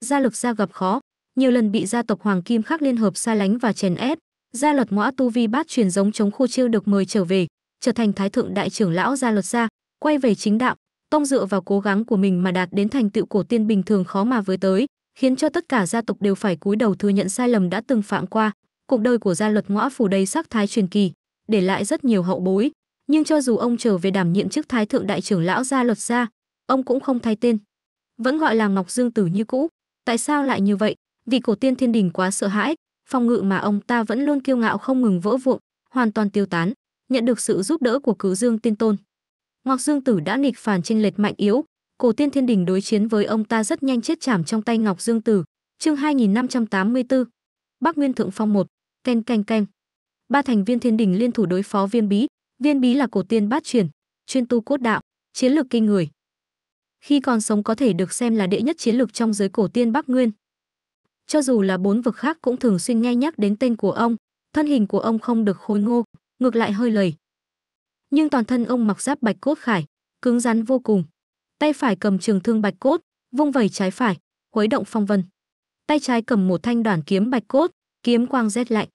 Gia lực gia gặp khó, nhiều lần bị gia tộc Hoàng Kim khác liên hợp xa lánh và chèn ép. Gia luật ngõ tu vi bát truyền giống chống khô chiêu được mời trở về, trở thành thái thượng đại trưởng lão gia luật gia, quay về chính đạo. Tông dựa vào cố gắng của mình mà đạt đến thành tựu cổ tiên bình thường khó mà với tới, khiến cho tất cả gia tộc đều phải cúi đầu thừa nhận sai lầm đã từng phạm qua. Cuộc đời của gia luật ngõ phủ đầy sắc thái truyền kỳ, để lại rất nhiều hậu bối, nhưng cho dù ông trở về đảm nhiệm chức thái thượng đại trưởng lão gia luật gia, ông cũng không thay tên. Vẫn gọi là Ngọc Dương Tử như cũ. Tại sao lại như vậy? Vì cổ tiên thiên đình quá sợ hãi, phòng ngự mà ông ta vẫn luôn kiêu ngạo không ngừng vỡ vụn, hoàn toàn tiêu tán, nhận được sự giúp đỡ của Cửu Dương Tiên Tôn. Ngọc Dương Tử đã nghịch phản trên lệch mạnh yếu, cổ tiên thiên đình đối chiến với ông ta rất nhanh chết chảm trong tay Ngọc Dương Tử. Chương 2584. Bắc Nguyên Thượng Phong một, Ken ken ken. Ba thành viên thiên đình liên thủ đối phó viên Bí, Viên Bí là cổ tiên bát truyền, chuyên tu cốt đạo, chiến lược kinh người. Khi còn sống có thể được xem là đệ nhất chiến lược trong giới cổ tiên Bắc Nguyên. Cho dù là bốn vực khác cũng thường xuyên nghe nhắc đến tên của ông, thân hình của ông không được khối ngô, ngược lại hơi lầy. Nhưng toàn thân ông mặc giáp bạch cốt khải, cứng rắn vô cùng. Tay phải cầm trường thương bạch cốt, vung vẩy trái phải, khuấy động phong vân. Tay trái cầm một thanh đoản kiếm bạch cốt, kiếm quang rét lạnh.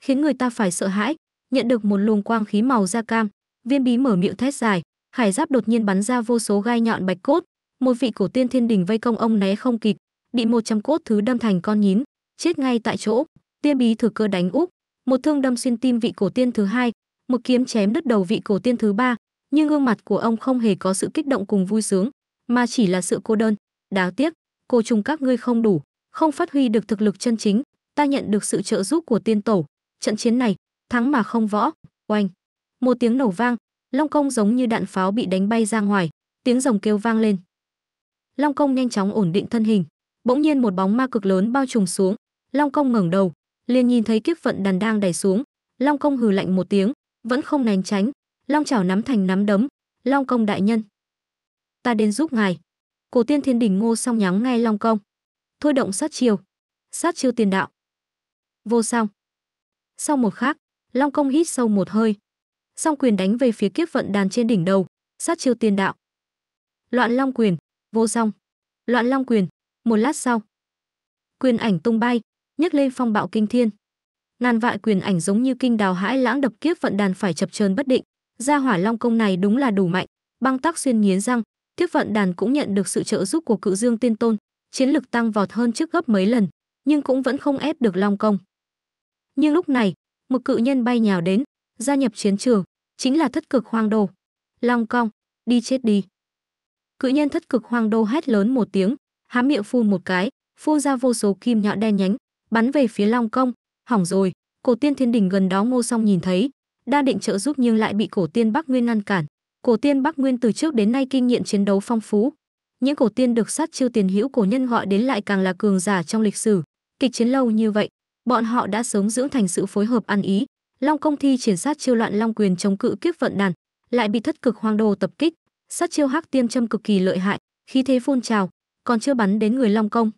Khiến người ta phải sợ hãi, nhận được một luồng quang khí màu da cam, viên bí mở miệng thét dài, khải giáp đột nhiên bắn ra vô số gai nhọn bạch cốt, một vị cổ tiên thiên đình vây công ông né không kịp, bị một trăm cốt thứ đâm thành con nhím, chết ngay tại chỗ. Tiên bí thừa cơ đánh úp, một thương đâm xuyên tim vị cổ tiên thứ hai, một kiếm chém đứt đầu vị cổ tiên thứ ba, nhưng gương mặt của ông không hề có sự kích động cùng vui sướng, mà chỉ là sự cô đơn. Đáng tiếc, cô trùng các ngươi không đủ, không phát huy được thực lực chân chính, ta nhận được sự trợ giúp của tiên tổ. Trận chiến này, thắng mà không võ oanh một tiếng nổ vang long công giống như đạn pháo bị đánh bay ra ngoài tiếng rồng kêu vang lên long công nhanh chóng ổn định thân hình bỗng nhiên một bóng ma cực lớn bao trùm xuống long công ngẩng đầu liền nhìn thấy kiếp vận đàn đang đẩy xuống long công hừ lạnh một tiếng vẫn không nành tránh long chảo nắm thành nắm đấm long công đại nhân ta đến giúp ngài cổ tiên thiên đình ngô song nhắm ngay long công thôi động sát chiêu sát chiêu tiền đạo vô song sau một khác Long công hít sâu một hơi. Song quyền đánh về phía kiếp vận đàn trên đỉnh đầu, sát chiêu tiên đạo. Loạn long quyền, vô song. Loạn long quyền, một lát sau. Quyền ảnh tung bay, nhấc lên phong bạo kinh thiên. Ngàn vại quyền ảnh giống như kinh đào hãi lãng đập kiếp vận đàn phải chập chờn bất định, gia hỏa long công này đúng là đủ mạnh, băng tắc xuyên nghiến răng, Kiếp vận đàn cũng nhận được sự trợ giúp của cự dương tiên tôn, chiến lực tăng vọt hơn trước gấp mấy lần, nhưng cũng vẫn không ép được long công. Nhưng lúc này, một cự nhân bay nhào đến, gia nhập chiến trường, chính là thất cực hoang đồ Long cong, đi chết đi. Cự nhân thất cực hoang đồ hét lớn một tiếng, há miệng phun một cái, phun ra vô số kim nhọn đen nhánh, bắn về phía Long Công, hỏng rồi, Cổ Tiên Thiên Đình gần đó Ngô Song nhìn thấy, đa định trợ giúp nhưng lại bị Cổ Tiên Bắc Nguyên ngăn cản. Cổ Tiên Bắc Nguyên từ trước đến nay kinh nghiệm chiến đấu phong phú, những cổ tiên được sát chiêu tiền hữu cổ nhân gọi đến lại càng là cường giả trong lịch sử, kịch chiến lâu như vậy, bọn họ đã sống dưỡng thành sự phối hợp ăn ý long công thi triển sát chiêu loạn long quyền chống cự kiếp vận đàn lại bị thất cực hoang đồ tập kích sát chiêu hắc tiêm châm cực kỳ lợi hại khí thế phun trào còn chưa bắn đến người long công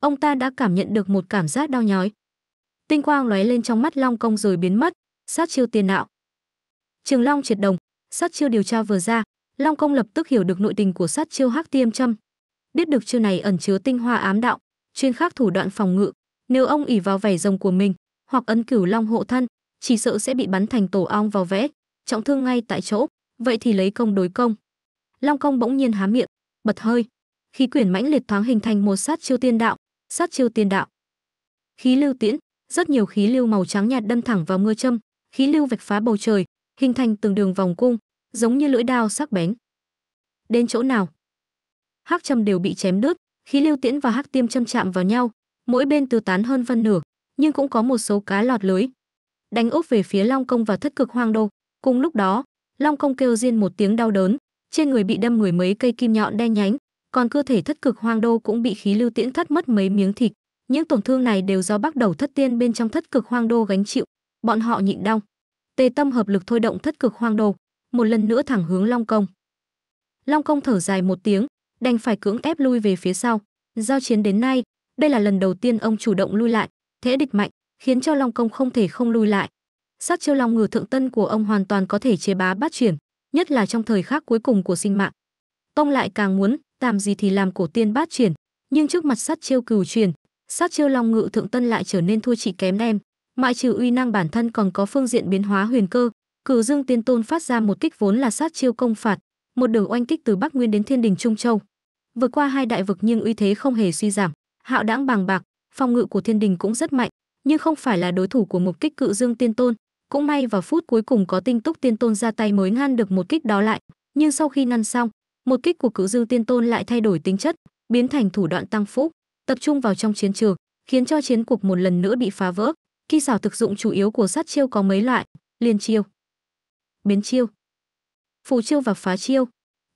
ông ta đã cảm nhận được một cảm giác đau nhói tinh quang lóe lên trong mắt long công rồi biến mất sát chiêu tiền nạo trường long triệt đồng sát chiêu điều tra vừa ra long công lập tức hiểu được nội tình của sát chiêu hắc tiêm châm biết được chiêu này ẩn chứa tinh hoa ám đạo chuyên khắc thủ đoạn phòng ngự nếu ông ỉ vào vảy rồng của mình, hoặc ấn cửu long hộ thân, chỉ sợ sẽ bị bắn thành tổ ong vào vẽ, trọng thương ngay tại chỗ, vậy thì lấy công đối công. Long công bỗng nhiên há miệng, bật hơi, khí quyển mãnh liệt thoáng hình thành một sát chiêu tiên đạo, sát chiêu tiên đạo. Khí lưu tiễn, rất nhiều khí lưu màu trắng nhạt đâm thẳng vào mưa châm, khí lưu vạch phá bầu trời, hình thành từng đường vòng cung, giống như lưỡi đao sắc bén. Đến chỗ nào? Hắc châm đều bị chém đứt, khí lưu tiễn và hắc tiêm châm chạm vào nhau, mỗi bên tứ tán hơn phân nửa, nhưng cũng có một số cá lọt lưới. Đánh úp về phía Long Công và thất cực hoang đô, cùng lúc đó, Long Công kêu riêng một tiếng đau đớn, trên người bị đâm người mấy cây kim nhọn đen nhánh, còn cơ thể thất cực hoang đô cũng bị khí lưu tiễn thất mất mấy miếng thịt. Những tổn thương này đều do bắt đầu thất tiên bên trong thất cực hoang đô gánh chịu, bọn họ nhịn đau. Tề Tâm hợp lực thôi động thất cực hoang đô, một lần nữa thẳng hướng Long Công. Long Công thở dài một tiếng, đành phải cưỡng ép lui về phía sau. Giao chiến đến nay, đây là lần đầu tiên ông chủ động lui lại, thế địch mạnh, khiến cho Long Công không thể không lui lại. Sát chiêu Long Ngử thượng tân của ông hoàn toàn có thể chế bá bát chuyển, nhất là trong thời khắc cuối cùng của sinh mạng. Tông lại càng muốn, làm gì thì làm cổ tiên bát chuyển, nhưng trước mặt sát chiêu cửu chuyển, sát chiêu Long Ngự thượng tân lại trở nên thua chỉ kém đem. Ngoại trừ uy năng bản thân còn có phương diện biến hóa huyền cơ, Cửu Dương Tiên Tôn phát ra một kích vốn là sát chiêu công phạt, một đường oanh kích từ Bắc Nguyên đến Thiên Đình Trung Châu. Vượt qua hai đại vực nhưng uy thế không hề suy giảm hạo đãng bàng bạc phòng ngự của thiên đình cũng rất mạnh nhưng không phải là đối thủ của một kích cự dương tiên tôn cũng may vào phút cuối cùng có tinh túc tiên tôn ra tay mới ngăn được một kích đó lại nhưng sau khi ngăn xong một kích của cự dương tiên tôn lại thay đổi tính chất biến thành thủ đoạn tăng phúc tập trung vào trong chiến trường khiến cho chiến cuộc một lần nữa bị phá vỡ khi xảo thực dụng chủ yếu của sát chiêu có mấy loại liên chiêu biến chiêu phù chiêu và phá chiêu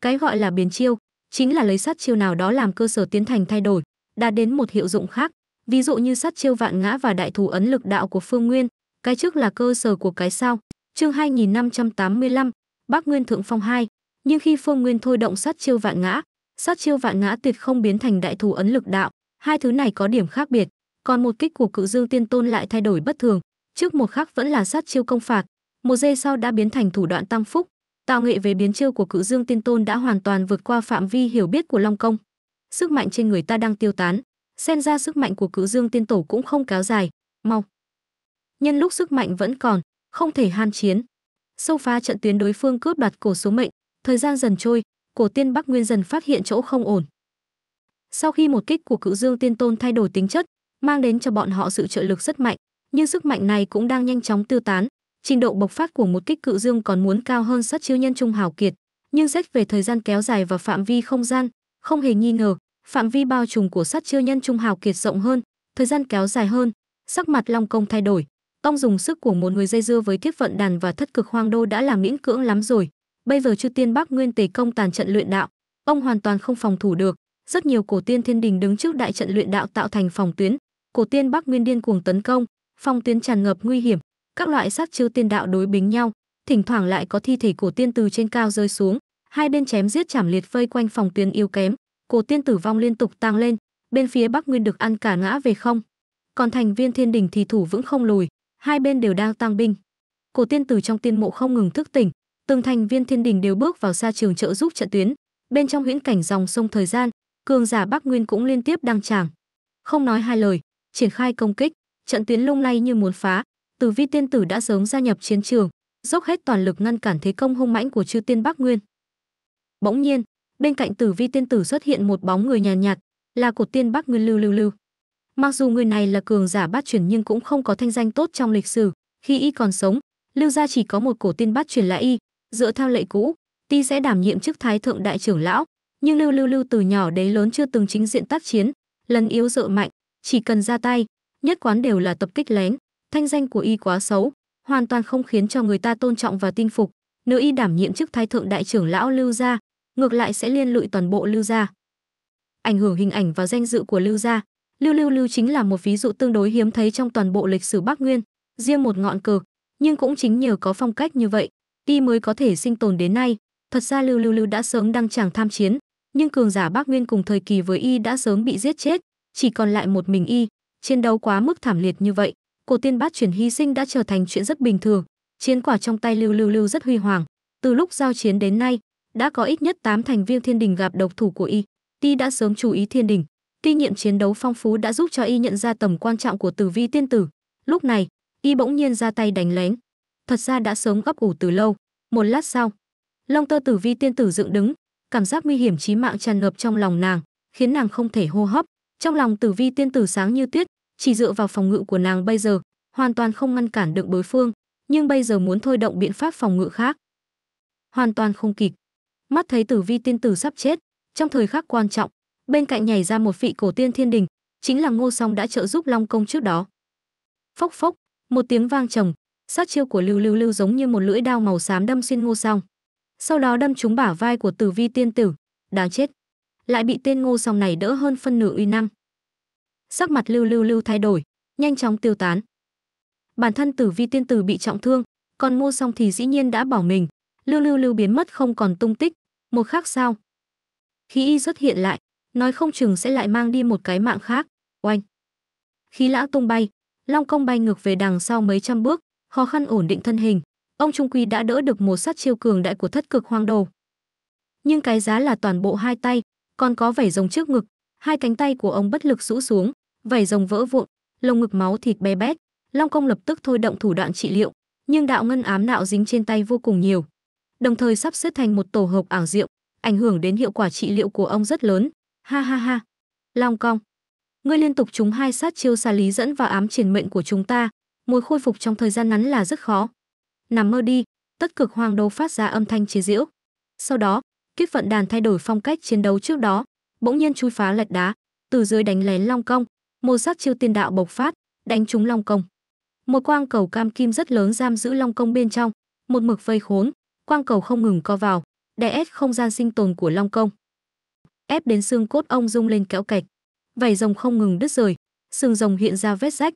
cái gọi là biến chiêu chính là lấy sát chiêu nào đó làm cơ sở tiến thành thay đổi đạt đến một hiệu dụng khác, ví dụ như sát chiêu vạn ngã và đại thủ ấn lực đạo của Phương Nguyên, cái trước là cơ sở của cái sau. Chương 2585, Bắc Nguyên Thượng Phong 2, nhưng khi Phương Nguyên thôi động sát chiêu vạn ngã, sát chiêu vạn ngã tuyệt không biến thành đại thủ ấn lực đạo, hai thứ này có điểm khác biệt, còn một kích của Cự Dương Tiên Tôn lại thay đổi bất thường, trước một khắc vẫn là sát chiêu công phạt, một giây sau đã biến thành thủ đoạn tăng phúc, tạo nghệ về biến chiêu của Cự Dương Tiên Tôn đã hoàn toàn vượt qua phạm vi hiểu biết của Long Công sức mạnh trên người ta đang tiêu tán xen ra sức mạnh của cựu dương tiên tổ cũng không kéo dài mau nhân lúc sức mạnh vẫn còn không thể han chiến sâu phá trận tuyến đối phương cướp đoạt cổ số mệnh thời gian dần trôi cổ tiên bắc nguyên dần phát hiện chỗ không ổn sau khi một kích của cựu dương tiên tôn thay đổi tính chất mang đến cho bọn họ sự trợ lực rất mạnh nhưng sức mạnh này cũng đang nhanh chóng tiêu tán trình độ bộc phát của một kích cự dương còn muốn cao hơn sát chiêu nhân trung hào kiệt nhưng xét về thời gian kéo dài và phạm vi không gian không hề nghi ngờ, phạm vi bao trùm của sát chiêu nhân trung hào kiệt rộng hơn, thời gian kéo dài hơn, sắc mặt Long Công thay đổi. Tông dùng sức của một người dây dưa với thiết vận đàn và thất cực hoang đô đã là miễn cưỡng lắm rồi. Bây giờ chư tiên Bắc Nguyên Tề công tàn trận luyện đạo, ông hoàn toàn không phòng thủ được. Rất nhiều cổ tiên thiên đình đứng trước đại trận luyện đạo tạo thành phòng tuyến, cổ tiên Bắc Nguyên điên cuồng tấn công, phòng tuyến tràn ngập nguy hiểm, các loại sát chiêu tiên đạo đối bính nhau, thỉnh thoảng lại có thi thể cổ tiên từ trên cao rơi xuống, hai bên chém giết chảm liệt vây quanh phòng tuyến yếu kém, cổ tiên tử vong liên tục tăng lên, bên phía Bắc Nguyên được ăn cả ngã về không. Còn thành viên Thiên Đình thì thủ vững không lùi, hai bên đều đang tăng binh. Cổ tiên tử trong tiên mộ không ngừng thức tỉnh, từng thành viên Thiên Đình đều bước vào xa trường trợ giúp trận tuyến, bên trong huyễn cảnh dòng sông thời gian, cường giả Bắc Nguyên cũng liên tiếp đăng tràng. Không nói hai lời, triển khai công kích, trận tuyến lung lay như muốn phá, từ Vi tiên tử đã sớm gia nhập chiến trường, dốc hết toàn lực ngăn cản thế công hung mãnh của chư tiên Bắc Nguyên. Bỗng nhiên, bên cạnh Tử Vi tiên tử xuất hiện một bóng người nhàn nhạt, là Cổ Tiên Bắc Nguyên Lưu Lưu Lưu. Mặc dù người này là cường giả bát chuyển nhưng cũng không có thanh danh tốt trong lịch sử, khi y còn sống, Lưu gia chỉ có một Cổ Tiên Bát chuyển là y, dựa theo lệ cũ, ti sẽ đảm nhiệm chức thái thượng đại trưởng lão, nhưng Lưu Lưu Lưu từ nhỏ đến lớn chưa từng chính diện tác chiến, lần yếu dợ mạnh, chỉ cần ra tay, nhất quán đều là tập kích lén, thanh danh của y quá xấu, hoàn toàn không khiến cho người ta tôn trọng và tin phục. Nữ y đảm nhiệm chức thái thượng đại trưởng lão Lưu gia, ngược lại sẽ liên lụy toàn bộ Lưu gia. Ảnh hưởng hình ảnh và danh dự của Lưu gia, Lưu Lưu Lưu chính là một ví dụ tương đối hiếm thấy trong toàn bộ lịch sử Bắc Nguyên, riêng một ngọn cờ, nhưng cũng chính nhờ có phong cách như vậy, ti mới có thể sinh tồn đến nay. Thật ra Lưu Lưu Lưu đã sớm đăng tràng tham chiến, nhưng cường giả Bắc Nguyên cùng thời kỳ với y đã sớm bị giết chết, chỉ còn lại một mình y, chiến đấu quá mức thảm liệt như vậy, cổ tiên bát chuyển hy sinh đã trở thành chuyện rất bình thường. Chiến quả trong tay Lưu Lưu Lưu rất huy hoàng, từ lúc giao chiến đến nay, đã có ít nhất 8 thành viên thiên đình gặp độc thủ của y. Ti đã sớm chú ý thiên đình. Kinh nghiệm chiến đấu phong phú đã giúp cho y nhận ra tầm quan trọng của tử vi tiên tử. Lúc này, y bỗng nhiên ra tay đánh lén. Thật ra đã sớm gấp ủ từ lâu. Một lát sau, Long tơ tử vi tiên tử dựng đứng, cảm giác nguy hiểm chí mạng tràn ngập trong lòng nàng, khiến nàng không thể hô hấp. Trong lòng tử vi tiên tử sáng như tuyết, chỉ dựa vào phòng ngự của nàng bây giờ, hoàn toàn không ngăn cản được đối phương, nhưng bây giờ muốn thôi động biện pháp phòng ngự khác. Hoàn toàn không kịp mắt thấy tử vi tiên tử sắp chết trong thời khắc quan trọng bên cạnh nhảy ra một vị cổ tiên thiên đình chính là ngô song đã trợ giúp long công trước đó phốc phốc một tiếng vang trầm sát chiêu của lưu lưu lưu giống như một lưỡi đao màu xám đâm xuyên ngô song sau đó đâm trúng bả vai của tử vi tiên tử đáng chết lại bị tên ngô song này đỡ hơn phân nửa uy năng sắc mặt lưu lưu lưu thay đổi nhanh chóng tiêu tán bản thân tử vi tiên tử bị trọng thương còn ngô song thì dĩ nhiên đã bỏ mình lưu lưu lưu biến mất không còn tung tích một khác sao? Khi y xuất hiện lại, nói không chừng sẽ lại mang đi một cái mạng khác, oanh. Khi lão tung bay, Long công bay ngược về đằng sau mấy trăm bước, khó khăn ổn định thân hình, ông Trung Quy đã đỡ được một sát chiêu cường đại của thất cực hoang đồ. Nhưng cái giá là toàn bộ hai tay, còn có vảy rồng trước ngực, hai cánh tay của ông bất lực rũ xuống, vảy rồng vỡ vụn, lồng ngực máu thịt bé bét, Long công lập tức thôi động thủ đoạn trị liệu, nhưng đạo ngân ám nạo dính trên tay vô cùng nhiều, đồng thời sắp xếp thành một tổ hợp ảo diệu, ảnh hưởng đến hiệu quả trị liệu của ông rất lớn. Ha ha ha. Long cong. Ngươi liên tục trúng hai sát chiêu xa lý dẫn và ám triển mệnh của chúng ta, mối khôi phục trong thời gian ngắn là rất khó. Nằm mơ đi, tất cực hoàng đầu phát ra âm thanh chế giễu. Sau đó, kiếp vận đàn thay đổi phong cách chiến đấu trước đó, bỗng nhiên chui phá lạch đá, từ dưới đánh lén long cong, một sát chiêu tiên đạo bộc phát, đánh trúng long công. Một quang cầu cam kim rất lớn giam giữ long công bên trong, một mực vây khốn quang cầu không ngừng co vào, đè ép không gian sinh tồn của Long Công. Ép đến xương cốt ông rung lên kéo cạch, vảy rồng không ngừng đứt rời, xương rồng hiện ra vết rách.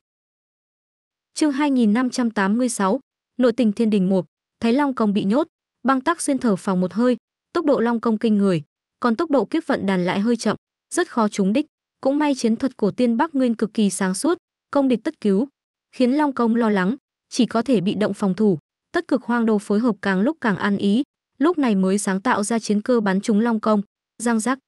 Chương 2586, Nội tình Thiên Đình 1, thấy Long Công bị nhốt, băng tắc xuyên thở phòng một hơi, tốc độ Long Công kinh người, còn tốc độ kiếp vận đàn lại hơi chậm, rất khó trúng đích, cũng may chiến thuật của tiên Bắc Nguyên cực kỳ sáng suốt, công địch tất cứu, khiến Long Công lo lắng, chỉ có thể bị động phòng thủ, tất cực hoang đô phối hợp càng lúc càng ăn ý, lúc này mới sáng tạo ra chiến cơ bắn trúng long công, răng rắc.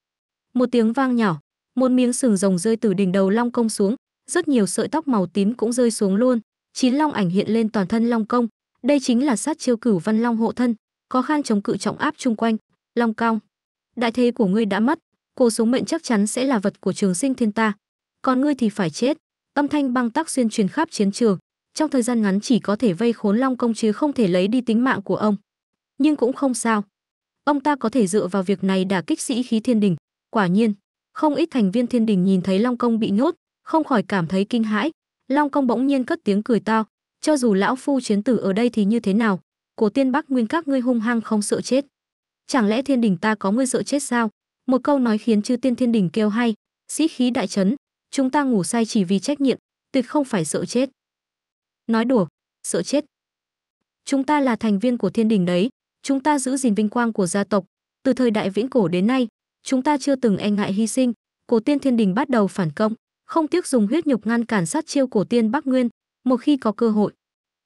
Một tiếng vang nhỏ, một miếng sừng rồng rơi từ đỉnh đầu long công xuống, rất nhiều sợi tóc màu tím cũng rơi xuống luôn, chín long ảnh hiện lên toàn thân long công, đây chính là sát chiêu cửu văn long hộ thân, có khan chống cự trọng áp chung quanh, long cong. Đại thế của ngươi đã mất, cô số mệnh chắc chắn sẽ là vật của trường sinh thiên ta còn ngươi thì phải chết âm thanh băng tắc xuyên truyền khắp chiến trường trong thời gian ngắn chỉ có thể vây khốn Long công chứ không thể lấy đi tính mạng của ông. Nhưng cũng không sao. Ông ta có thể dựa vào việc này đả kích sĩ khí thiên đình. Quả nhiên, không ít thành viên thiên đình nhìn thấy Long công bị nhốt, không khỏi cảm thấy kinh hãi. Long công bỗng nhiên cất tiếng cười to, cho dù lão phu chiến tử ở đây thì như thế nào, cổ tiên Bắc Nguyên các ngươi hung hăng không sợ chết. Chẳng lẽ thiên đình ta có ngươi sợ chết sao? Một câu nói khiến chư tiên thiên đình kêu hay, sĩ khí đại chấn, chúng ta ngủ say chỉ vì trách nhiệm, tuyệt không phải sợ chết nói đùa, sợ chết. Chúng ta là thành viên của thiên đình đấy, chúng ta giữ gìn vinh quang của gia tộc, từ thời đại viễn cổ đến nay, chúng ta chưa từng e ngại hy sinh, cổ tiên thiên đình bắt đầu phản công, không tiếc dùng huyết nhục ngăn cản sát chiêu cổ tiên Bắc Nguyên, một khi có cơ hội,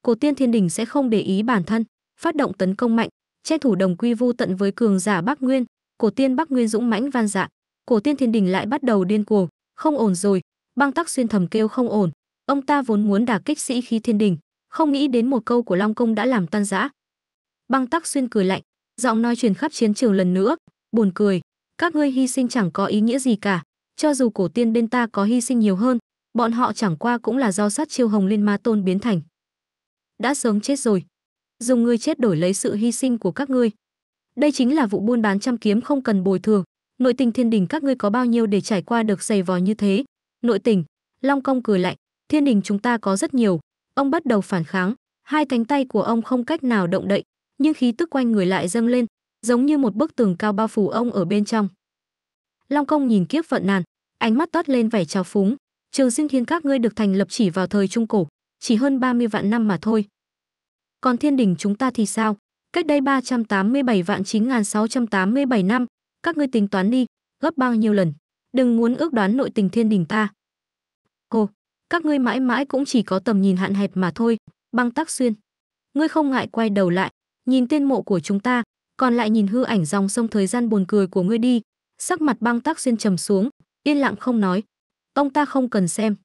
cổ tiên thiên đình sẽ không để ý bản thân, phát động tấn công mạnh, che thủ đồng quy vu tận với cường giả Bắc Nguyên, cổ tiên Bắc Nguyên dũng mãnh van dạ, cổ tiên thiên đình lại bắt đầu điên cuồng, không ổn rồi, băng tắc xuyên thầm kêu không ổn, Ông ta vốn muốn đả kích sĩ khí thiên đình, không nghĩ đến một câu của Long Công đã làm tan rã. Băng Tắc Xuyên cười lạnh, giọng nói truyền khắp chiến trường lần nữa, buồn cười, các ngươi hy sinh chẳng có ý nghĩa gì cả, cho dù cổ tiên bên ta có hy sinh nhiều hơn, bọn họ chẳng qua cũng là do sát chiêu hồng liên ma tôn biến thành. Đã sớm chết rồi, dùng ngươi chết đổi lấy sự hy sinh của các ngươi. Đây chính là vụ buôn bán trăm kiếm không cần bồi thường, nội tình thiên đình các ngươi có bao nhiêu để trải qua được dày vò như thế. Nội tình, Long Công cười lạnh, thiên đình chúng ta có rất nhiều ông bắt đầu phản kháng hai cánh tay của ông không cách nào động đậy nhưng khí tức quanh người lại dâng lên giống như một bức tường cao bao phủ ông ở bên trong long công nhìn kiếp vận nàn ánh mắt toát lên vẻ trào phúng trường sinh thiên các ngươi được thành lập chỉ vào thời trung cổ chỉ hơn 30 vạn năm mà thôi còn thiên đình chúng ta thì sao cách đây 387 vạn 9687 năm các ngươi tính toán đi gấp bao nhiêu lần đừng muốn ước đoán nội tình thiên đình ta cô các ngươi mãi mãi cũng chỉ có tầm nhìn hạn hẹp mà thôi, băng tắc xuyên. Ngươi không ngại quay đầu lại, nhìn tiên mộ của chúng ta, còn lại nhìn hư ảnh dòng sông thời gian buồn cười của ngươi đi. Sắc mặt băng tắc xuyên trầm xuống, yên lặng không nói. Ông ta không cần xem,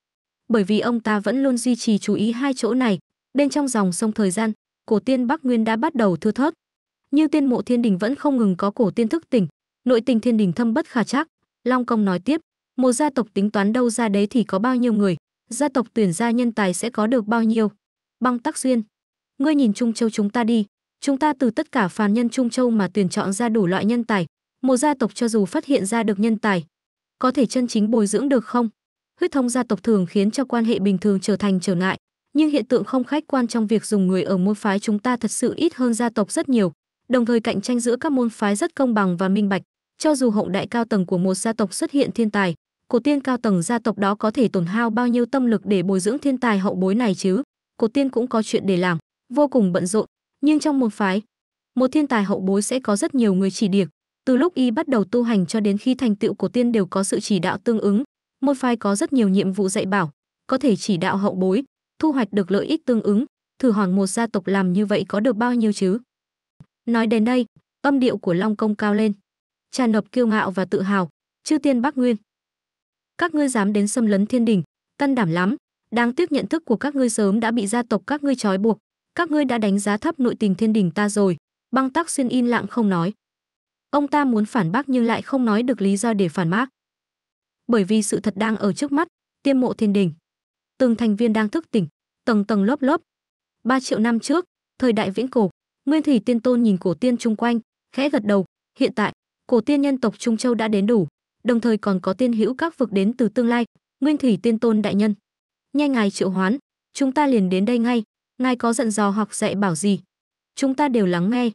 bởi vì ông ta vẫn luôn duy trì chú ý hai chỗ này. Bên trong dòng sông thời gian, cổ tiên Bắc Nguyên đã bắt đầu thưa thớt. như tiên mộ thiên đình vẫn không ngừng có cổ tiên thức tỉnh, nội tình thiên đình thâm bất khả chắc Long Công nói tiếp, một gia tộc tính toán đâu ra đấy thì có bao nhiêu người, gia tộc tuyển ra nhân tài sẽ có được bao nhiêu. Băng Tắc Xuyên, ngươi nhìn Trung Châu chúng ta đi, chúng ta từ tất cả phàm nhân Trung Châu mà tuyển chọn ra đủ loại nhân tài, một gia tộc cho dù phát hiện ra được nhân tài, có thể chân chính bồi dưỡng được không? Huyết thống gia tộc thường khiến cho quan hệ bình thường trở thành trở ngại, nhưng hiện tượng không khách quan trong việc dùng người ở môn phái chúng ta thật sự ít hơn gia tộc rất nhiều, đồng thời cạnh tranh giữa các môn phái rất công bằng và minh bạch, cho dù hậu đại cao tầng của một gia tộc xuất hiện thiên tài, cổ tiên cao tầng gia tộc đó có thể tổn hao bao nhiêu tâm lực để bồi dưỡng thiên tài hậu bối này chứ cổ tiên cũng có chuyện để làm vô cùng bận rộn nhưng trong một phái một thiên tài hậu bối sẽ có rất nhiều người chỉ điểm từ lúc y bắt đầu tu hành cho đến khi thành tựu cổ tiên đều có sự chỉ đạo tương ứng một phái có rất nhiều nhiệm vụ dạy bảo có thể chỉ đạo hậu bối thu hoạch được lợi ích tương ứng thử hoàng một gia tộc làm như vậy có được bao nhiêu chứ nói đến đây âm điệu của long công cao lên tràn ngập kiêu ngạo và tự hào chư tiên bắc nguyên các ngươi dám đến xâm lấn thiên đình can đảm lắm đáng tiếc nhận thức của các ngươi sớm đã bị gia tộc các ngươi trói buộc các ngươi đã đánh giá thấp nội tình thiên đình ta rồi băng tắc xuyên in lặng không nói ông ta muốn phản bác nhưng lại không nói được lý do để phản bác bởi vì sự thật đang ở trước mắt tiêm mộ thiên đình từng thành viên đang thức tỉnh tầng tầng lớp lớp ba triệu năm trước thời đại viễn cổ nguyên thủy tiên tôn nhìn cổ tiên chung quanh khẽ gật đầu hiện tại cổ tiên nhân tộc trung châu đã đến đủ đồng thời còn có tiên hữu các vực đến từ tương lai, Nguyên Thủy Tiên Tôn đại nhân. Nhanh ngài triệu hoán, chúng ta liền đến đây ngay, ngài có giận dò hoặc dạy bảo gì? Chúng ta đều lắng nghe.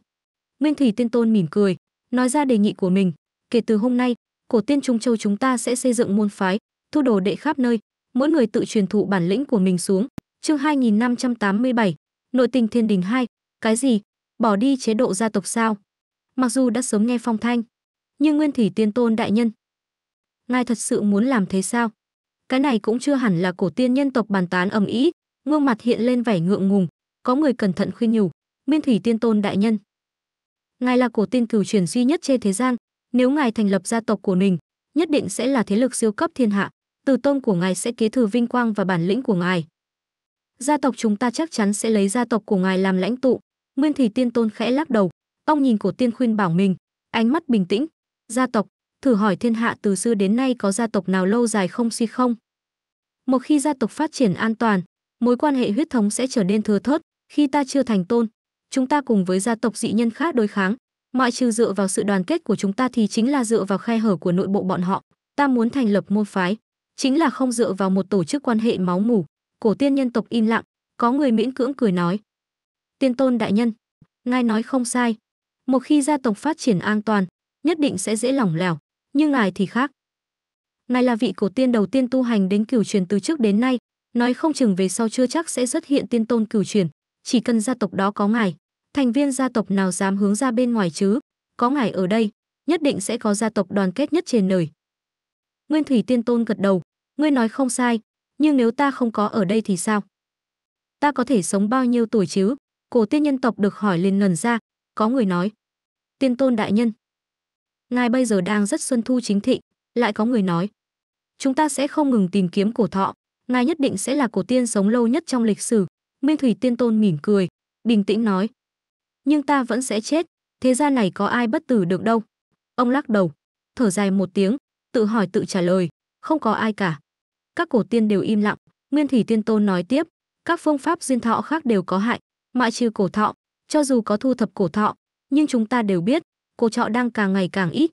Nguyên Thủy Tiên Tôn mỉm cười, nói ra đề nghị của mình, kể từ hôm nay, cổ tiên Trung Châu chúng ta sẽ xây dựng môn phái, thu đồ đệ khắp nơi, mỗi người tự truyền thụ bản lĩnh của mình xuống. Chương 2587, Nội tình Thiên Đình 2, cái gì? Bỏ đi chế độ gia tộc sao? Mặc dù đã sớm nghe phong thanh, nhưng Nguyên Thủy Tiên Tôn đại nhân ngài thật sự muốn làm thế sao? Cái này cũng chưa hẳn là cổ tiên nhân tộc bàn tán ầm ĩ, gương mặt hiện lên vẻ ngượng ngùng, có người cẩn thận khuyên nhủ, Miên Thủy Tiên Tôn đại nhân. Ngài là cổ tiên cửu truyền duy nhất trên thế gian, nếu ngài thành lập gia tộc của mình, nhất định sẽ là thế lực siêu cấp thiên hạ, từ tôn của ngài sẽ kế thừa vinh quang và bản lĩnh của ngài. Gia tộc chúng ta chắc chắn sẽ lấy gia tộc của ngài làm lãnh tụ. Nguyên Thủy Tiên Tôn khẽ lắc đầu, ông nhìn cổ tiên khuyên bảo mình, ánh mắt bình tĩnh, gia tộc thử hỏi thiên hạ từ xưa đến nay có gia tộc nào lâu dài không suy không? Một khi gia tộc phát triển an toàn, mối quan hệ huyết thống sẽ trở nên thừa thớt, khi ta chưa thành tôn, chúng ta cùng với gia tộc dị nhân khác đối kháng, mọi trừ dựa vào sự đoàn kết của chúng ta thì chính là dựa vào khe hở của nội bộ bọn họ, ta muốn thành lập môn phái, chính là không dựa vào một tổ chức quan hệ máu mủ. Cổ tiên nhân tộc im lặng, có người miễn cưỡng cười nói: "Tiên tôn đại nhân, ngài nói không sai, một khi gia tộc phát triển an toàn, nhất định sẽ dễ lỏng lẻo, nhưng ngài thì khác. Ngài là vị cổ tiên đầu tiên tu hành đến cửu truyền từ trước đến nay, nói không chừng về sau chưa chắc sẽ xuất hiện tiên tôn cửu truyền, chỉ cần gia tộc đó có ngài, thành viên gia tộc nào dám hướng ra bên ngoài chứ, có ngài ở đây, nhất định sẽ có gia tộc đoàn kết nhất trên đời. Nguyên Thủy Tiên Tôn gật đầu, ngươi nói không sai, nhưng nếu ta không có ở đây thì sao? Ta có thể sống bao nhiêu tuổi chứ? Cổ tiên nhân tộc được hỏi liền ngần ra, có người nói. Tiên Tôn đại nhân, ngài bây giờ đang rất xuân thu chính thịnh lại có người nói chúng ta sẽ không ngừng tìm kiếm cổ thọ ngài nhất định sẽ là cổ tiên sống lâu nhất trong lịch sử minh thủy tiên tôn mỉm cười bình tĩnh nói nhưng ta vẫn sẽ chết thế gian này có ai bất tử được đâu ông lắc đầu thở dài một tiếng tự hỏi tự trả lời không có ai cả các cổ tiên đều im lặng nguyên thủy tiên tôn nói tiếp các phương pháp duyên thọ khác đều có hại ngoại trừ cổ thọ cho dù có thu thập cổ thọ nhưng chúng ta đều biết cô trọ đang càng ngày càng ít.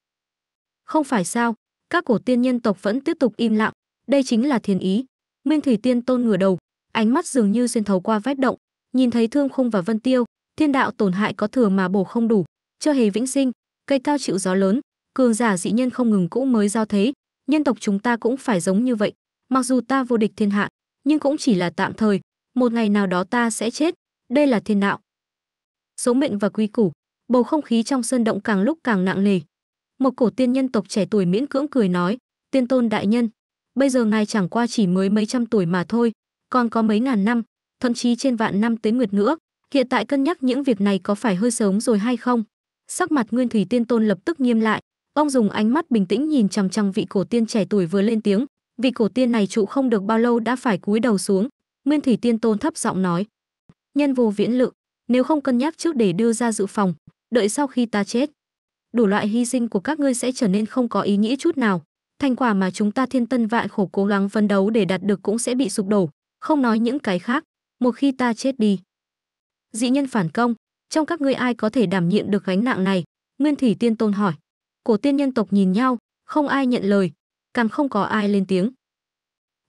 Không phải sao, các cổ tiên nhân tộc vẫn tiếp tục im lặng, đây chính là thiền ý. Nguyên Thủy Tiên Tôn ngửa đầu, ánh mắt dường như xuyên thấu qua vách động, nhìn thấy Thương Khung và Vân Tiêu, thiên đạo tổn hại có thừa mà bổ không đủ, chưa hề vĩnh sinh, cây cao chịu gió lớn, cường giả dị nhân không ngừng cũ mới giao thế, nhân tộc chúng ta cũng phải giống như vậy, mặc dù ta vô địch thiên hạ, nhưng cũng chỉ là tạm thời, một ngày nào đó ta sẽ chết, đây là thiên đạo. Số mệnh và quy củ, bầu không khí trong sơn động càng lúc càng nặng nề một cổ tiên nhân tộc trẻ tuổi miễn cưỡng cười nói tiên tôn đại nhân bây giờ ngài chẳng qua chỉ mới mấy trăm tuổi mà thôi còn có mấy ngàn năm thậm chí trên vạn năm tới nguyệt nữa hiện tại cân nhắc những việc này có phải hơi sớm rồi hay không sắc mặt nguyên thủy tiên tôn lập tức nghiêm lại ông dùng ánh mắt bình tĩnh nhìn chằm chằm vị cổ tiên trẻ tuổi vừa lên tiếng vị cổ tiên này trụ không được bao lâu đã phải cúi đầu xuống nguyên thủy tiên tôn thấp giọng nói nhân vô viễn lự nếu không cân nhắc trước để đưa ra dự phòng đợi sau khi ta chết đủ loại hy sinh của các ngươi sẽ trở nên không có ý nghĩa chút nào thành quả mà chúng ta thiên tân vạn khổ cố gắng phấn đấu để đạt được cũng sẽ bị sụp đổ không nói những cái khác một khi ta chết đi dị nhân phản công trong các ngươi ai có thể đảm nhiệm được gánh nặng này nguyên thủy tiên tôn hỏi cổ tiên nhân tộc nhìn nhau không ai nhận lời càng không có ai lên tiếng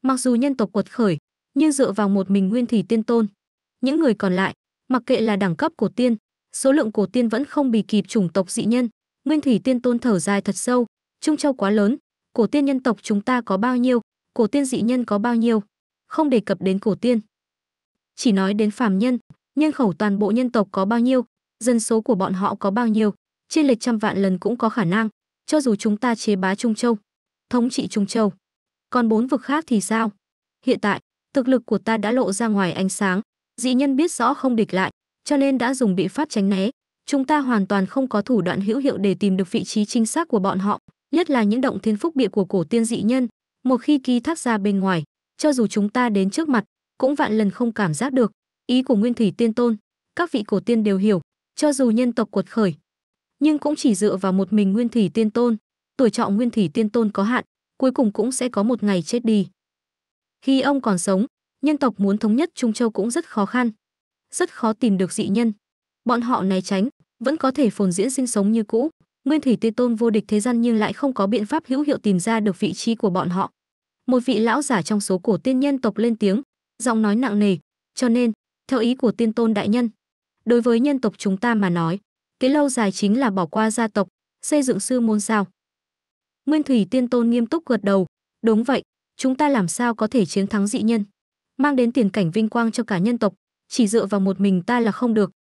mặc dù nhân tộc quật khởi nhưng dựa vào một mình nguyên thủy tiên tôn những người còn lại mặc kệ là đẳng cấp của tiên số lượng cổ tiên vẫn không bì kịp chủng tộc dị nhân. Nguyên Thủy Tiên Tôn thở dài thật sâu, Trung Châu quá lớn, cổ tiên nhân tộc chúng ta có bao nhiêu, cổ tiên dị nhân có bao nhiêu, không đề cập đến cổ tiên. Chỉ nói đến phàm nhân, nhân khẩu toàn bộ nhân tộc có bao nhiêu, dân số của bọn họ có bao nhiêu, trên lệch trăm vạn lần cũng có khả năng, cho dù chúng ta chế bá Trung Châu, thống trị Trung Châu. Còn bốn vực khác thì sao? Hiện tại, thực lực của ta đã lộ ra ngoài ánh sáng, dị nhân biết rõ không địch lại, cho nên đã dùng bị pháp tránh né. Chúng ta hoàn toàn không có thủ đoạn hữu hiệu để tìm được vị trí chính xác của bọn họ, nhất là những động thiên phúc bịa của cổ tiên dị nhân, một khi kỳ thác ra bên ngoài, cho dù chúng ta đến trước mặt, cũng vạn lần không cảm giác được. Ý của Nguyên Thủy Tiên Tôn, các vị cổ tiên đều hiểu, cho dù nhân tộc cuột khởi, nhưng cũng chỉ dựa vào một mình Nguyên Thủy Tiên Tôn, tuổi trọng Nguyên Thủy Tiên Tôn có hạn, cuối cùng cũng sẽ có một ngày chết đi. Khi ông còn sống, nhân tộc muốn thống nhất Trung Châu cũng rất khó khăn, rất khó tìm được dị nhân. Bọn họ né tránh, vẫn có thể phồn diễn sinh sống như cũ. Nguyên Thủy Tiên Tôn vô địch thế gian nhưng lại không có biện pháp hữu hiệu tìm ra được vị trí của bọn họ. Một vị lão giả trong số cổ tiên nhân tộc lên tiếng, giọng nói nặng nề, cho nên, theo ý của Tiên Tôn đại nhân, đối với nhân tộc chúng ta mà nói, cái lâu dài chính là bỏ qua gia tộc, xây dựng sư môn sao? Nguyên Thủy Tiên Tôn nghiêm túc gật đầu, đúng vậy, chúng ta làm sao có thể chiến thắng dị nhân, mang đến tiền cảnh vinh quang cho cả nhân tộc, chỉ dựa vào một mình ta là không được